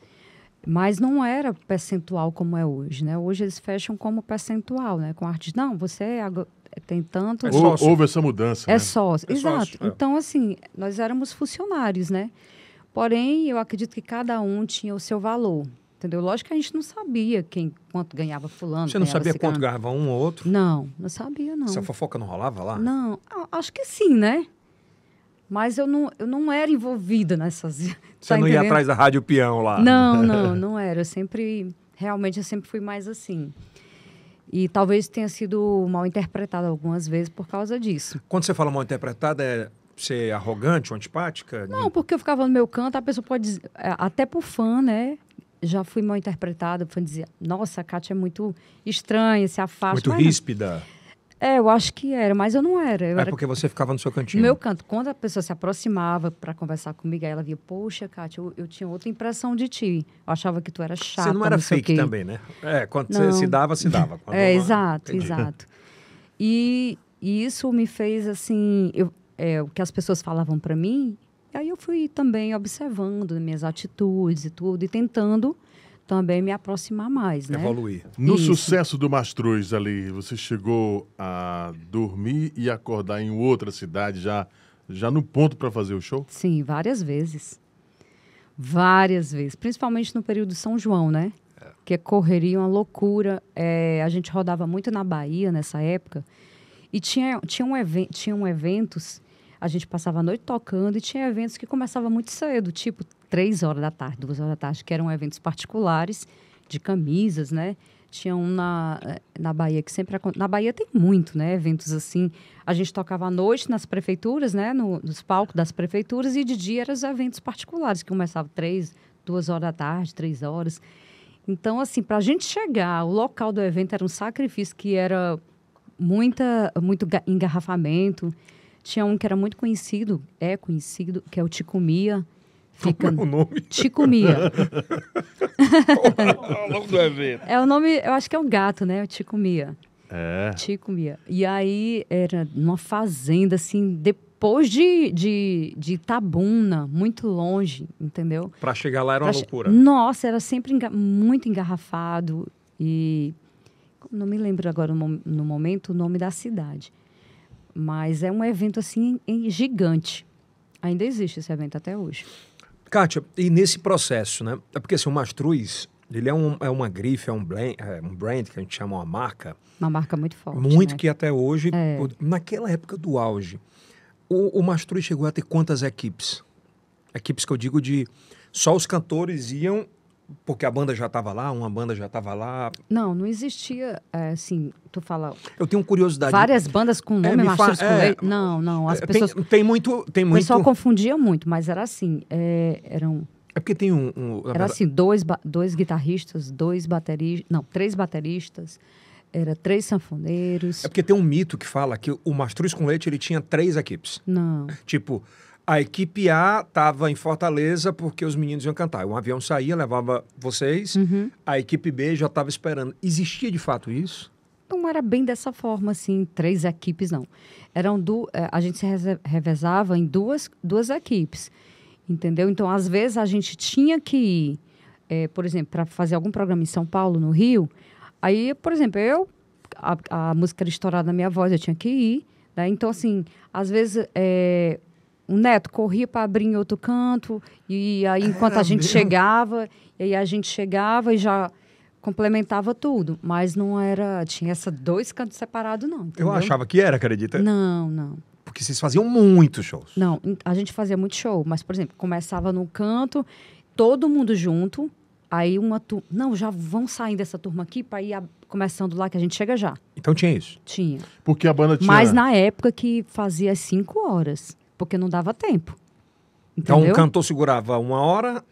mas não era percentual como é hoje, né? Hoje eles fecham como percentual, né? Com artes, não, você é tem tanto... É sócio. Houve essa mudança, É né? sócio, é exato. Sócio, é. Então, assim, nós éramos funcionários, né? Porém, eu acredito que cada um tinha o seu valor, entendeu? Lógico que a gente não sabia quem quanto ganhava fulano. Você não sabia ciclano. quanto ganhava um ou outro? Não, não sabia, não. Essa fofoca não rolava lá? Não, acho que sim, né? Mas eu não, eu não era envolvida nessas, você tá não entendendo? ia atrás da rádio peão lá. Né? Não, <laughs> não, não era. Eu sempre, realmente, eu sempre fui mais assim. E talvez tenha sido mal interpretado algumas vezes por causa disso. Quando você fala mal interpretada, é ser arrogante ou antipática? Não, porque eu ficava no meu canto, a pessoa pode dizer, é, até por fã, né? Já fui mal interpretada, O fã dizia, nossa, a Kátia é muito estranha, se afasta. Muito ríspida. Não. É, eu acho que era, mas eu não era. Eu é era... porque você ficava no seu cantinho. No meu canto. Quando a pessoa se aproximava para conversar comigo, ela via, poxa, Kátia, eu, eu, tinha outra impressão de ti. Eu achava que tu era chata. Você não era não fake também, né? É, quando você se dava, se dava. <laughs> Quando é, uma... exato, Entendi. exato. E, e, isso me fez, assim, eu, é, o que as pessoas falavam para mim, aí eu fui também observando minhas atitudes e tudo, e tentando também me aproximar mais, né? Evoluir. No Isso. sucesso do Mastruz ali, você chegou a dormir e acordar em outra cidade já já no ponto para fazer o show? Sim, várias vezes. Várias vezes, principalmente no período de São João, né? É. Que é correria, uma loucura. É, a gente rodava muito na Bahia nessa época e tinha, tinha, um, um eventos a gente passava a noite tocando e tinha eventos que começava muito cedo, tipo três horas da tarde, duas horas da tarde, que eram eventos particulares de camisas, né? Tinha um na, eh, na Bahia que sempre Na Bahia tem muito, né? Eventos assim. A gente tocava à noite nas prefeituras, né? No, nos palcos das prefeituras, e de dia eram os eventos particulares, que começavam três, duas horas da tarde, três horas. Então, assim, para a gente chegar, o local do evento era um sacrifício que era muita, muito engarrafamento. Tinha um que era muito conhecido, é conhecido, que é o Ticumia. Fica... Como é o nome? Ticumia. <laughs> é o nome, eu acho que é um gato, né? O Ticumia. É. Ticumia. E aí era numa fazenda, assim, depois de, de, de Itabuna, muito longe, entendeu? Para chegar lá era pra uma che... loucura. Nossa, era sempre enga... muito engarrafado e não me lembro agora no momento o nome da cidade. Mas é um evento assim gigante. Ainda existe esse evento até hoje. Kátia, e nesse processo, né? É porque assim, o Mastruz, ele é, um, é uma grife, é um, blend, é um brand que a gente chama uma marca. Uma marca muito forte. Muito né? que até hoje, é. naquela época do auge, o, o Mastruz chegou a ter quantas equipes? Equipes que eu digo de só os cantores iam porque a banda já estava lá, uma banda já estava lá. Não, não existia, é, assim, tu fala. Eu tenho curiosidade. Várias bandas com é, nome é, Machado fa... é, Não, não, as é, pessoas. Tem, tem muito, tem muito. O pessoal confundia muito, mas era assim, é, eram. É porque tem um. um era verdade... assim, dois, dois guitarristas, dois bateristas, não, três bateristas. Era três sanfoneiros. É porque tem um mito que fala que o Mastruz com Leite ele tinha três equipes. Não. Tipo, a equipe A estava em Fortaleza porque os meninos iam cantar. Um avião saía, levava vocês. Uhum. A equipe B já estava esperando. Existia de fato isso? Não era bem dessa forma, assim, três equipes, não. Eram do, eh, a gente se revezava em duas, duas equipes, entendeu? Então, às vezes, a gente tinha que ir, é, por exemplo, para fazer algum programa em São Paulo, no Rio. Aí, por exemplo, eu, a, a música era estourada na minha voz, eu tinha que ir. Né? Então, assim, às vezes é, o neto corria para abrir em outro canto, e aí enquanto Era a ah, gente mesmo? chegava, e aí a gente chegava e já complementava tudo, mas não era, tinha essa dois cantos separados não, entendeu? Eu achava que era, acredita? Não, não. Porque vocês faziam muitos shows. Não, a gente fazia muito show, mas por exemplo, começava num canto, todo mundo junto, aí uma turma, não, já vão saindo dessa turma aqui para ir a... começando lá que a gente chega já. Então tinha isso. Tinha. Porque a banda tinha Mas na época que fazia cinco horas porque não dava tempo. Então, Entendeu? Então o cantor segurava uma hora?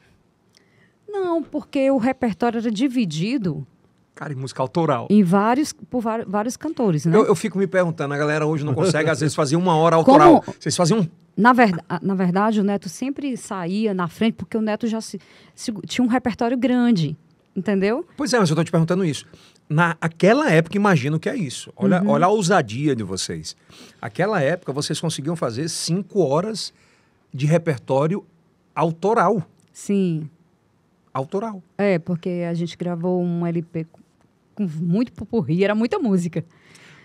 Não, porque o repertório era dividido. Cara, e música autoral. Em vários, por vários cantores, né? Eu, eu fico me perguntando, a galera hoje não consegue, às vezes, fazer uma hora autoral. Como... Vocês faziam um na, na verdade, o Neto sempre saía na frente, porque o Neto já se, se, tinha um repertório grande. Entendeu? Pois é, mas eu estou te perguntando isso. Naquela época, imagino que é isso. Olha, uhum. olha a ousadia de vocês. Aquela época, vocês conseguiam fazer cinco horas de repertório autoral. Sim. Autoral. É, porque a gente gravou um LP com muito pupurri, era muita música.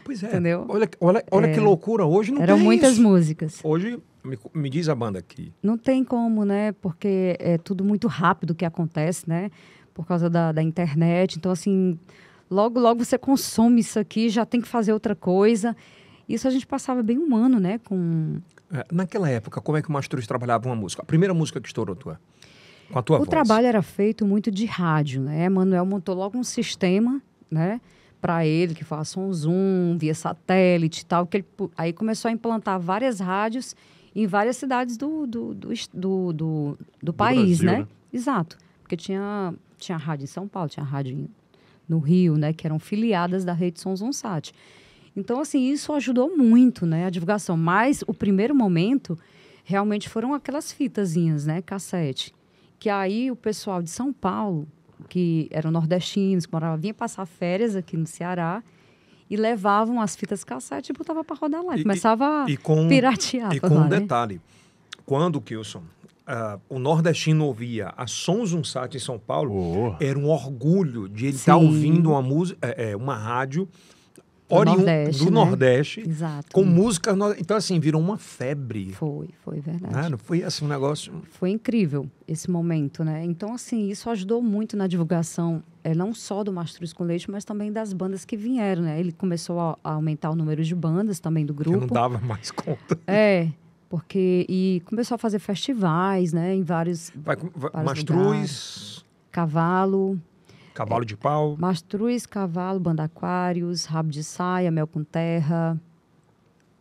Pois é. Entendeu? Olha, olha, olha é. que loucura. Hoje não Eram tem muitas isso. músicas. Hoje, me, me, diz a banda aqui. Não tem como, né? Porque é tudo muito rápido que acontece, né? por causa da, da internet. Então, assim, logo, logo você consome isso aqui, já tem que fazer outra coisa. Isso a gente passava bem humano, né? Com... É, naquela época, como é que o Mastruz trabalhava uma música? A primeira música que estourou tua? Com a tua o voz. trabalho era feito muito de rádio, né? Manuel montou logo um sistema, né? Para ele, que faça um zoom via satélite e tal. Que ele, aí começou a implantar várias rádios em várias cidades do, do, do, do, do, do país, Brasil, né? né? Exato. Porque tinha tinha rádio em São Paulo, tinha rádio no Rio, né, que eram filiadas da rede Sons Sonsat. Então, assim, isso ajudou muito, né, a divulgação. Mas o primeiro momento realmente foram aquelas fitazinhas, né, cassete. Que aí o pessoal de São Paulo, que eram nordestinos, que moravam, vinha passar férias aqui no Ceará, e levavam as fitas cassete e botava para rodar lá. E, começava e, e com, a piratear. E com lá, um né? detalhe, quando, o Kilson, Uh, o nordestino ouvia a Sons um Sat em São Paulo, oh. era um orgulho de ele estar tá ouvindo uma música, é, é uma rádio do Nordeste, do né? Nordeste Exato. com músicas então assim virou uma febre. Foi, foi verdade. Né? Não, foi assim um negócio. Foi incrível esse momento, né? Então assim isso ajudou muito na divulgação é, não só do Mastruz com Leite, mas também das bandas que vieram, né? Ele começou a, a aumentar o número de bandas também do grupo. Eu não dava mais conta. É. Porque, e começou a fazer festivais, né? Em vários. Vai, vai, Mastruz. Lugares. Cavalo. Cavalo de pau. Mastruz, cavalo, banda aquários, rabo de saia, mel com terra.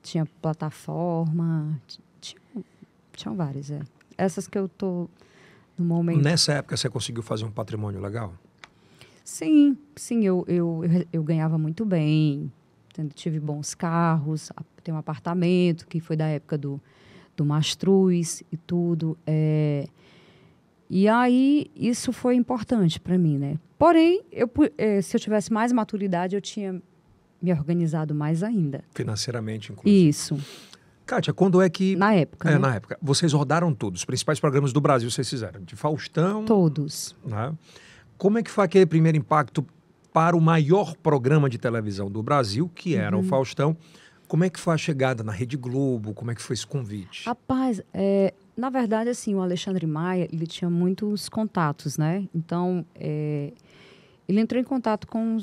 Tinha plataforma. Tinha, tinham várias, é. Essas que eu tô no momento. Nessa época você conseguiu fazer um patrimônio legal? Sim, sim, eu, eu, eu, eu ganhava muito bem, tive bons carros, tem um apartamento que foi da época do do Mastruz e tudo. É, e aí isso foi importante para mim, né? Porém, eu, é, se eu tivesse mais maturidade, eu tinha me organizado mais ainda. Financeiramente, inclusive. Isso. Kátia, quando é que. Na época. É, né? na época. Vocês rodaram todos, os principais programas do Brasil vocês fizeram, de Faustão. Todos. Né? Como é que foi aquele primeiro impacto para o maior programa de televisão do Brasil, que era uhum. o Faustão? Como é que foi a chegada na Rede Globo? Como é que foi esse convite? Rapaz, é, na verdade, assim, o Alexandre Maia, ele tinha muitos contatos, né? Então, é, ele entrou em contato com,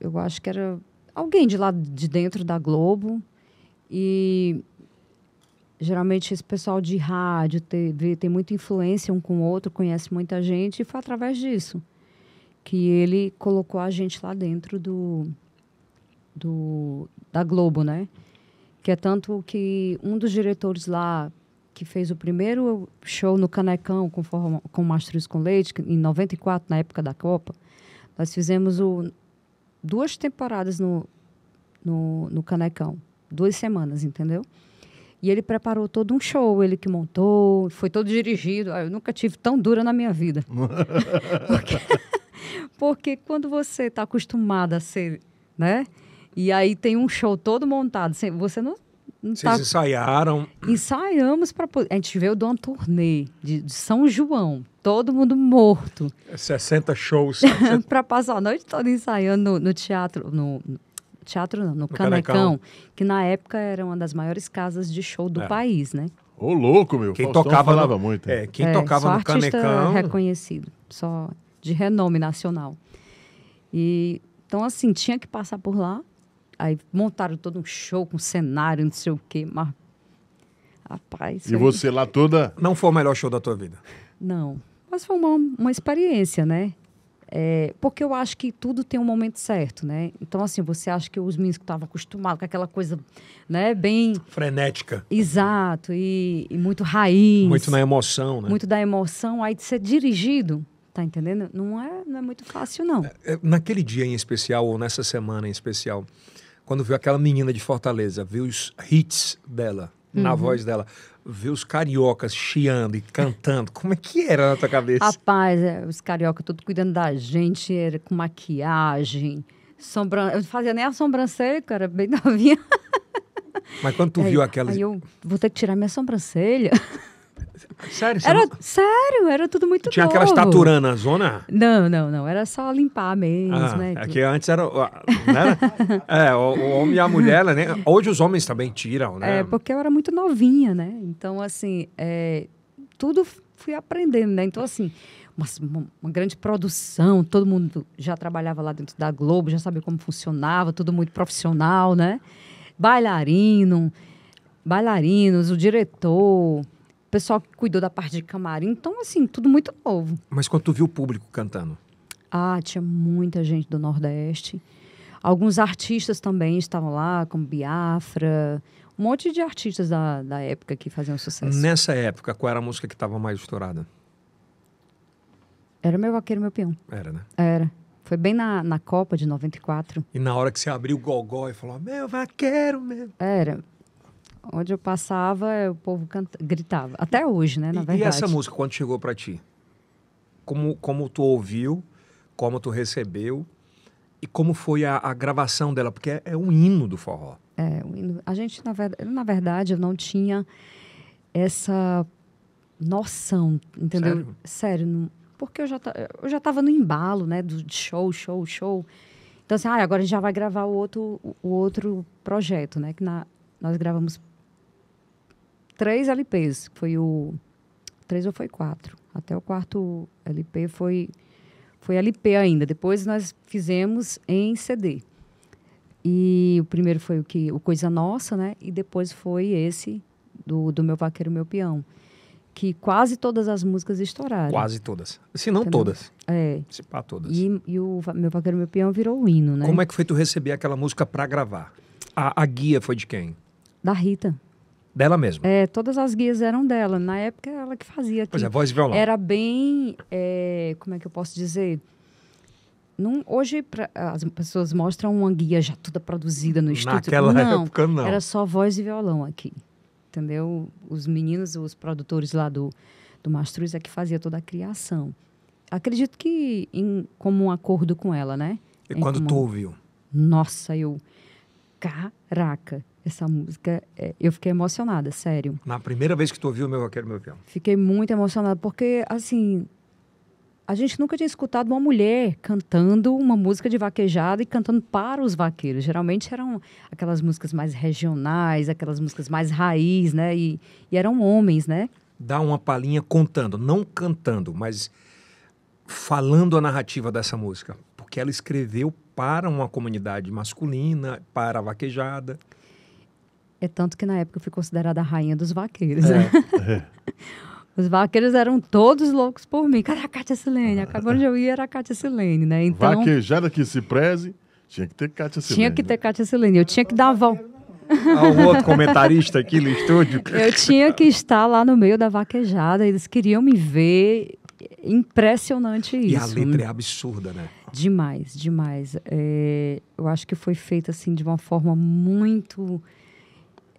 eu acho que era alguém de lá de dentro da Globo. E geralmente esse pessoal de rádio, TV, tem muita influência um com o outro, conhece muita gente. E foi através disso que ele colocou a gente lá dentro do, do da Globo, né? Que é tanto que um dos diretores lá, que fez o primeiro show no Canecão com, forma, com Mastros com Leite, em 94, na época da Copa, nós fizemos o, duas temporadas no, no, no Canecão. Duas semanas, entendeu? E ele preparou todo um show, ele que montou, foi todo dirigido. Ah, eu nunca tive tão dura na minha vida. <laughs> porque, <laughs> porque quando você está acostumada a ser, né? E aí tem um show todo montado. Você não. não Vocês tá... ensaiaram? Ensaiamos para. A gente veio de uma turnê de, de São João, todo mundo morto. 60 é shows. <laughs> para passar a noite toda ensaiando no, no teatro, no, teatro não, no, no Canecão, Canecão, que na época era uma das maiores casas de show do é. país, né? Ô, louco, meu. Quem Faustão tocava falava no, muito. É, né? quem é, tocava no artista Canecão. reconhecido, só de renome nacional. E então assim, tinha que passar por lá. Aí montaram todo um show com cenário, não sei o quê, mas. Rapaz. E aí... É você lá toda. Não foi o melhor show da tua vida? Não. Mas foi uma, uma experiência, né? É, porque eu acho que tudo tem um momento certo, né? Então, assim, você acha que os meninos que estavam acostumados com aquela coisa, né, bem... Frenética. Exato, e, e, muito raiz. Muito na emoção, né? Muito da emoção, aí de ser dirigido, tá entendendo? Não é, não é muito fácil, não. É, é, naquele dia em especial, ou nessa semana em especial, quando viu aquela menina de Fortaleza, viu os hits dela, uhum. na voz dela, viu os cariocas chiando e cantando, como é que era na tua cabeça? Rapaz, é, os cariocas tudo cuidando da gente, era com maquiagem, sombra... eu não fazia nem a sobrancelha, cara, bem <laughs> novinha. Mas quando tu aí, viu aquela, Aí eu vou ter que tirar minha sobrancelha. <laughs> Sério? Era, não... Sério, era tudo muito Tinha novo. aquela estaturana na zona? Não, não, não. Era só limpar mesmo, ah, né? É que antes era... era né, né? <laughs> é, o, o, homem e a mulher, né, né? Hoje os homens também tiram, né? É, porque eu era muito novinha, né? Então, assim, é, tudo fui aprendendo, né? Então, assim... Uma, uma, grande produção, todo mundo já trabalhava lá dentro da Globo, já sabia como funcionava, tudo muito profissional, né? Bailarino, bailarinos, o diretor, pessoal que cuidou da parte de camarim. Então, assim, tudo muito novo. Mas quando tu viu o público cantando? Ah, tinha muita gente do Nordeste. Alguns artistas também estavam lá, como Biafra, um monte de artistas da, da época que faziam sucesso. Nessa época, qual era a música que estava mais estourada? Era Meu Vaqueiro, Meu Peão. Era, né? Era. Foi bem na, na Copa de 94. E na hora que você abriu o gogó e falou, meu vaqueiro, meu... Era onde eu passava, é, o povo canta, gritava. Até hoje, né, na e, verdade. E essa música, quando chegou para ti? Como, como tu ouviu, como tu recebeu e como foi a, a gravação dela? Porque é, é, um hino do forró. É, um hino. A gente, na verdade, na verdade, eu não tinha essa noção, entendeu? Sério, Sério não, porque eu já, eu já tava no embalo, né, do show, show, show. Então, assim, ah, agora a gente já vai gravar o outro, o outro projeto, né? Que na, nós gravamos três LPs. Foi o. Três ou foi quatro. Até o quarto LP foi, foi LP ainda. Depois nós fizemos em CD. E o primeiro foi o que o Coisa Nossa, né? E depois foi esse do, do Meu Vaqueiro Meu Peão. Que quase todas as músicas estouraram. Quase todas. Se não Entendeu? todas. É. Se pá todas. E, e o Meu Vaqueiro Meu Peão virou o hino, né? Como é que foi tu receber aquela música para gravar? A, a guia foi de quem? Da Rita. Dela mesma. É, todas as guias eram dela. Na época, ela que fazia. Pois é, voz e violão. Era bem. É, como é que eu posso dizer? Não, hoje pra, as pessoas mostram uma guia já toda produzida no estúdio. Naquela não, época, não. Era só voz e violão aqui. Entendeu? Os meninos, os produtores lá do, do Mastruz é que fazia toda a criação. Acredito que em, como um acordo com ela, né? E em quando tu ouviu? Nossa, eu. Caraca! Essa música, é, eu fiquei emocionada, sério. Na primeira vez que tu ouviu o meu Vaqueiro Meu Peão? Fiquei muito emocionada, porque, assim, a gente nunca tinha escutado uma mulher cantando uma música de vaquejada e cantando para os vaqueiros. Geralmente eram aquelas músicas mais regionais, aquelas músicas mais raiz, né? E, e eram homens, né? Dá uma palhinha contando, não cantando, mas falando a narrativa dessa música. Porque ela escreveu para uma comunidade masculina, para a vaquejada. É tanto que na época eu fui considerada a rainha dos vaqueiros. É. <laughs> Os vaqueiros eram todos loucos por mim. Cadê a Cátia Silene? Acabou ah. de eu ia era a Cátia Silene, né? Então, Vaquejada que se preze, tinha que ter Cátia Silene. Tinha que né? ter Cátia Silene. Eu tinha que dar volta. Há um outro comentarista aqui no estúdio. <laughs> Eu tinha que estar lá no meio da vaquejada. Eles queriam me ver. Impressionante isso. E a letra é absurda, né? Demais, demais. É, eu acho que foi feita assim de uma forma muito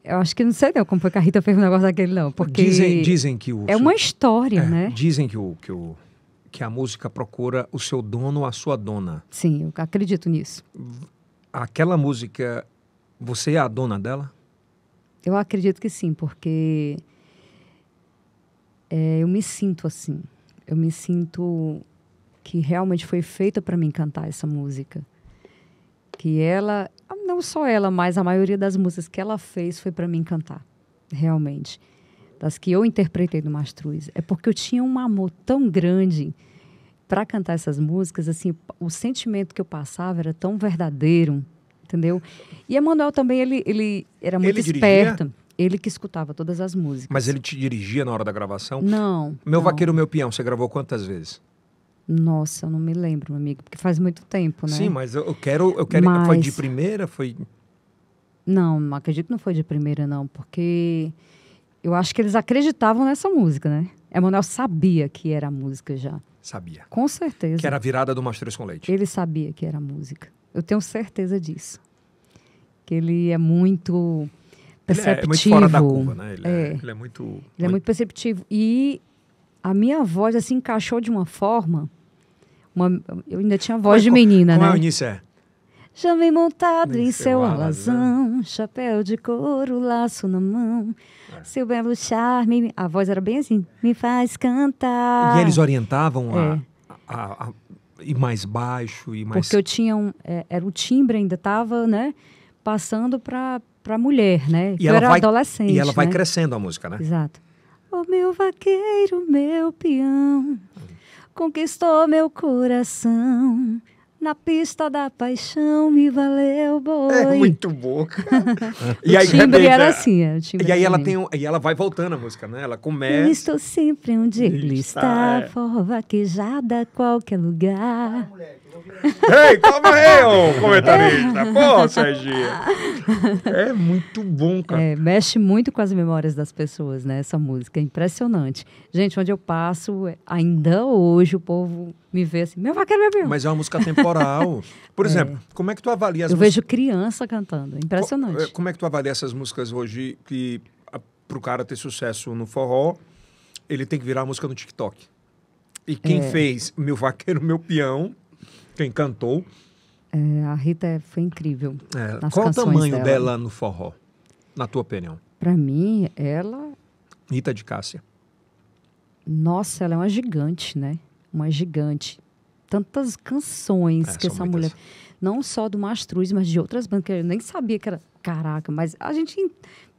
eu acho que não sei não, como foi que a Rita fez um negócio daquele, não. Porque dizem, dizem que o. É seu, uma história, é, né? Dizem que, o, que, o, que a música procura o seu dono, a sua dona. Sim, eu acredito nisso. Aquela música, você é a dona dela? Eu acredito que sim, porque é, eu me sinto assim. Eu me sinto que realmente foi feita para mim cantar essa música. Que ela ah, não só ela, mas a maioria das músicas que ela fez foi para mim cantar, realmente. Das que eu interpretei do Mastruz. É porque eu tinha um amor tão grande para cantar essas músicas, assim, o sentimento que eu passava era tão verdadeiro, entendeu? E Emanuel também, ele, ele era muito ele esperto. Ele que escutava todas as músicas. Mas ele te dirigia na hora da gravação? Não. Meu não. Vaqueiro, Meu Peão, você gravou quantas vezes? Nossa, eu não me lembro, amigo, porque faz muito tempo, né? Sim, mas eu quero. Eu quero mas... Foi de primeira? Foi. Não, acredito que não foi de primeira, não, porque eu acho que eles acreditavam nessa música, né? Emanuel sabia que era a música já. Sabia. Com certeza. Que era a virada do Mastruz com Leite. Ele sabia que era a música. Eu tenho certeza disso. Que ele é muito perceptivo. Ele é, muito fora da curva, né? Ele é, é ele é muito. Ele é muito... é muito perceptivo. E a minha voz assim encaixou de uma forma uma, eu ainda tinha voz de menina, como é né? Como é o início? Já é? vem montado em, seu alazão, chapéu de couro, laço na mão. É. Seu belo charme. A voz era bem assim. Me faz cantar. E eles orientavam é. a, a, a, ir mais baixo e mais. Porque eu tinha um. É, era o timbre, ainda estava, né? Passando para a mulher, né? E eu era vai, adolescente. E ela vai né? crescendo a música, né? Exato. O meu vaqueiro, meu peão. Hum conquistou meu coração. Na pista da paixão me valeu boi. É muito bom. <laughs> e aí, o timbre assim, é, timbre E aí ela assim. tem um, e ela vai voltando a música, né? Ela começa. Estou sempre onde ele está, está é. forvaquejada qualquer lugar. Ah, Ei, calma aí, ô comentarista. Pô, Serginho. É muito bom, cara. É, mexe muito com as memórias das pessoas, né? Essa música. É impressionante. Gente, onde eu passo, é, ainda hoje o povo me vê assim, meu vaqueiro, meu avião. Mas é uma música temporal. Por <laughs> é. exemplo, é. como é que tu avalia as Eu vejo criança cantando. Impressionante. É, como é que tu avalia essas músicas hoje que para o cara ter sucesso no forró, ele tem que virar música no TikTok. E quem é. fez Meu Vaqueiro, Meu Peão quem cantou. É, a Rita é, foi incrível. É, qual o tamanho dela. dela. no forró, na tua opinião? Para mim, ela. Rita de Cássia. Nossa, ela é uma gigante, né? Uma gigante. Tantas canções é, que essa muitas. mulher não só do Mastruz, mas de outras bandas, que eu nem sabia que era. Caraca, mas a gente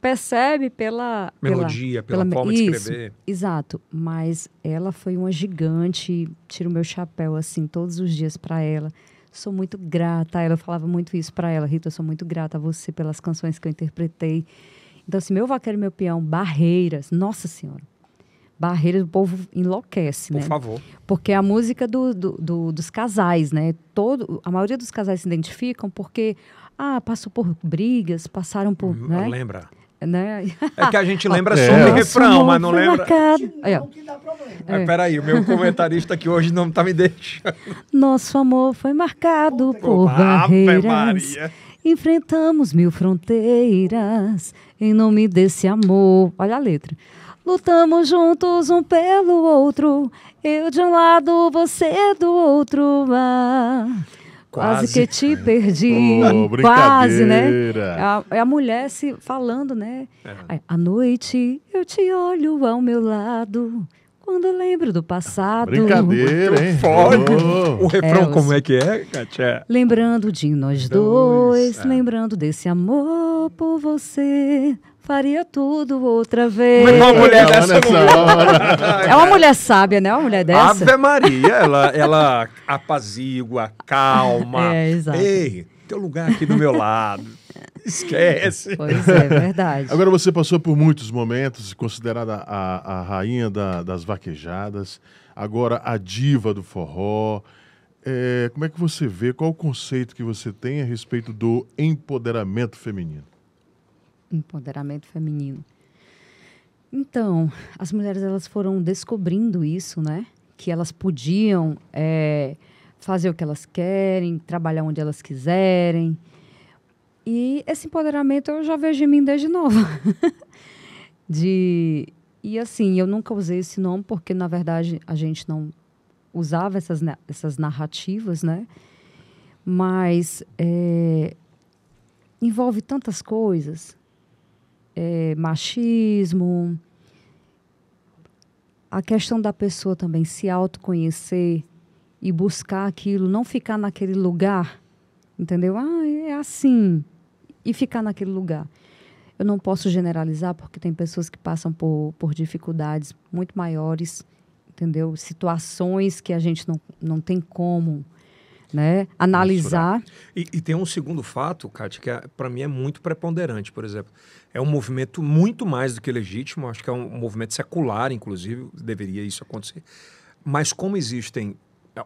percebe pela. Melodia, pela, pela, pela forma isso, de escrever. Exato. Mas ela foi uma gigante, tiro meu chapéu, assim, todos os dias para ela. Sou muito grata a ela. Eu falava muito isso para ela, Rita, eu sou muito grata a você pelas canções que eu interpretei. Então, assim, meu vaqueiro, meu peão, barreiras, nossa senhora barreiras, o povo enlouquece, Por né? Por favor. Porque a música do, do, do, dos casais, né? Todo, a maioria dos casais se identificam porque, ah, passou por brigas, passaram por. Hum, né? Lembra. Né? É que a gente <laughs> lembra é. só sobre refrão, mas não lembra. Marcado. É. É. É, peraí, o meu comentarista aqui hoje não tá me deixando. Nosso amor foi marcado Puta por barreiras. Enfrentamos mil fronteiras em nome desse amor. Olha a letra. Lutamos juntos um pelo outro, eu de um lado, você do outro. Ah. Quase, quase que te perdi. Oh, quase, né? É a, é a, mulher se falando, né? É. À noite eu te olho ao meu lado. Quando lembro do passado. Brincadeira, hein? Forte. Oh. O refrão, é, como é que é, Katia? Lembrando de nós dois, dois. É. lembrando desse amor por você faria tudo outra vez. Uma mulher dessa não. É uma mulher sábia, né? Uma mulher dessa. Ave Maria, ela, ela apazigua, calma. É, exato. Ei, teu lugar aqui do meu lado. Esquece. Pois é, verdade. Agora você passou por muitos momentos, considerada a, a rainha da, das vaquejadas, agora a diva do forró. É, como é que você vê? Qual o conceito que você tem a respeito do empoderamento feminino? empoderamento feminino. Então, as mulheres elas foram descobrindo isso, né? Que elas podiam é, fazer o que elas querem, trabalhar onde elas quiserem. E esse empoderamento eu já vejo em mim desde nova. <laughs> de e assim, eu nunca usei esse nome porque na verdade a gente não usava essas essas narrativas, né? Mas é, envolve tantas coisas é, machismo, a questão da pessoa também se autoconhecer e buscar aquilo, não ficar naquele lugar, entendeu? Ah, é assim. E ficar naquele lugar. Eu não posso generalizar, porque tem pessoas que passam por, por dificuldades muito maiores, entendeu? Situações que a gente não, não tem como né? Analisar. E, e, tem um segundo fato, Kátia, que é, para mim é muito preponderante, por exemplo. É um movimento muito mais do que legítimo, acho que é um movimento secular, inclusive, deveria isso acontecer. Mas como existem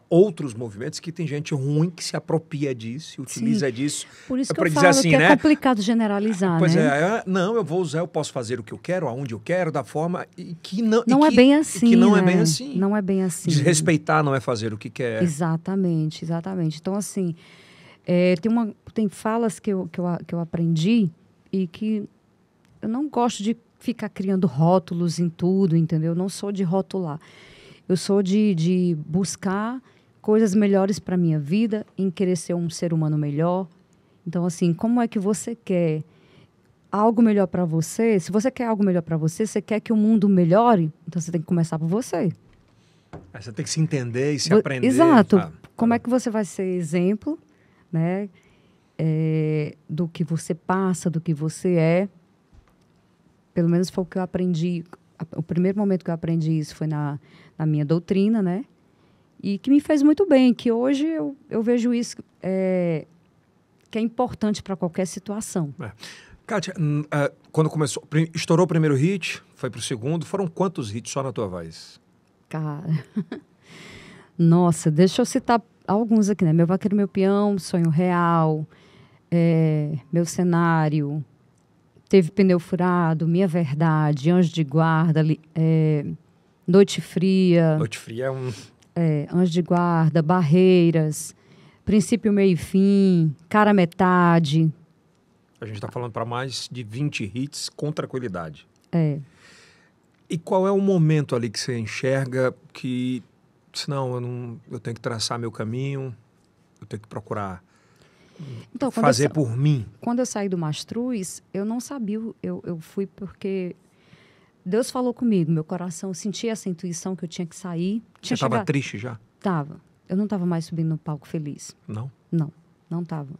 outros movimentos que tem gente ruim que se apropria disso, utiliza Sim. disso. Por isso é que eu falo assim, que é né? complicado generalizar, pois né? É, é, não, eu vou usar, eu posso fazer o que eu quero, aonde eu quero, da forma e que não não é bem assim, que não é né? é bem assim. Não é bem assim. Desrespeitar não é fazer o que quer. Exatamente, exatamente. Então assim, é, tem uma tem falas que eu, que eu que eu aprendi e que eu não gosto de ficar criando rótulos em tudo, entendeu? Eu não sou de rotular. Eu sou de, de buscar coisas melhores para minha vida, em querer ser um ser humano melhor. Então, assim, como é que você quer algo melhor para você? Se você quer algo melhor para você, você quer que o mundo melhore, então você tem que começar por você. Aí é, você tem que se entender e se aprender. Exato. como é que você vai ser exemplo, né? É, do que você passa, do que você é. Pelo menos foi o que eu aprendi. O primeiro momento que eu aprendi isso foi na, a minha doutrina, né? E que me fez muito bem, que hoje eu, eu vejo isso é, que é importante para qualquer situação. É. Kátia, é, quando começou, estourou o primeiro hit, foi para o segundo, foram quantos hits só na tua voz? Cara, <laughs> nossa, deixa eu citar alguns aqui, né? Meu Vaqueiro Meu Peão, Sonho Real, é, Meu Cenário, Teve Pneu Furado, Minha Verdade, Anjo de Guarda, é, Noite Fria. Noite Fria é um. É, Anjo de Guarda, Barreiras, Princípio, Meio e Fim, Cara Metade. A gente está falando para mais de 20 hits com tranquilidade. É. E qual é o momento ali que você enxerga que, senão eu, não, eu tenho que traçar meu caminho, eu tenho que procurar então, fazer por mim? Quando eu saí do Mastruz, eu não sabia, eu, eu fui porque Deus falou comigo, meu coração sentia essa intuição que eu tinha que sair. Tinha Você estava triste já? Tava. Eu não estava mais subindo no palco feliz. Não? Não, não estava.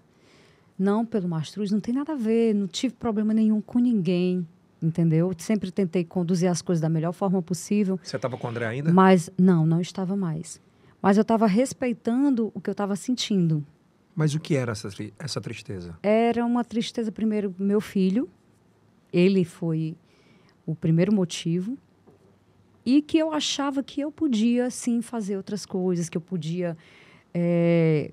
Não pelo Mastruz, não tem nada a ver, não tive problema nenhum com ninguém, entendeu? Eu sempre tentei conduzir as coisas da melhor forma possível. Você estava com o André ainda? Mas não, não estava mais. Mas eu estava respeitando o que eu estava sentindo. Mas o que era essa, essa tristeza? Era uma tristeza, primeiro, meu filho. Ele foi o primeiro motivo e que eu achava que eu podia sim fazer outras coisas, que eu podia é,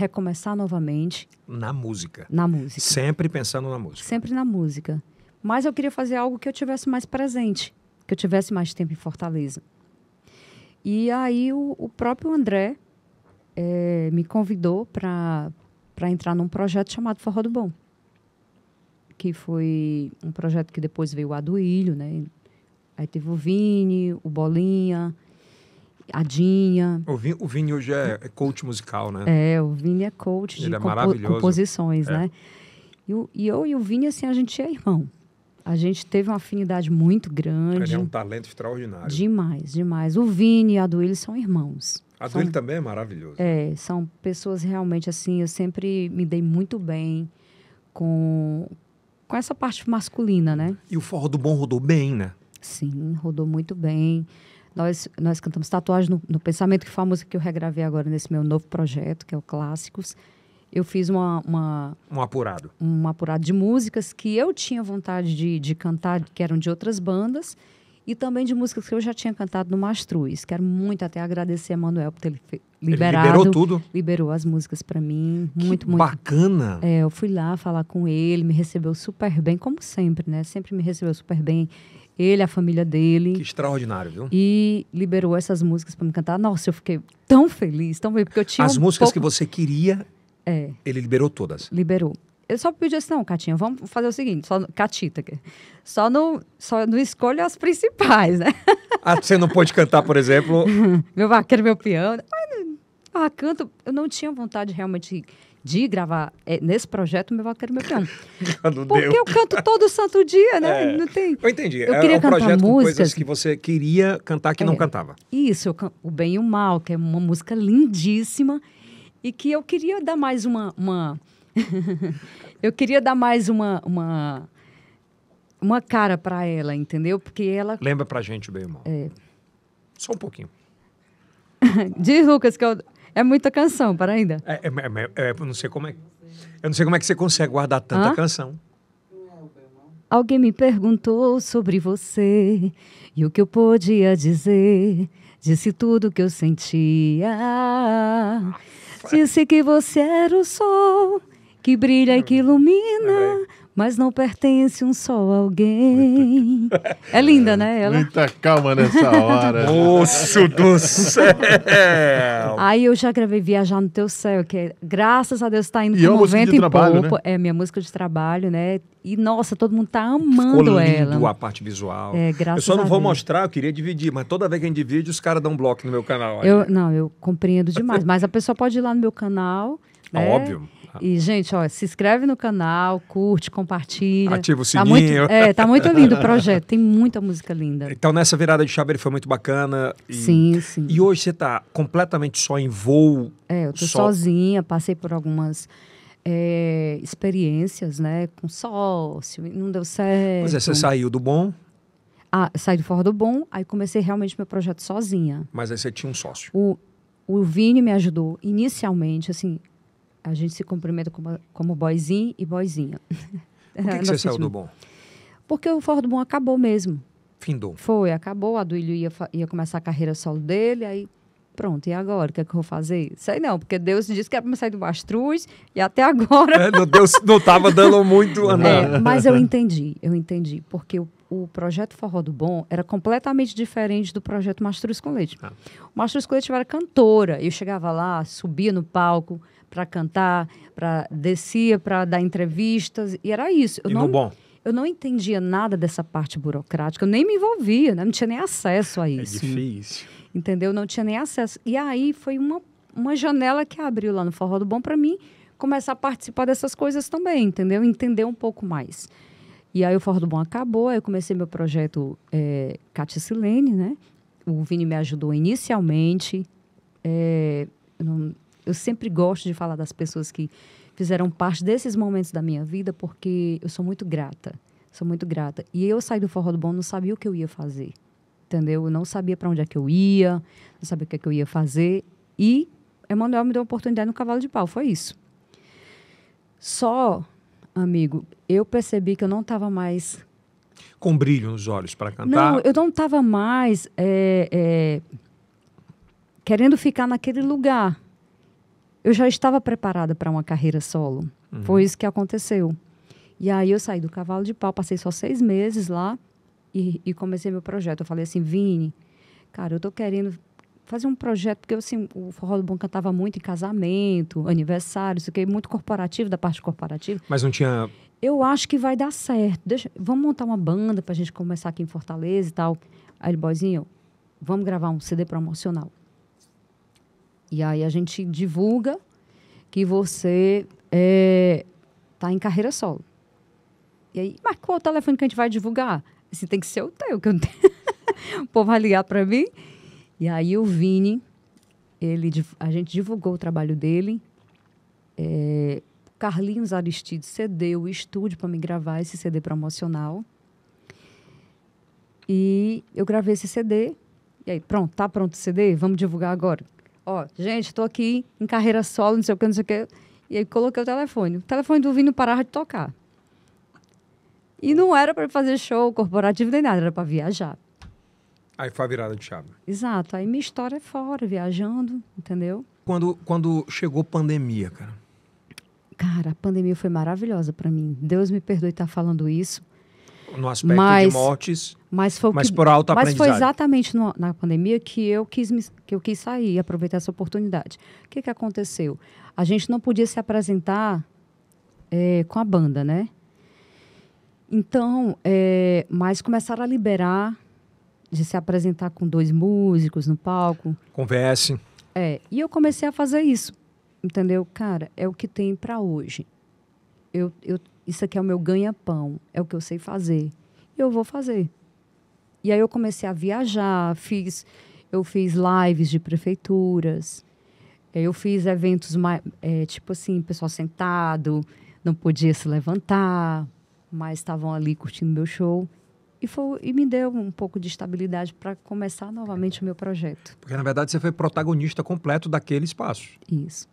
recomeçar novamente. Na música. Na música. Sempre pensando na música. Sempre na música. Mas eu queria fazer algo que eu tivesse mais presente, que eu tivesse mais tempo em Fortaleza. E aí o, o próprio André é, me convidou para entrar num projeto chamado Forró do Bom que foi um projeto que depois veio o Aduílio, né? Aí teve o Vini, o Bolinha, a Dinha. O Vini, o Vini hoje é, é, coach musical, né? É, o Vini é coach Ele de é compo composições, é. né? E, e eu e o Vini, assim, a gente é irmão. A gente teve uma afinidade muito grande. Ele é um talento extraordinário. Demais, demais. O Vini e a Duílio são irmãos. A Duílio também é maravilhoso. É, são pessoas realmente assim, eu sempre me dei muito bem com, com essa parte masculina, né? E o forró do bom rodou bem, né? Sim, rodou muito bem. Nós, nós cantamos Tatuagem no, no Pensamento, que foi a música que eu regravei agora nesse meu novo projeto, que é o Clássicos. Eu fiz uma, uma, Um apurado. Um apurado de músicas que eu tinha vontade de, de cantar, que eram de outras bandas e também de músicas que eu já tinha cantado no Mastruz. Quero muito até agradecer a Manuel por ter liberado. Ele liberou tudo? Liberou as músicas para mim. Que muito, muito. Bacana! É, eu fui lá falar com ele, me recebeu super bem, como sempre, né? Sempre me recebeu super bem. Ele, a família dele. Que extraordinário, viu? E liberou essas músicas para me cantar. Nossa, eu fiquei tão feliz, tão feliz, porque eu tinha. As um músicas pouco... que você queria, é, ele liberou todas. Liberou eu só pedi assim, não, Catinha, vamos fazer o seguinte, só Catita, só não, só não escolha as principais, né? Ah, você não pode cantar, por exemplo? <laughs> meu vaqueiro, meu piano. Ah, canto, eu não tinha vontade realmente de gravar é, nesse projeto Meu Vaqueiro Meu Piano. <laughs> Ah, não Porque deu. eu canto todo santo dia, né? É. Não tem... Eu entendi. Eu queria é um cantar projeto músicas... com coisas que você queria cantar que é. não cantava. Isso, can... O Bem e o Mal, que é uma música lindíssima e que eu queria dar mais uma, uma <laughs> eu queria dar mais uma, uma, uma cara para ela, entendeu? Porque ela. Lembra pra gente, bem, irmão. É. Só um pouquinho. <laughs> Diz, Lucas, que eu... é muita canção, para ainda. É, é, é, é não sei como é. Eu não sei como é que você consegue guardar tanta Hã? canção. Alguém me perguntou sobre você e o que eu podia dizer. Disse tudo que eu sentia. Ah, Disse que você era o sol que brilha e que uhum. ilumina, mas não pertence um só a alguém. É linda, é, né? Ela... Muita calma nessa <laughs> hora. Moço do céu! Aí eu já gravei Viajar no Teu Céu, que é, graças a Deus está indo e com 90 e trabalho, pouco. Né? É minha música de trabalho, né? E nossa, todo mundo tá amando ela. a parte visual. É, graças eu só não vou Deus. mostrar, eu queria dividir, mas toda vez que a gente divide, os caras dão um bloco no meu canal. Eu, não, eu compreendo demais. mas a pessoa pode ir lá no meu canal. Né? Óbvio. E, gente, ó, se inscreve no canal, curte, compartilha. Ativa o sininho. Tá muito, é, tá muito lindo o projeto, tem muita música linda. Então, nessa virada de chave, ele foi muito bacana. E, sim, sim. E hoje você tá completamente só em voo? É, eu tô só... sozinha, passei por algumas... É, experiências, né, com sócio, não deu certo. Pois é, você saiu do bom? Ah, saí do Fora do Bom, aí comecei realmente meu projeto sozinha. Mas aí você tinha um sócio? O, o Vini me ajudou inicialmente, assim, a gente se cumprimenta como, como boizinho e boizinha. Por que, que <laughs> você saiu do bom? Porque o Ford Bom acabou mesmo. Findou. Foi, acabou. a Duílio ia, ia começar a carreira solo dele, aí pronto, e agora? O que é que eu vou fazer? Sei não, porque Deus disse que era para sair do Bastruz e até agora. É, não, Deus não estava dando muito. é, mas eu entendi, eu entendi. Porque o, o, projeto Forró do Bom era completamente diferente do projeto Mastruz com Leite. Ah. O Mastruz com Leite era cantora, eu chegava lá, subia no palco, para cantar, para descia para dar entrevistas e era isso. Eu e não, bom. Eu não entendia nada dessa parte burocrática, eu nem me envolvia, né? não tinha nem acesso a é isso. É difícil. Entendeu? Não tinha nem acesso. E aí foi uma, uma janela que abriu lá no Forró do Bom para mim começar a participar dessas coisas também, entendeu? Entender um pouco mais. E aí o Forró do Bom acabou, aí eu comecei meu projeto é, eh, Cátia Silene, né? O Vini me ajudou inicialmente. É, não, eu sempre gosto de falar das pessoas que fizeram parte desses momentos da minha vida, porque eu sou muito grata. Sou muito grata. E eu saí do Forró do Bom, não sabia o que eu ia fazer. Entendeu? Eu não sabia para onde é que eu ia, não sabia o que é que eu ia fazer. E Emanuel me deu a oportunidade no cavalo de pau, foi isso. Só, amigo, eu percebi que eu não estava mais. Com brilho nos olhos para cantar? Não, eu não estava mais é, é, querendo ficar naquele lugar eu já estava preparada para uma carreira solo. Uhum. Foi isso que aconteceu. E aí eu saí do cavalo de pau, passei só seis meses lá e, e comecei meu projeto. Eu falei assim, Vini, cara, eu tô querendo fazer um projeto, porque assim, o Forró do Bom cantava muito em casamento, aniversário, isso aqui, muito corporativo, da parte corporativa. Mas não tinha... Eu acho que vai dar certo. Deixa, vamos montar uma banda para a gente começar aqui em Fortaleza e tal. Aí ele, boizinho, vamos gravar um CD promocional. E aí a gente divulga que você está é, tá em carreira solo. E aí, mas qual é o telefone que a gente vai divulgar? Esse tem que ser o teu, que eu não tenho. <laughs> o povo vai ligar para mim. E aí o Vini, ele, a gente divulgou o trabalho dele. É, Carlinhos Aristides cedeu o estúdio para me gravar esse CD promocional. E eu gravei esse CD. E aí, pronto, tá pronto o CD? Vamos divulgar agora. Ó, gente, estou aqui em carreira solo, não sei o que, não sei o que. E aí coloquei o telefone. O telefone do Vini parava de tocar. E não era para fazer show corporativo nem nada, era para viajar. Aí foi a virada de chave. Exato. Aí minha história é fora, viajando, entendeu? Quando, quando chegou pandemia, cara? Cara, a pandemia foi maravilhosa para mim. Deus me perdoe estar tá falando isso, no aspecto mas, de mortes, mas, foi mas que, por Mas foi exatamente no, na pandemia que eu quis me, que eu quis sair, aproveitar essa oportunidade. O que, que aconteceu? A gente não podia se apresentar é, com a banda, né? Então, é, mas começaram a liberar de se apresentar com dois músicos no palco. Converse. É, e eu comecei a fazer isso, entendeu? Cara, é o que tem para hoje. Eu, eu, isso aqui é o meu ganha-pão, é o que eu sei fazer. E eu vou fazer. E aí eu comecei a viajar, fiz, eu fiz lives de prefeituras, eh, eu fiz eventos é, tipo assim, pessoal sentado, não podia se levantar, mas estavam ali curtindo meu show. E, foi, e me deu um pouco de estabilidade para começar novamente o meu projeto. Porque, na verdade, você foi protagonista completo daquele espaço. Isso.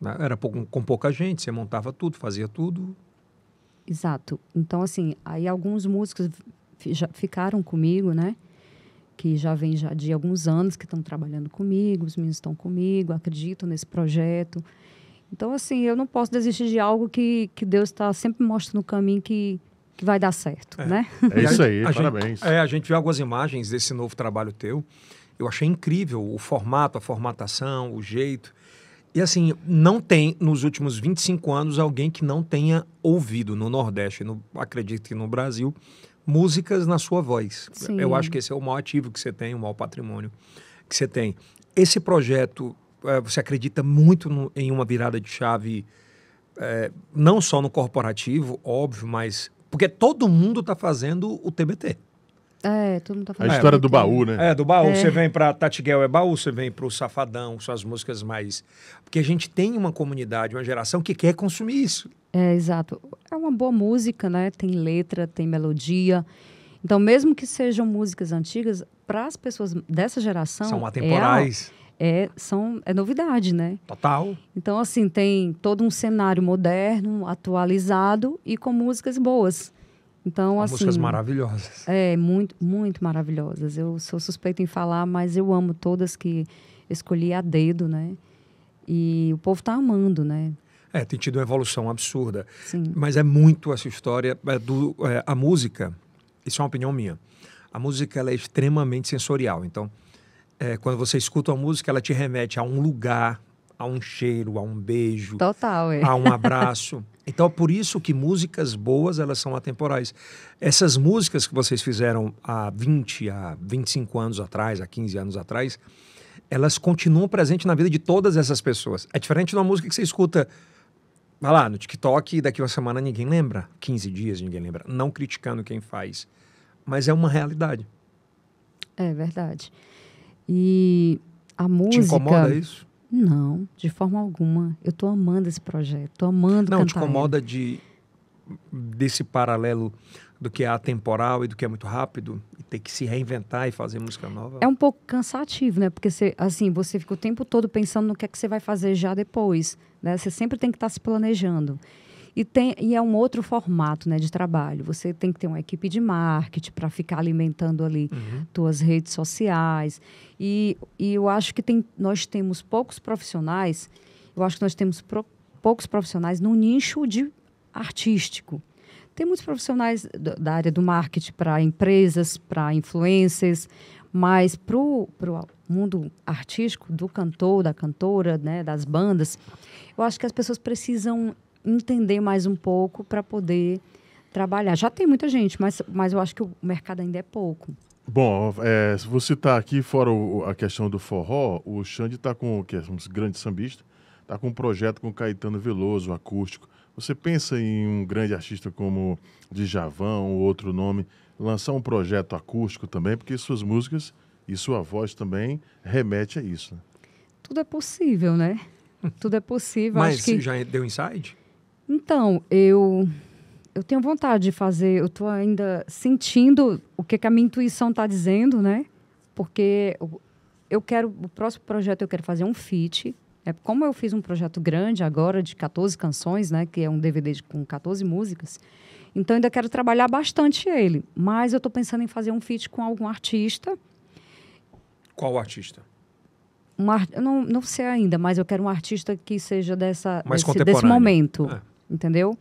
Né? Era com pouca gente, você montava tudo, fazia tudo. Exato. Então, assim, aí alguns músicos já ficaram comigo, né? Que já vem já de alguns anos que estão trabalhando comigo, os meninos estão comigo, acreditam nesse projeto. Então, assim, eu não posso desistir de algo que, que Deus está sempre mostrando o caminho que, que vai dar certo, é. né? É isso aí, a parabéns. Gente, é, a gente viu algumas imagens desse novo trabalho teu. Eu achei incrível o formato, a formatação, o jeito. E assim, não tem nos últimos 25 anos alguém que não tenha ouvido no Nordeste, no, acredito que no Brasil, músicas na sua voz. Sim. Eu acho que esse é o maior ativo que você tem, o maior patrimônio que você tem. Esse projeto, é, você acredita muito no, em uma virada de chave, é, não só no corporativo, óbvio, mas. Porque todo mundo está fazendo o TBT. É, todo mundo tá falando. A história é, do baú, né? É, do baú. É. Você vem pra Tatiguel é baú, você vem pro Safadão, suas músicas mais. Porque a gente tem uma comunidade, uma geração que quer consumir isso. É, exato. É uma boa música, né? Tem letra, tem melodia. Então, mesmo que sejam músicas antigas, para as pessoas dessa geração. São atemporais. É, a, é, são, é novidade, né? Total. Então, assim, tem todo um cenário moderno, atualizado e com músicas boas. Então, assim, músicas maravilhosas. É, muito, muito maravilhosas. Eu sou suspeita em falar, mas eu amo todas que escolhi a dedo, né? E o povo está amando, né? É, tem tido uma evolução absurda. Sim. Mas é muito essa história é, do é, a música. Isso é uma opinião minha. A música ela é extremamente sensorial. Então, é, quando você escuta uma música, ela te remete a um lugar, a um cheiro, a um beijo, Total, é. a um abraço. <laughs> Então, por isso que músicas boas, elas são atemporais. Essas músicas que vocês fizeram há 20, há 25 anos atrás, há 15 anos atrás, elas continuam presentes na vida de todas essas pessoas. É diferente de uma música que você escuta, vai lá, no TikTok, e daqui uma semana ninguém lembra, 15 dias ninguém lembra, não criticando quem faz. Mas é uma realidade. É verdade. E a música... Te incomoda isso? Não, de forma alguma. Eu estou amando esse projeto, estou amando Não, te incomoda de, desse paralelo do que é atemporal e do que é muito rápido e ter que se reinventar e fazer música nova? É um pouco cansativo, né? Porque você, assim, você fica o tempo todo pensando no que é que você vai fazer já depois, né? Você sempre tem que estar tá se planejando. E, tem, e é um outro formato né, de trabalho. Você tem que ter uma equipe de marketing para ficar alimentando ali uhum. tuas redes sociais. E, e eu acho que tem, nós temos poucos profissionais, eu acho que nós temos pro, poucos profissionais no nicho de artístico. Tem muitos profissionais do, da área do marketing para empresas, para influencers, mas para o mundo artístico, do cantor, da cantora, né, das bandas, eu acho que as pessoas precisam entender mais um pouco para poder trabalhar. Já tem muita gente, mas, mas eu acho que o mercado ainda é pouco. Bom, é, vou citar tá aqui, fora o, a questão do forró, o Xande está com, que é um grande sambista, está com um projeto com Caetano Veloso, acústico. Você pensa em um grande artista como Djavan ou outro nome, lançar um projeto acústico também, porque suas músicas e sua voz também remete a isso. Né? Tudo é possível, né? Tudo é possível. Mas Acho que... já deu insight? Então, eu eu tenho vontade de fazer, eu estou ainda sentindo o que, que a minha intuição está dizendo, né? Porque eu quero, o próximo projeto eu quero fazer um feat. É, como eu fiz um projeto grande agora, de 14 canções, né? Que é um DVD de, com 14 músicas. Então, ainda quero trabalhar bastante ele. Mas eu estou pensando em fazer um feat com algum artista. Qual artista? não, não sei ainda, mas eu quero um artista que seja dessa, desse, desse, momento. É entendeu?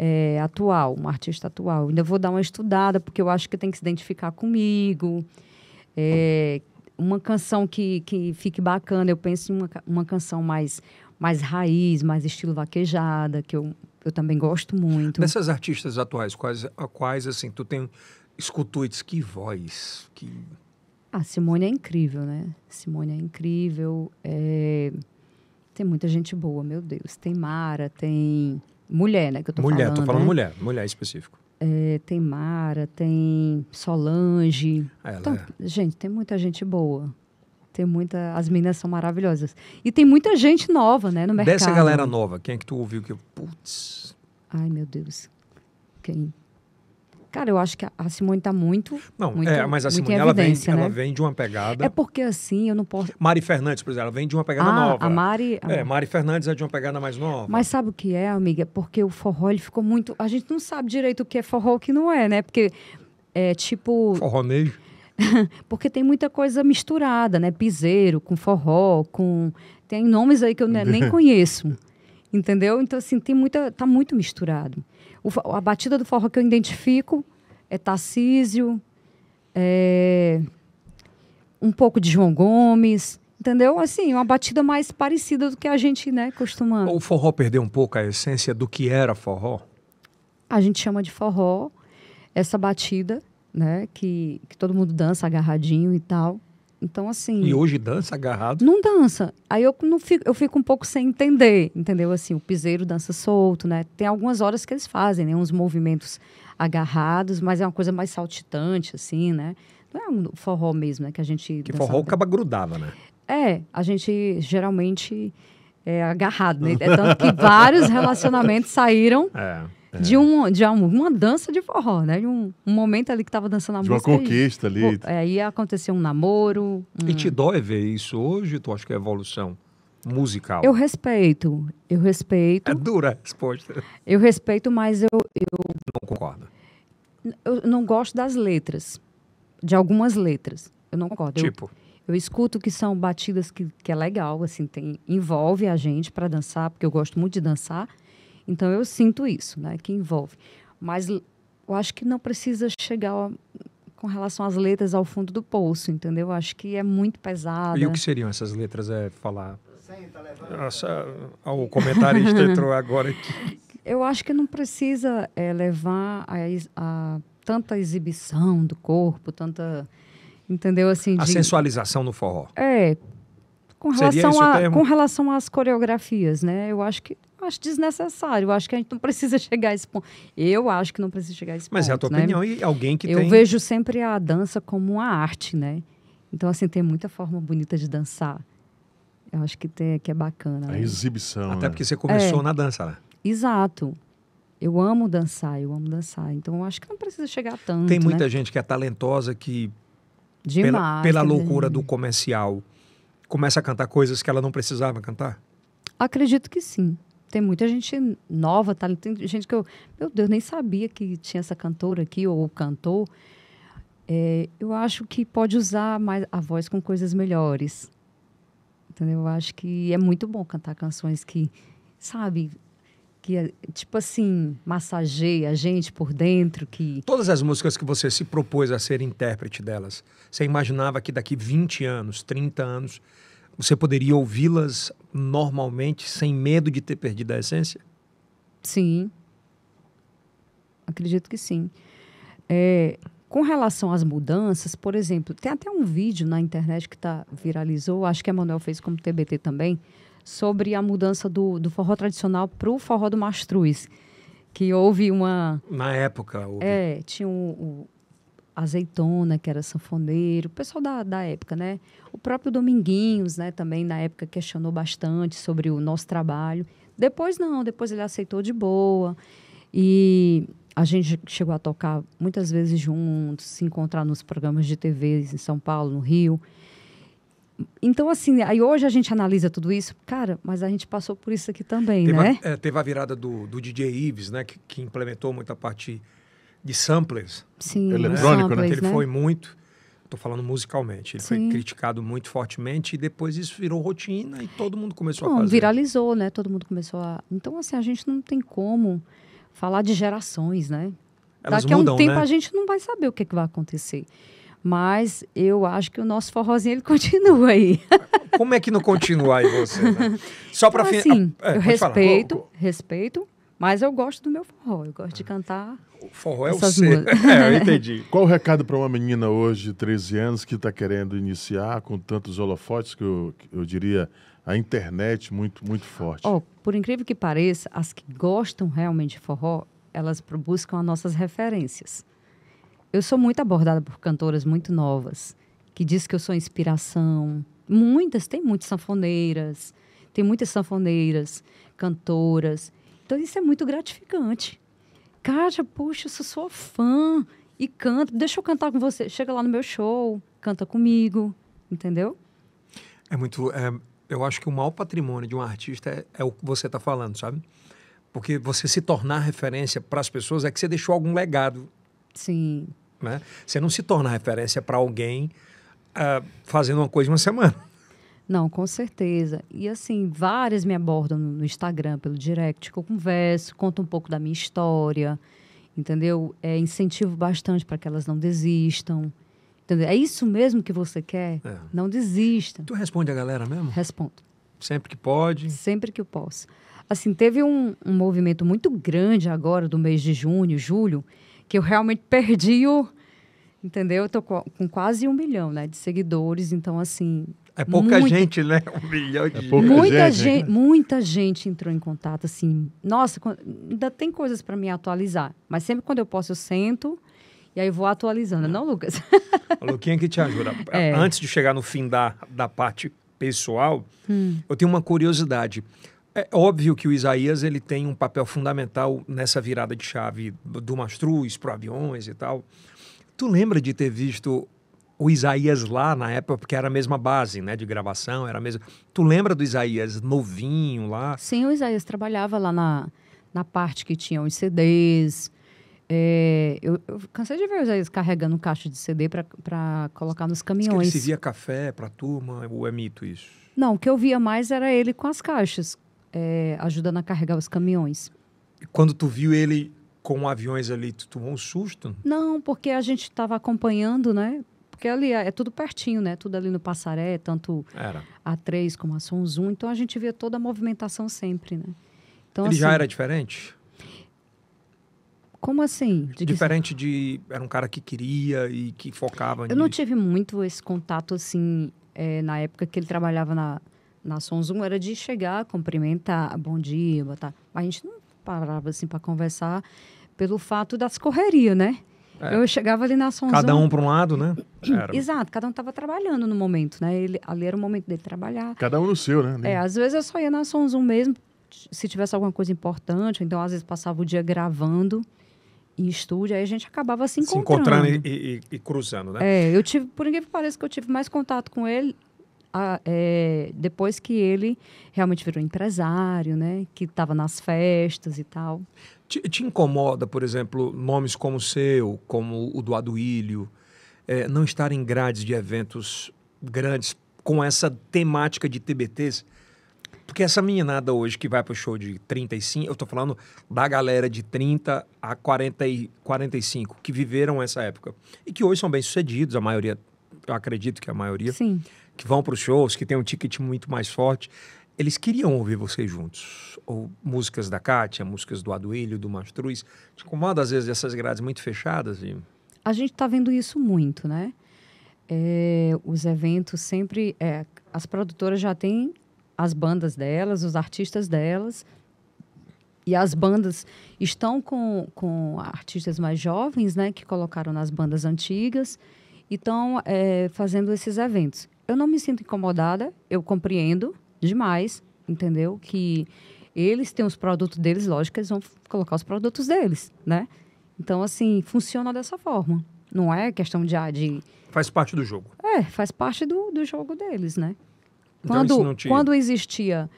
É, atual, um artista atual. Eu ainda vou dar uma estudada, porque eu acho que tem que se identificar comigo. É, uma canção que, que fique bacana, eu penso em uma, uma canção mais, mais raiz, mais estilo vaquejada, que eu, eu também gosto muito. Dessas artistas atuais, quais, quais assim, tu tem escutou e disse, que voz, que... A ah, Simone é incrível, né? Simone é incrível, é... tem muita gente boa, meu Deus. Tem Mara, tem Mulher, né? Que eu tô mulher, falando. Mulher, tô falando né? mulher, mulher específico. É, tem Mara, tem Solange. Ah, então, é. Gente, tem muita gente boa. Tem muita. As meninas são maravilhosas. E tem muita gente nova, né, no mercado. Dessa galera nova, quem é que tu ouviu que. Putz. Ai, meu Deus. Quem? Cara, eu acho que a Simone está muito. Não, muito, é, mas a Simone ela vem, né? ela vem de uma pegada. É porque assim eu não posso. Mari Fernandes, por exemplo, ela vem de uma pegada ah, nova. A Mari. É, ah. Mari Fernandes é de uma pegada mais nova. Mas sabe o que é, amiga? Porque o forró ele ficou muito. A gente não sabe direito o que é forró e o que não é, né? Porque é tipo. Forronejo. <laughs> porque tem muita coisa misturada, né? Piseiro, com forró, com. Tem nomes aí que eu nem <laughs> conheço. Entendeu? Então, assim, tem muita. tá muito misturado. O, a batida do forró que eu identifico é Tarcísio, é, um pouco de João Gomes, entendeu? Assim, uma batida mais parecida do que a gente, né, costuma. O forró perdeu um pouco a essência do que era forró? A gente chama de forró essa batida, né, que, que todo mundo dança agarradinho e tal. Então, assim. E hoje dança agarrado? Não dança. Aí eu, não fico, eu fico um pouco sem entender, entendeu? Assim, o piseiro dança solto, né? Tem algumas horas que eles fazem, né? Uns movimentos agarrados, mas é uma coisa mais saltitante, assim, né? Não é um forró mesmo, né? Que a gente. Que forró acaba grudava, né? É, a gente geralmente é agarrado, né? <laughs> É tanto que vários relacionamentos saíram. É é. De, um, de uma dança de forró, né? De um, um momento ali que estava dançando a de música. De uma conquista e, ali. Pô, é, aí aconteceu um namoro. Um... E te dói ver isso hoje? Tu acha que é evolução? musical? Eu respeito, eu respeito. É dura a resposta. Eu respeito, mas eu. eu não concordo. Eu não gosto das letras, de algumas letras. Eu não concordo. Tipo. Eu, eu escuto que são batidas que, que é legal, assim, tem, envolve a gente para dançar, porque eu gosto muito de dançar. Então eu sinto isso, né, que envolve. Mas eu acho que não precisa chegar a, com relação às letras ao fundo do poço, entendeu? Eu acho que é muito pesado. E o que seriam essas letras? É falar. Senta, Nossa, o comentarista <laughs> entrou agora aqui. Eu acho que não precisa é, levar a, a tanta exibição do corpo, tanta. Entendeu? Assim, de... A sensualização no forró. É. Com relação, a, com relação às coreografias, né? Eu acho que acho desnecessário. Acho que a gente não precisa <laughs> chegar a esse ponto. Eu acho que não precisa chegar a esse Mas ponto. Mas é a tua né? opinião e alguém que Eu tem... vejo sempre a dança como uma arte, né? Então, assim, tem muita forma bonita de dançar. Eu acho que, tem, que é bacana. A né? exibição. Até né? porque você começou é, na dança, né? Exato. Eu amo dançar, eu amo dançar. Então, eu acho que não precisa chegar tanto. Tem muita né? gente que é talentosa que. Demais, pela, pela né? loucura do comercial, começa a cantar coisas que ela não precisava cantar? Acredito que sim tem muita gente nova, tá? tem gente que eu, meu Deus, nem sabia que tinha essa cantora aqui ou cantor. É, eu acho que pode usar mais a voz com coisas melhores. Entendeu? Eu acho que é muito bom cantar canções que, sabe, que é, tipo assim, massageia a gente por dentro, que Todas as músicas que você se propôs a ser intérprete delas, você imaginava que daqui 20 anos, 30 anos, você poderia ouvi-las normalmente, sem medo de ter perdido a essência? Sim. Acredito que sim. É, com relação às mudanças, por exemplo, tem até um vídeo na internet que tá, viralizou, acho que a Manuel fez como TBT também, sobre a mudança do, do forró tradicional para o forró do Mastruz. Que houve uma. Na época. Houve. É, tinha o, um, um, Azeitona, que era sanfoneiro, o pessoal da, da época, né? O próprio Dominguinhos, né, também na época questionou bastante sobre o nosso trabalho. Depois não, depois ele aceitou de boa. E a gente chegou a tocar muitas vezes juntos, se encontrar nos programas de TV em São Paulo, no Rio. Então, assim, aí hoje a gente analisa tudo isso, cara, mas a gente passou por isso aqui também, teve né? A, é, teve a virada do, do DJ Ives, né, que, que implementou muita parte de samplers. Sim, eletrônico, né? Ele né? foi muito. Estou falando musicalmente. Ele Sim. foi criticado muito fortemente e depois isso virou rotina e todo mundo começou a fazer. Viralizou, né? Todo mundo começou a. Então, assim, a gente não tem como falar de gerações, né? Elas Daqui mudam, a um né? tempo né? a gente não vai saber o que, é que vai acontecer. Mas eu acho que o nosso forrozinho ele <laughs> continua aí. Como é que não continua aí você? Né? Só para então, fim... assim, ah, é, eu respeito, falar. respeito mas eu gosto do meu forró, eu gosto de ah. cantar. O forró é o C. <laughs> é, eu entendi. Qual o recado para uma menina hoje de 13 anos que está querendo iniciar com tantos holofotes que eu, eu diria a internet muito, muito forte? Oh, por incrível que pareça, as que gostam realmente de forró, elas buscam as nossas referências. Eu sou muito abordada por cantoras muito novas que diz que eu sou inspiração. Muitas, tem muitas sanfoneiras, tem muitas sanfoneiras, cantoras então, isso é muito gratificante. Cacha puxa, eu sou sua fã. E canto. deixa eu cantar com você. Chega lá no meu show, canta comigo, entendeu? É muito. É, eu acho que o maior patrimônio de um artista é, é o que você está falando, sabe? Porque você se tornar referência para as pessoas é que você deixou algum legado. Sim. Né? Você não se torna referência para alguém uh, fazendo uma coisa uma semana. Não, com certeza. E assim, várias me abordam no Instagram, pelo direct, que eu converso, conto um pouco da minha história, entendeu? É, incentivo bastante para que elas não desistam. Entendeu? É isso mesmo que você quer? É. Não desista. Tu responde a galera mesmo? Respondo. Sempre que pode? Sempre que eu posso. Assim, teve um, um movimento muito grande agora, do mês de junho, julho, que eu realmente perdi o, entendeu? Eu tô com, quase um milhão, né, de seguidores, então assim é pouca muita, gente, né? <laughs> Um milhão de é pouca muita gente, gente né? Muita gente entrou em contato, assim. Nossa, ainda tem coisas para me atualizar. Mas sempre quando eu posso, eu sento e aí vou atualizando, é. não, Lucas? <laughs> A Luquinha que te ajuda. <laughs> É. Antes de chegar no fim da, da parte pessoal, hum. eu tenho uma curiosidade. É óbvio que o Isaías ele tem um papel fundamental nessa virada de chave do Mastruz para aviões e tal. Tu lembra de ter visto o Isaías lá na época, porque era a mesma base, né, de gravação, era a mesma. Tu lembra do Isaías novinho lá? Sim, o Isaías trabalhava lá na, na parte que tinha os CDs. É, eu, eu, cansei de ver o Isaías carregando um caixa de CD para colocar nos caminhões. que ele servia café para turma, ou é mito isso? Não, o que eu via mais era ele com as caixas, é, ajudando a carregar os caminhões. E quando tu viu ele com aviões ali, tu tomou um susto? Não, porque a gente estava acompanhando, né? Porque ali é, é, tudo pertinho, né? Tudo ali no Passaré, tanto era. a 3 como a Sons Então a gente via toda a movimentação sempre, né? Então, Ele assim, já era diferente? Como assim? De diferente de. Era um cara que queria e que focava Eu não tive muito esse contato assim. É, na época que ele trabalhava na, na Sons era de chegar, cumprimentar, bom dia, botar. A gente não parava assim para conversar pelo fato das correrias, né? É. Eu chegava ali na Sonzão. Cada um para um lado, né? Era. Exato, cada um estava trabalhando no momento, né? Ele, ali era o momento dele trabalhar. Cada um no seu, né? É, às vezes eu só ia na Sonzão mesmo, se tivesse alguma coisa importante, então às vezes passava o dia gravando em estúdio, aí a gente acabava se encontrando. Se encontrando e, e, e cruzando, né? É, eu tive, por ninguém que pareça que eu tive mais contato com ele a, é, depois que ele realmente virou empresário, né? Que estava nas festas e tal. Te, te, incomoda, por exemplo, nomes como o seu, como o do Aduílio, é, não estar em grades de eventos grandes com essa temática de TBTs? Porque essa meninada hoje que vai para o show de 35, eu estou falando da galera de 30 a 40 e 45 que viveram essa época e que hoje são bem-sucedidos, a maioria, eu acredito que a maioria, Sim. que vão para os shows, que tem um ticket muito mais forte eles queriam ouvir vocês juntos. Ou músicas da Kátia, músicas do Aduílio, do Mastruz. Te incomoda às vezes essas grades muito fechadas? E... A gente está vendo isso muito, né? É, os eventos sempre. É, as produtoras já têm as bandas delas, os artistas delas. E as bandas estão com, com artistas mais jovens, né? Que colocaram nas bandas antigas e estão é, fazendo esses eventos. Eu não me sinto incomodada, eu compreendo demais, entendeu? Que eles têm os produtos deles, lógico que eles vão colocar os produtos deles, né? Então, assim, funciona dessa forma. Não é questão de, ah, de... Faz parte do jogo. É, faz parte do, do jogo deles, né? Então, quando, não te... quando existia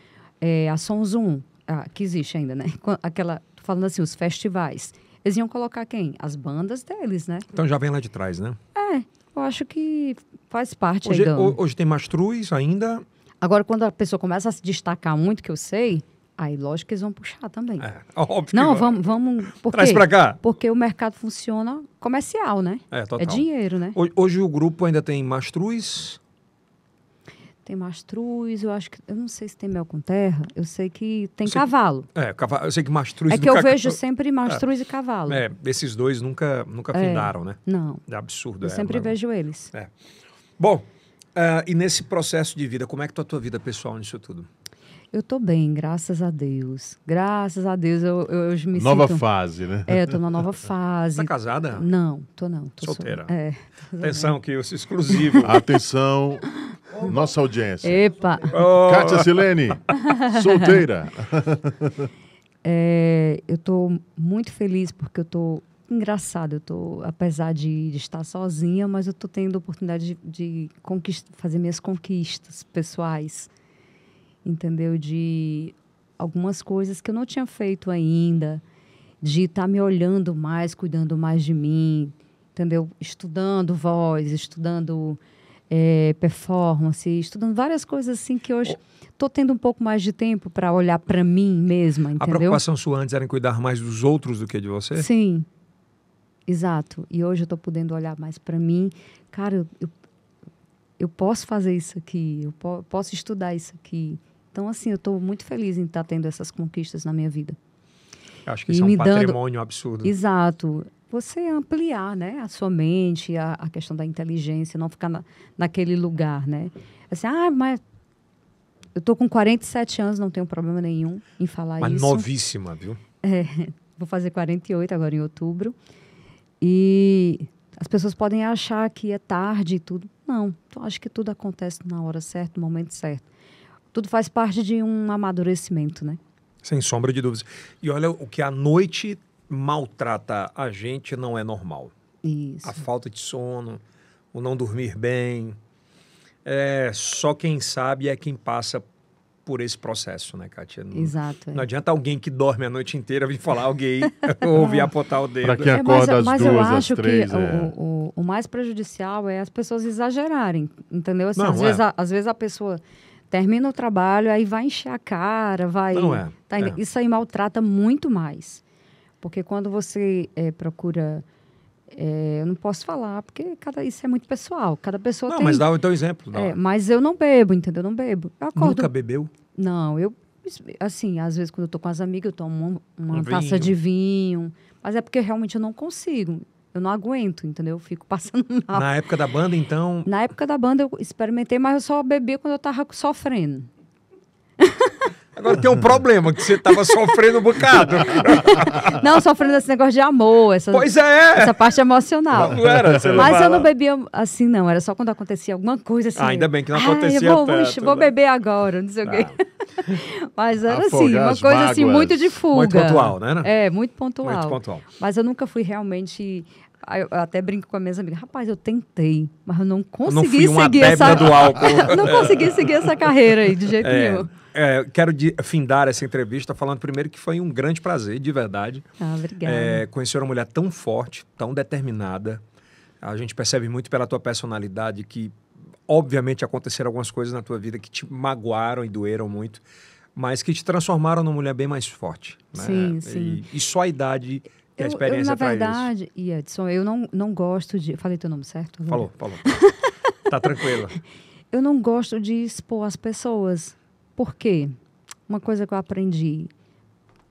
é, a Som Zoom, ah, que existe ainda, né? <laughs> Aquela, falando assim, os festivais. Eles iam colocar quem? As bandas deles, né? Então já vem lá de trás, né? É, eu acho que faz parte hoje, ainda. Hoje tem Mastruz ainda Agora, quando a pessoa começa a se destacar muito, que eu sei, aí lógico que eles vão puxar também. É, óbvio Não, vamos. vamos por Traz para cá. Porque o mercado funciona comercial, né? É, total. É dinheiro, né? Hoje, hoje o grupo ainda tem Mastruz. Tem Mastruz, eu acho que. Eu não sei se tem mel com terra. Eu sei que tem sei cavalo. é, cavalo. Eu sei que Mastruz. É que eu vejo sempre é. Mastruz é, e cavalo. É, esses dois nunca, nunca é, findaram, né? Não. É absurdo. Eu é, sempre é, vejo eles. É. Bom, Uh, e nesse processo de vida, como é que está a tua vida pessoal nisso tudo? Eu estou bem, graças a Deus. Graças a Deus, eu, eu, eu me nova sinto... Nova fase, né? É, eu tô nova <laughs> fase. Tá casada? Não, tô não. Tô Solteira. É, Atenção que eu sou é exclusivo. <laughs> Atenção, nossa audiência. Epa! Oh. Kátia Silene, <laughs> solteira. É, eu estou muito feliz porque eu estou engraçado, eu tô, apesar de, de estar sozinha, mas eu tô tendo a oportunidade de, de fazer minhas conquistas pessoais, entendeu? De algumas coisas que eu não tinha feito ainda, de estar tá me olhando mais, cuidando mais de mim, entendeu? Estudando voz, estudando é, performance, estudando várias coisas assim que hoje estou tendo um pouco mais de tempo para olhar para mim mesma, entendeu? A preocupação sua antes era em cuidar mais dos outros do que de você? Sim, Exato. E hoje eu estou podendo olhar mais para mim. Cara, eu, eu, eu, posso fazer isso aqui, eu po posso estudar isso aqui. Então, assim, eu estou muito feliz em estar tá tendo essas conquistas na minha vida. Eu acho que e isso é um patrimônio dando... absurdo. Exato. Você ampliar, né, a sua mente, a, a questão da inteligência, não ficar na, naquele lugar, né? Assim, ah, mas eu tô com 47 anos, não tenho problema nenhum em falar mas isso. Mas novíssima, viu? É, <laughs> vou fazer 48 agora em outubro. E as pessoas podem achar que é tarde e tudo. Não, eu então, acho que tudo acontece na hora certa, no momento certo. Tudo faz parte de um amadurecimento, né? Sem sombra de dúvidas. E olha o que a noite maltrata a gente não é normal. Isso. A falta de sono, o não dormir bem. É, só quem sabe é quem passa por esse processo, né, Kátia? Não, Exato. É. Não adianta alguém que dorme a noite inteira vir falar alguém <laughs> <laughs> ou vir apontar o dedo. Para quem acorda é, mas, às mas duas, eu acho que é. o, o, o, mais prejudicial é as pessoas exagerarem, entendeu? Assim, não, às, vezes é. a, às vezes a pessoa termina o trabalho, aí vai encher a cara, vai... Não é. Tá é. isso aí maltrata muito mais. Porque quando você eh, procura é, eu não posso falar, porque cada, isso é muito pessoal. Cada pessoa não, tem... mas dá o teu exemplo. É, mas eu não bebo, entendeu? Eu não bebo. Eu acordo... Nunca bebeu? Não, eu... Assim, às vezes quando eu tô com as amigas, eu tomo uma, uma um taça vinho. de vinho. Mas é porque realmente eu não consigo. Eu não aguento, entendeu? Eu fico <laughs> passando mal. Na época da banda, então? Na época da banda eu experimentei, mas eu só bebia quando eu tava sofrendo. <laughs> Agora tem um problema, que você tava sofrendo um bocado. Não, sofrendo esse negócio de amor. Essa, pois é. Essa parte emocional. Não era, você Mas não eu não bebia assim, não. Era só quando acontecia alguma coisa assim. Ah, ainda bem que não acontecia ah, vou, tanto, vou né? beber agora, não sei o quê. <laughs> Mas era assim, Afogar assim, uma coisa assim, muito de fuga. Muito pontual, né, né? É, muito pontual. Muito pontual. Mas eu nunca fui realmente ah, eu até brinco com as minhas amigas, rapaz, eu tentei, mas eu não consegui seguir essa. <laughs> não consegui seguir essa carreira aí de jeito é. nenhum é, quero de, findar essa entrevista falando primeiro que foi um grande prazer, de verdade. Ah, obrigada. É, conhecer uma mulher tão forte, tão determinada. A gente percebe muito pela tua personalidade que, obviamente, aconteceram algumas coisas na tua vida que te magoaram e doeram muito, mas que te transformaram numa mulher bem mais forte. Né? Sim, sim. E, e só a idade eu, eu, na verdade, isso. Edson, eu não, não gosto de. Falei teu nome certo? Falou, falou. <laughs> tá tranquila. Eu não gosto de expor as pessoas. Porque uma coisa que eu aprendi,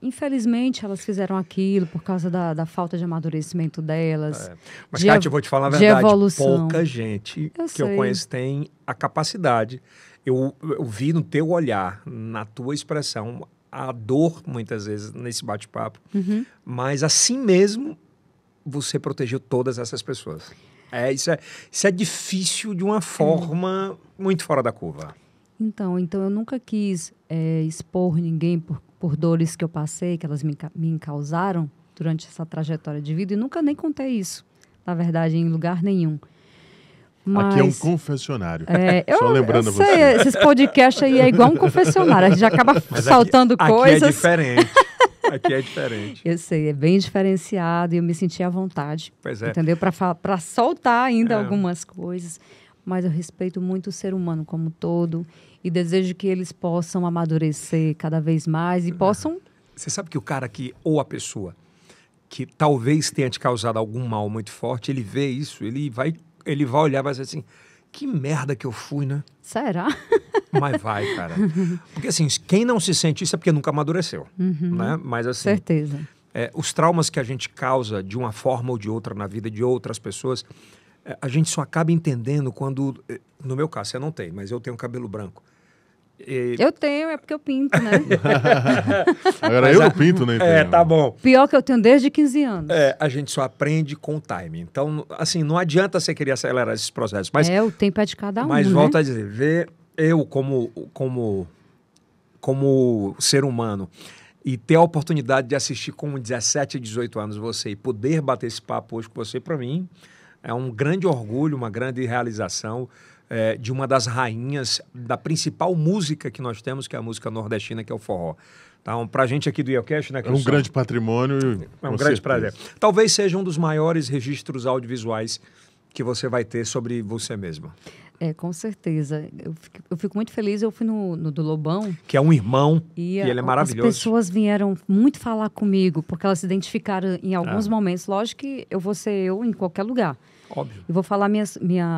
infelizmente elas fizeram aquilo por causa da, da falta de amadurecimento delas. É. Mas, de, Kátia, eu vou te falar a verdade. Evolução. Pouca gente eu que sei. eu conheço tem a capacidade. Eu, eu vi no teu olhar, na tua expressão, a dor, muitas vezes, nesse bate-papo. Uhum. Mas assim mesmo, você protegeu todas essas pessoas. É, isso, é, isso é difícil de uma forma é. muito fora da curva. Então, então eu nunca quis é, expor ninguém por, por dores que eu passei, que elas me, me causaram durante essa trajetória de vida, e nunca nem contei isso, na verdade, em lugar nenhum. Mas, Aqui é um confessionário. É, <laughs> Só lembrando eu sei, você. Esses podcasts aí é igual um confessionário. A gente acaba Mas saltando aqui, é coisas. Aqui é diferente. Aqui é diferente. Eu sei, é bem diferenciado e eu me senti à vontade. Pois é. Entendeu? Para soltar ainda é. algumas coisas. Mas eu respeito muito o ser humano como todo e desejo que eles possam amadurecer cada vez mais e possam. Você sabe que o cara que, ou a pessoa que talvez tenha te causado algum mal muito forte, ele vê isso, ele vai, ele vai olhar e vai dizer assim: que merda que eu fui, né? Será? Mas vai, cara. Porque assim, quem não se sente isso é porque nunca amadureceu, uhum, né? Mas assim. Certeza. É, os traumas que a gente causa de uma forma ou de outra na vida de outras pessoas, é, a gente só acaba entendendo quando. É, no meu caso, você não tem, mas eu tenho cabelo branco. E... Eu tenho, é porque eu pinto, né? <laughs> Agora Mas eu a... pinto, né? É, então? tá bom. Pior que eu tenho desde 15 anos. É, a gente só aprende com o time. Então, assim, não adianta você querer acelerar esses processos. Mas, é, o tempo é de cada um. Mas né? volto a dizer, ver eu como, como, como ser humano e ter a oportunidade de assistir com 17, 18 anos você e poder bater esse papo hoje com você, para mim, é um grande orgulho, uma grande realização é, de uma das rainhas da principal música que nós temos, que é a música nordestina, que é o forró. Então, tá, para a gente aqui do Iocast, né? É um grande patrimônio. É um grande certeza. prazer. Talvez seja um dos maiores registros audiovisuais que você vai ter sobre você mesma. É, com certeza. Eu fico, eu fico, muito feliz. Eu fui no, no do Lobão. Que é um irmão. E, e ele é maravilhoso. As pessoas vieram muito falar comigo, porque elas se identificaram em alguns ah. momentos. Lógico que eu vou ser eu em qualquer lugar. Óbvio. E vou falar minha,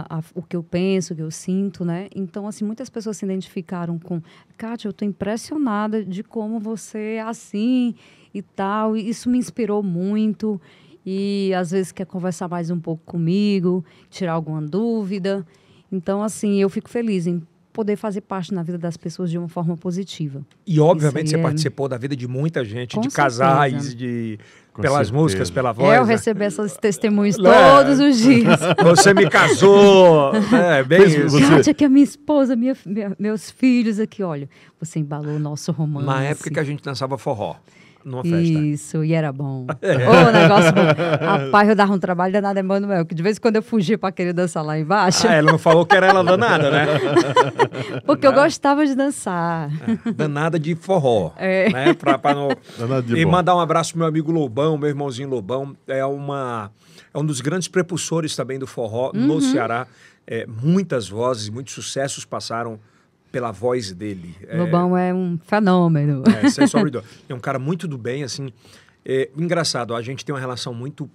a, o que eu penso, o que eu sinto, né? Então, assim, muitas pessoas se identificaram com... Kátia, eu estou impressionada de como você é assim e tal. E isso me inspirou muito. E, às vezes, quer conversar mais um pouco comigo, tirar alguma dúvida. Então, assim, eu fico feliz em poder fazer parte na vida das pessoas de uma forma positiva. E obviamente você é... participou da vida de muita gente, Com de certeza. casais, de com pelas certeza. músicas, pela é, voz. Eu né? recebi esses testemunhos é? todos os dias. <laughs> Você me casou, né? É Bem Mas isso. Você... Kátia, é que a minha esposa, minha, minha, meus filhos aqui, olha, você embalou o nosso romance. Na época que a gente dançava forró. Numa festa. Isso, e era bom. <laughs> É. negócio bom. Rapaz, eu dava um trabalho danado em é Emanuel, que de vez em quando eu fugia pra querer dançar lá embaixo. Ah, ela não falou que era ela danada, né? <laughs> Porque não. eu gostava de dançar. É. Danada de forró. É. Né? Pra, pra no... Danada de e bom. mandar um abraço pro meu amigo Lobão, meu irmãozinho Lobão. É, uma, é um dos grandes prepulsores também do forró uhum. no Ceará. É, muitas vozes, muitos sucessos passaram pela voz dele. É, Lobão é, é um fenômeno. É, sensorial. É, <laughs> é um cara muito do bem, assim. É, engraçado, a gente tem uma relação muito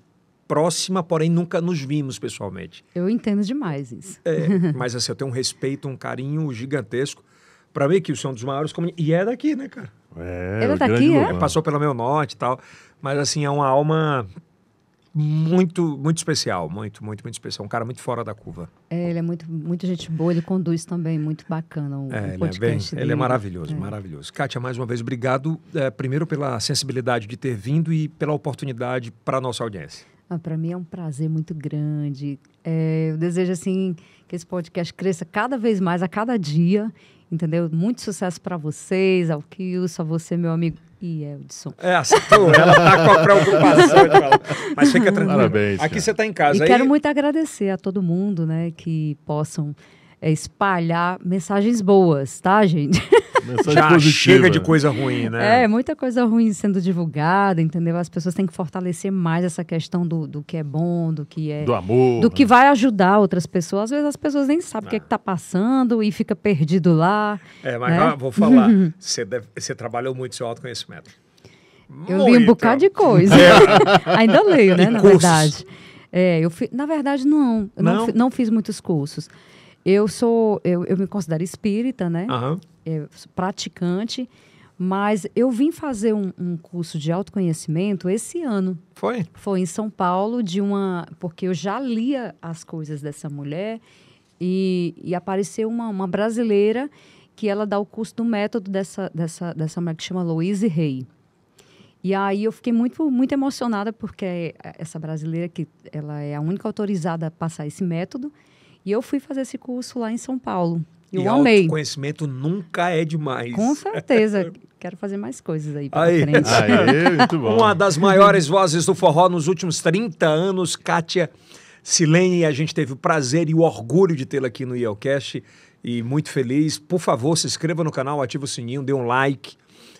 próxima, porém nunca nos vimos pessoalmente. Eu entendo demais isso. É, <laughs> mas assim, eu tenho um respeito, um carinho gigantesco. Para mim, que o é um dos maiores E é daqui, né, cara? É, Ele é daqui, é? Passou pelo meu norte e tal. Mas assim, é uma alma muito, muito especial, muito, muito, muito especial. Um cara muito fora da curva. É, ele é muito, muito gente boa, ele conduz também, muito bacana o, é, o podcast ele é, bem, dele. Ele é maravilhoso, é. maravilhoso. Kátia, mais uma vez, obrigado, é, primeiro pela sensibilidade de ter vindo e pela oportunidade para a nossa audiência. Ah, para mim é um prazer muito grande. É, eu desejo, assim, que esse podcast cresça cada vez mais, a cada dia, entendeu? Muito sucesso para vocês, ao Kilson, a você, meu amigo e Edson. É, é tu, ela tá com a preocupação de Mas fica tranquilo. Parabéns, Aqui você está em casa. E aí... quero muito agradecer a todo mundo, né, que possam é espalhar mensagens boas, tá, gente? <laughs> Já chega de coisa ruim, né? É, muita coisa ruim sendo divulgada, entendeu? As pessoas têm que fortalecer mais essa questão do, do que é bom, do que é. Do amor. Do né? que vai ajudar outras pessoas. Às vezes as pessoas nem sabem ah. o que é está ah. passando e fica perdido lá. É, mas né? ah, vou falar, <laughs> você, deve, você trabalhou muito seu autoconhecimento. Eu muito. li um bocado de coisa. É. <laughs> Ainda leio, né, e na cursos. verdade. É, eu fi... na verdade não, eu não, não? Fi... não fiz muitos cursos. Eu sou, eu, eu me considero espírita, né? Uhum. praticante, mas eu vim fazer um, um, curso de autoconhecimento esse ano. Foi? Foi em São Paulo, de uma. Porque eu já lia as coisas dessa mulher e, e apareceu uma, uma brasileira que ela dá o curso do método dessa, dessa, dessa mulher que chama Louise Rey. E aí eu fiquei muito, muito emocionada porque é, é, essa brasileira que ela é a única autorizada a passar esse método. E eu fui fazer esse curso lá em São Paulo. Eu e amei. conhecimento nunca é demais. Com certeza. <laughs> Quero fazer mais coisas aí pra aí. frente. Aí, muito bom. Uma das maiores vozes do forró nos últimos 30 anos, Kátia Silene. A gente teve o prazer e o orgulho de tê-la aqui no IELCast. E muito feliz. Por favor, se inscreva no canal, ative o sininho, dê um like.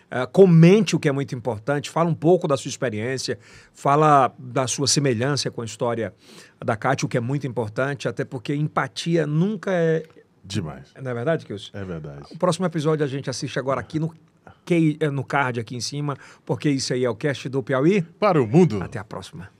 É, comente o que é muito importante, fala um pouco da sua experiência, fala da sua semelhança com a história da Cátia, o que é muito importante, até porque empatia nunca é. Demais. Não é verdade, Kilson? É verdade. O próximo episódio a gente assiste agora aqui no, eh, no card aqui em cima, porque isso aí é o cast do Piauí. Para o mundo. Até a próxima.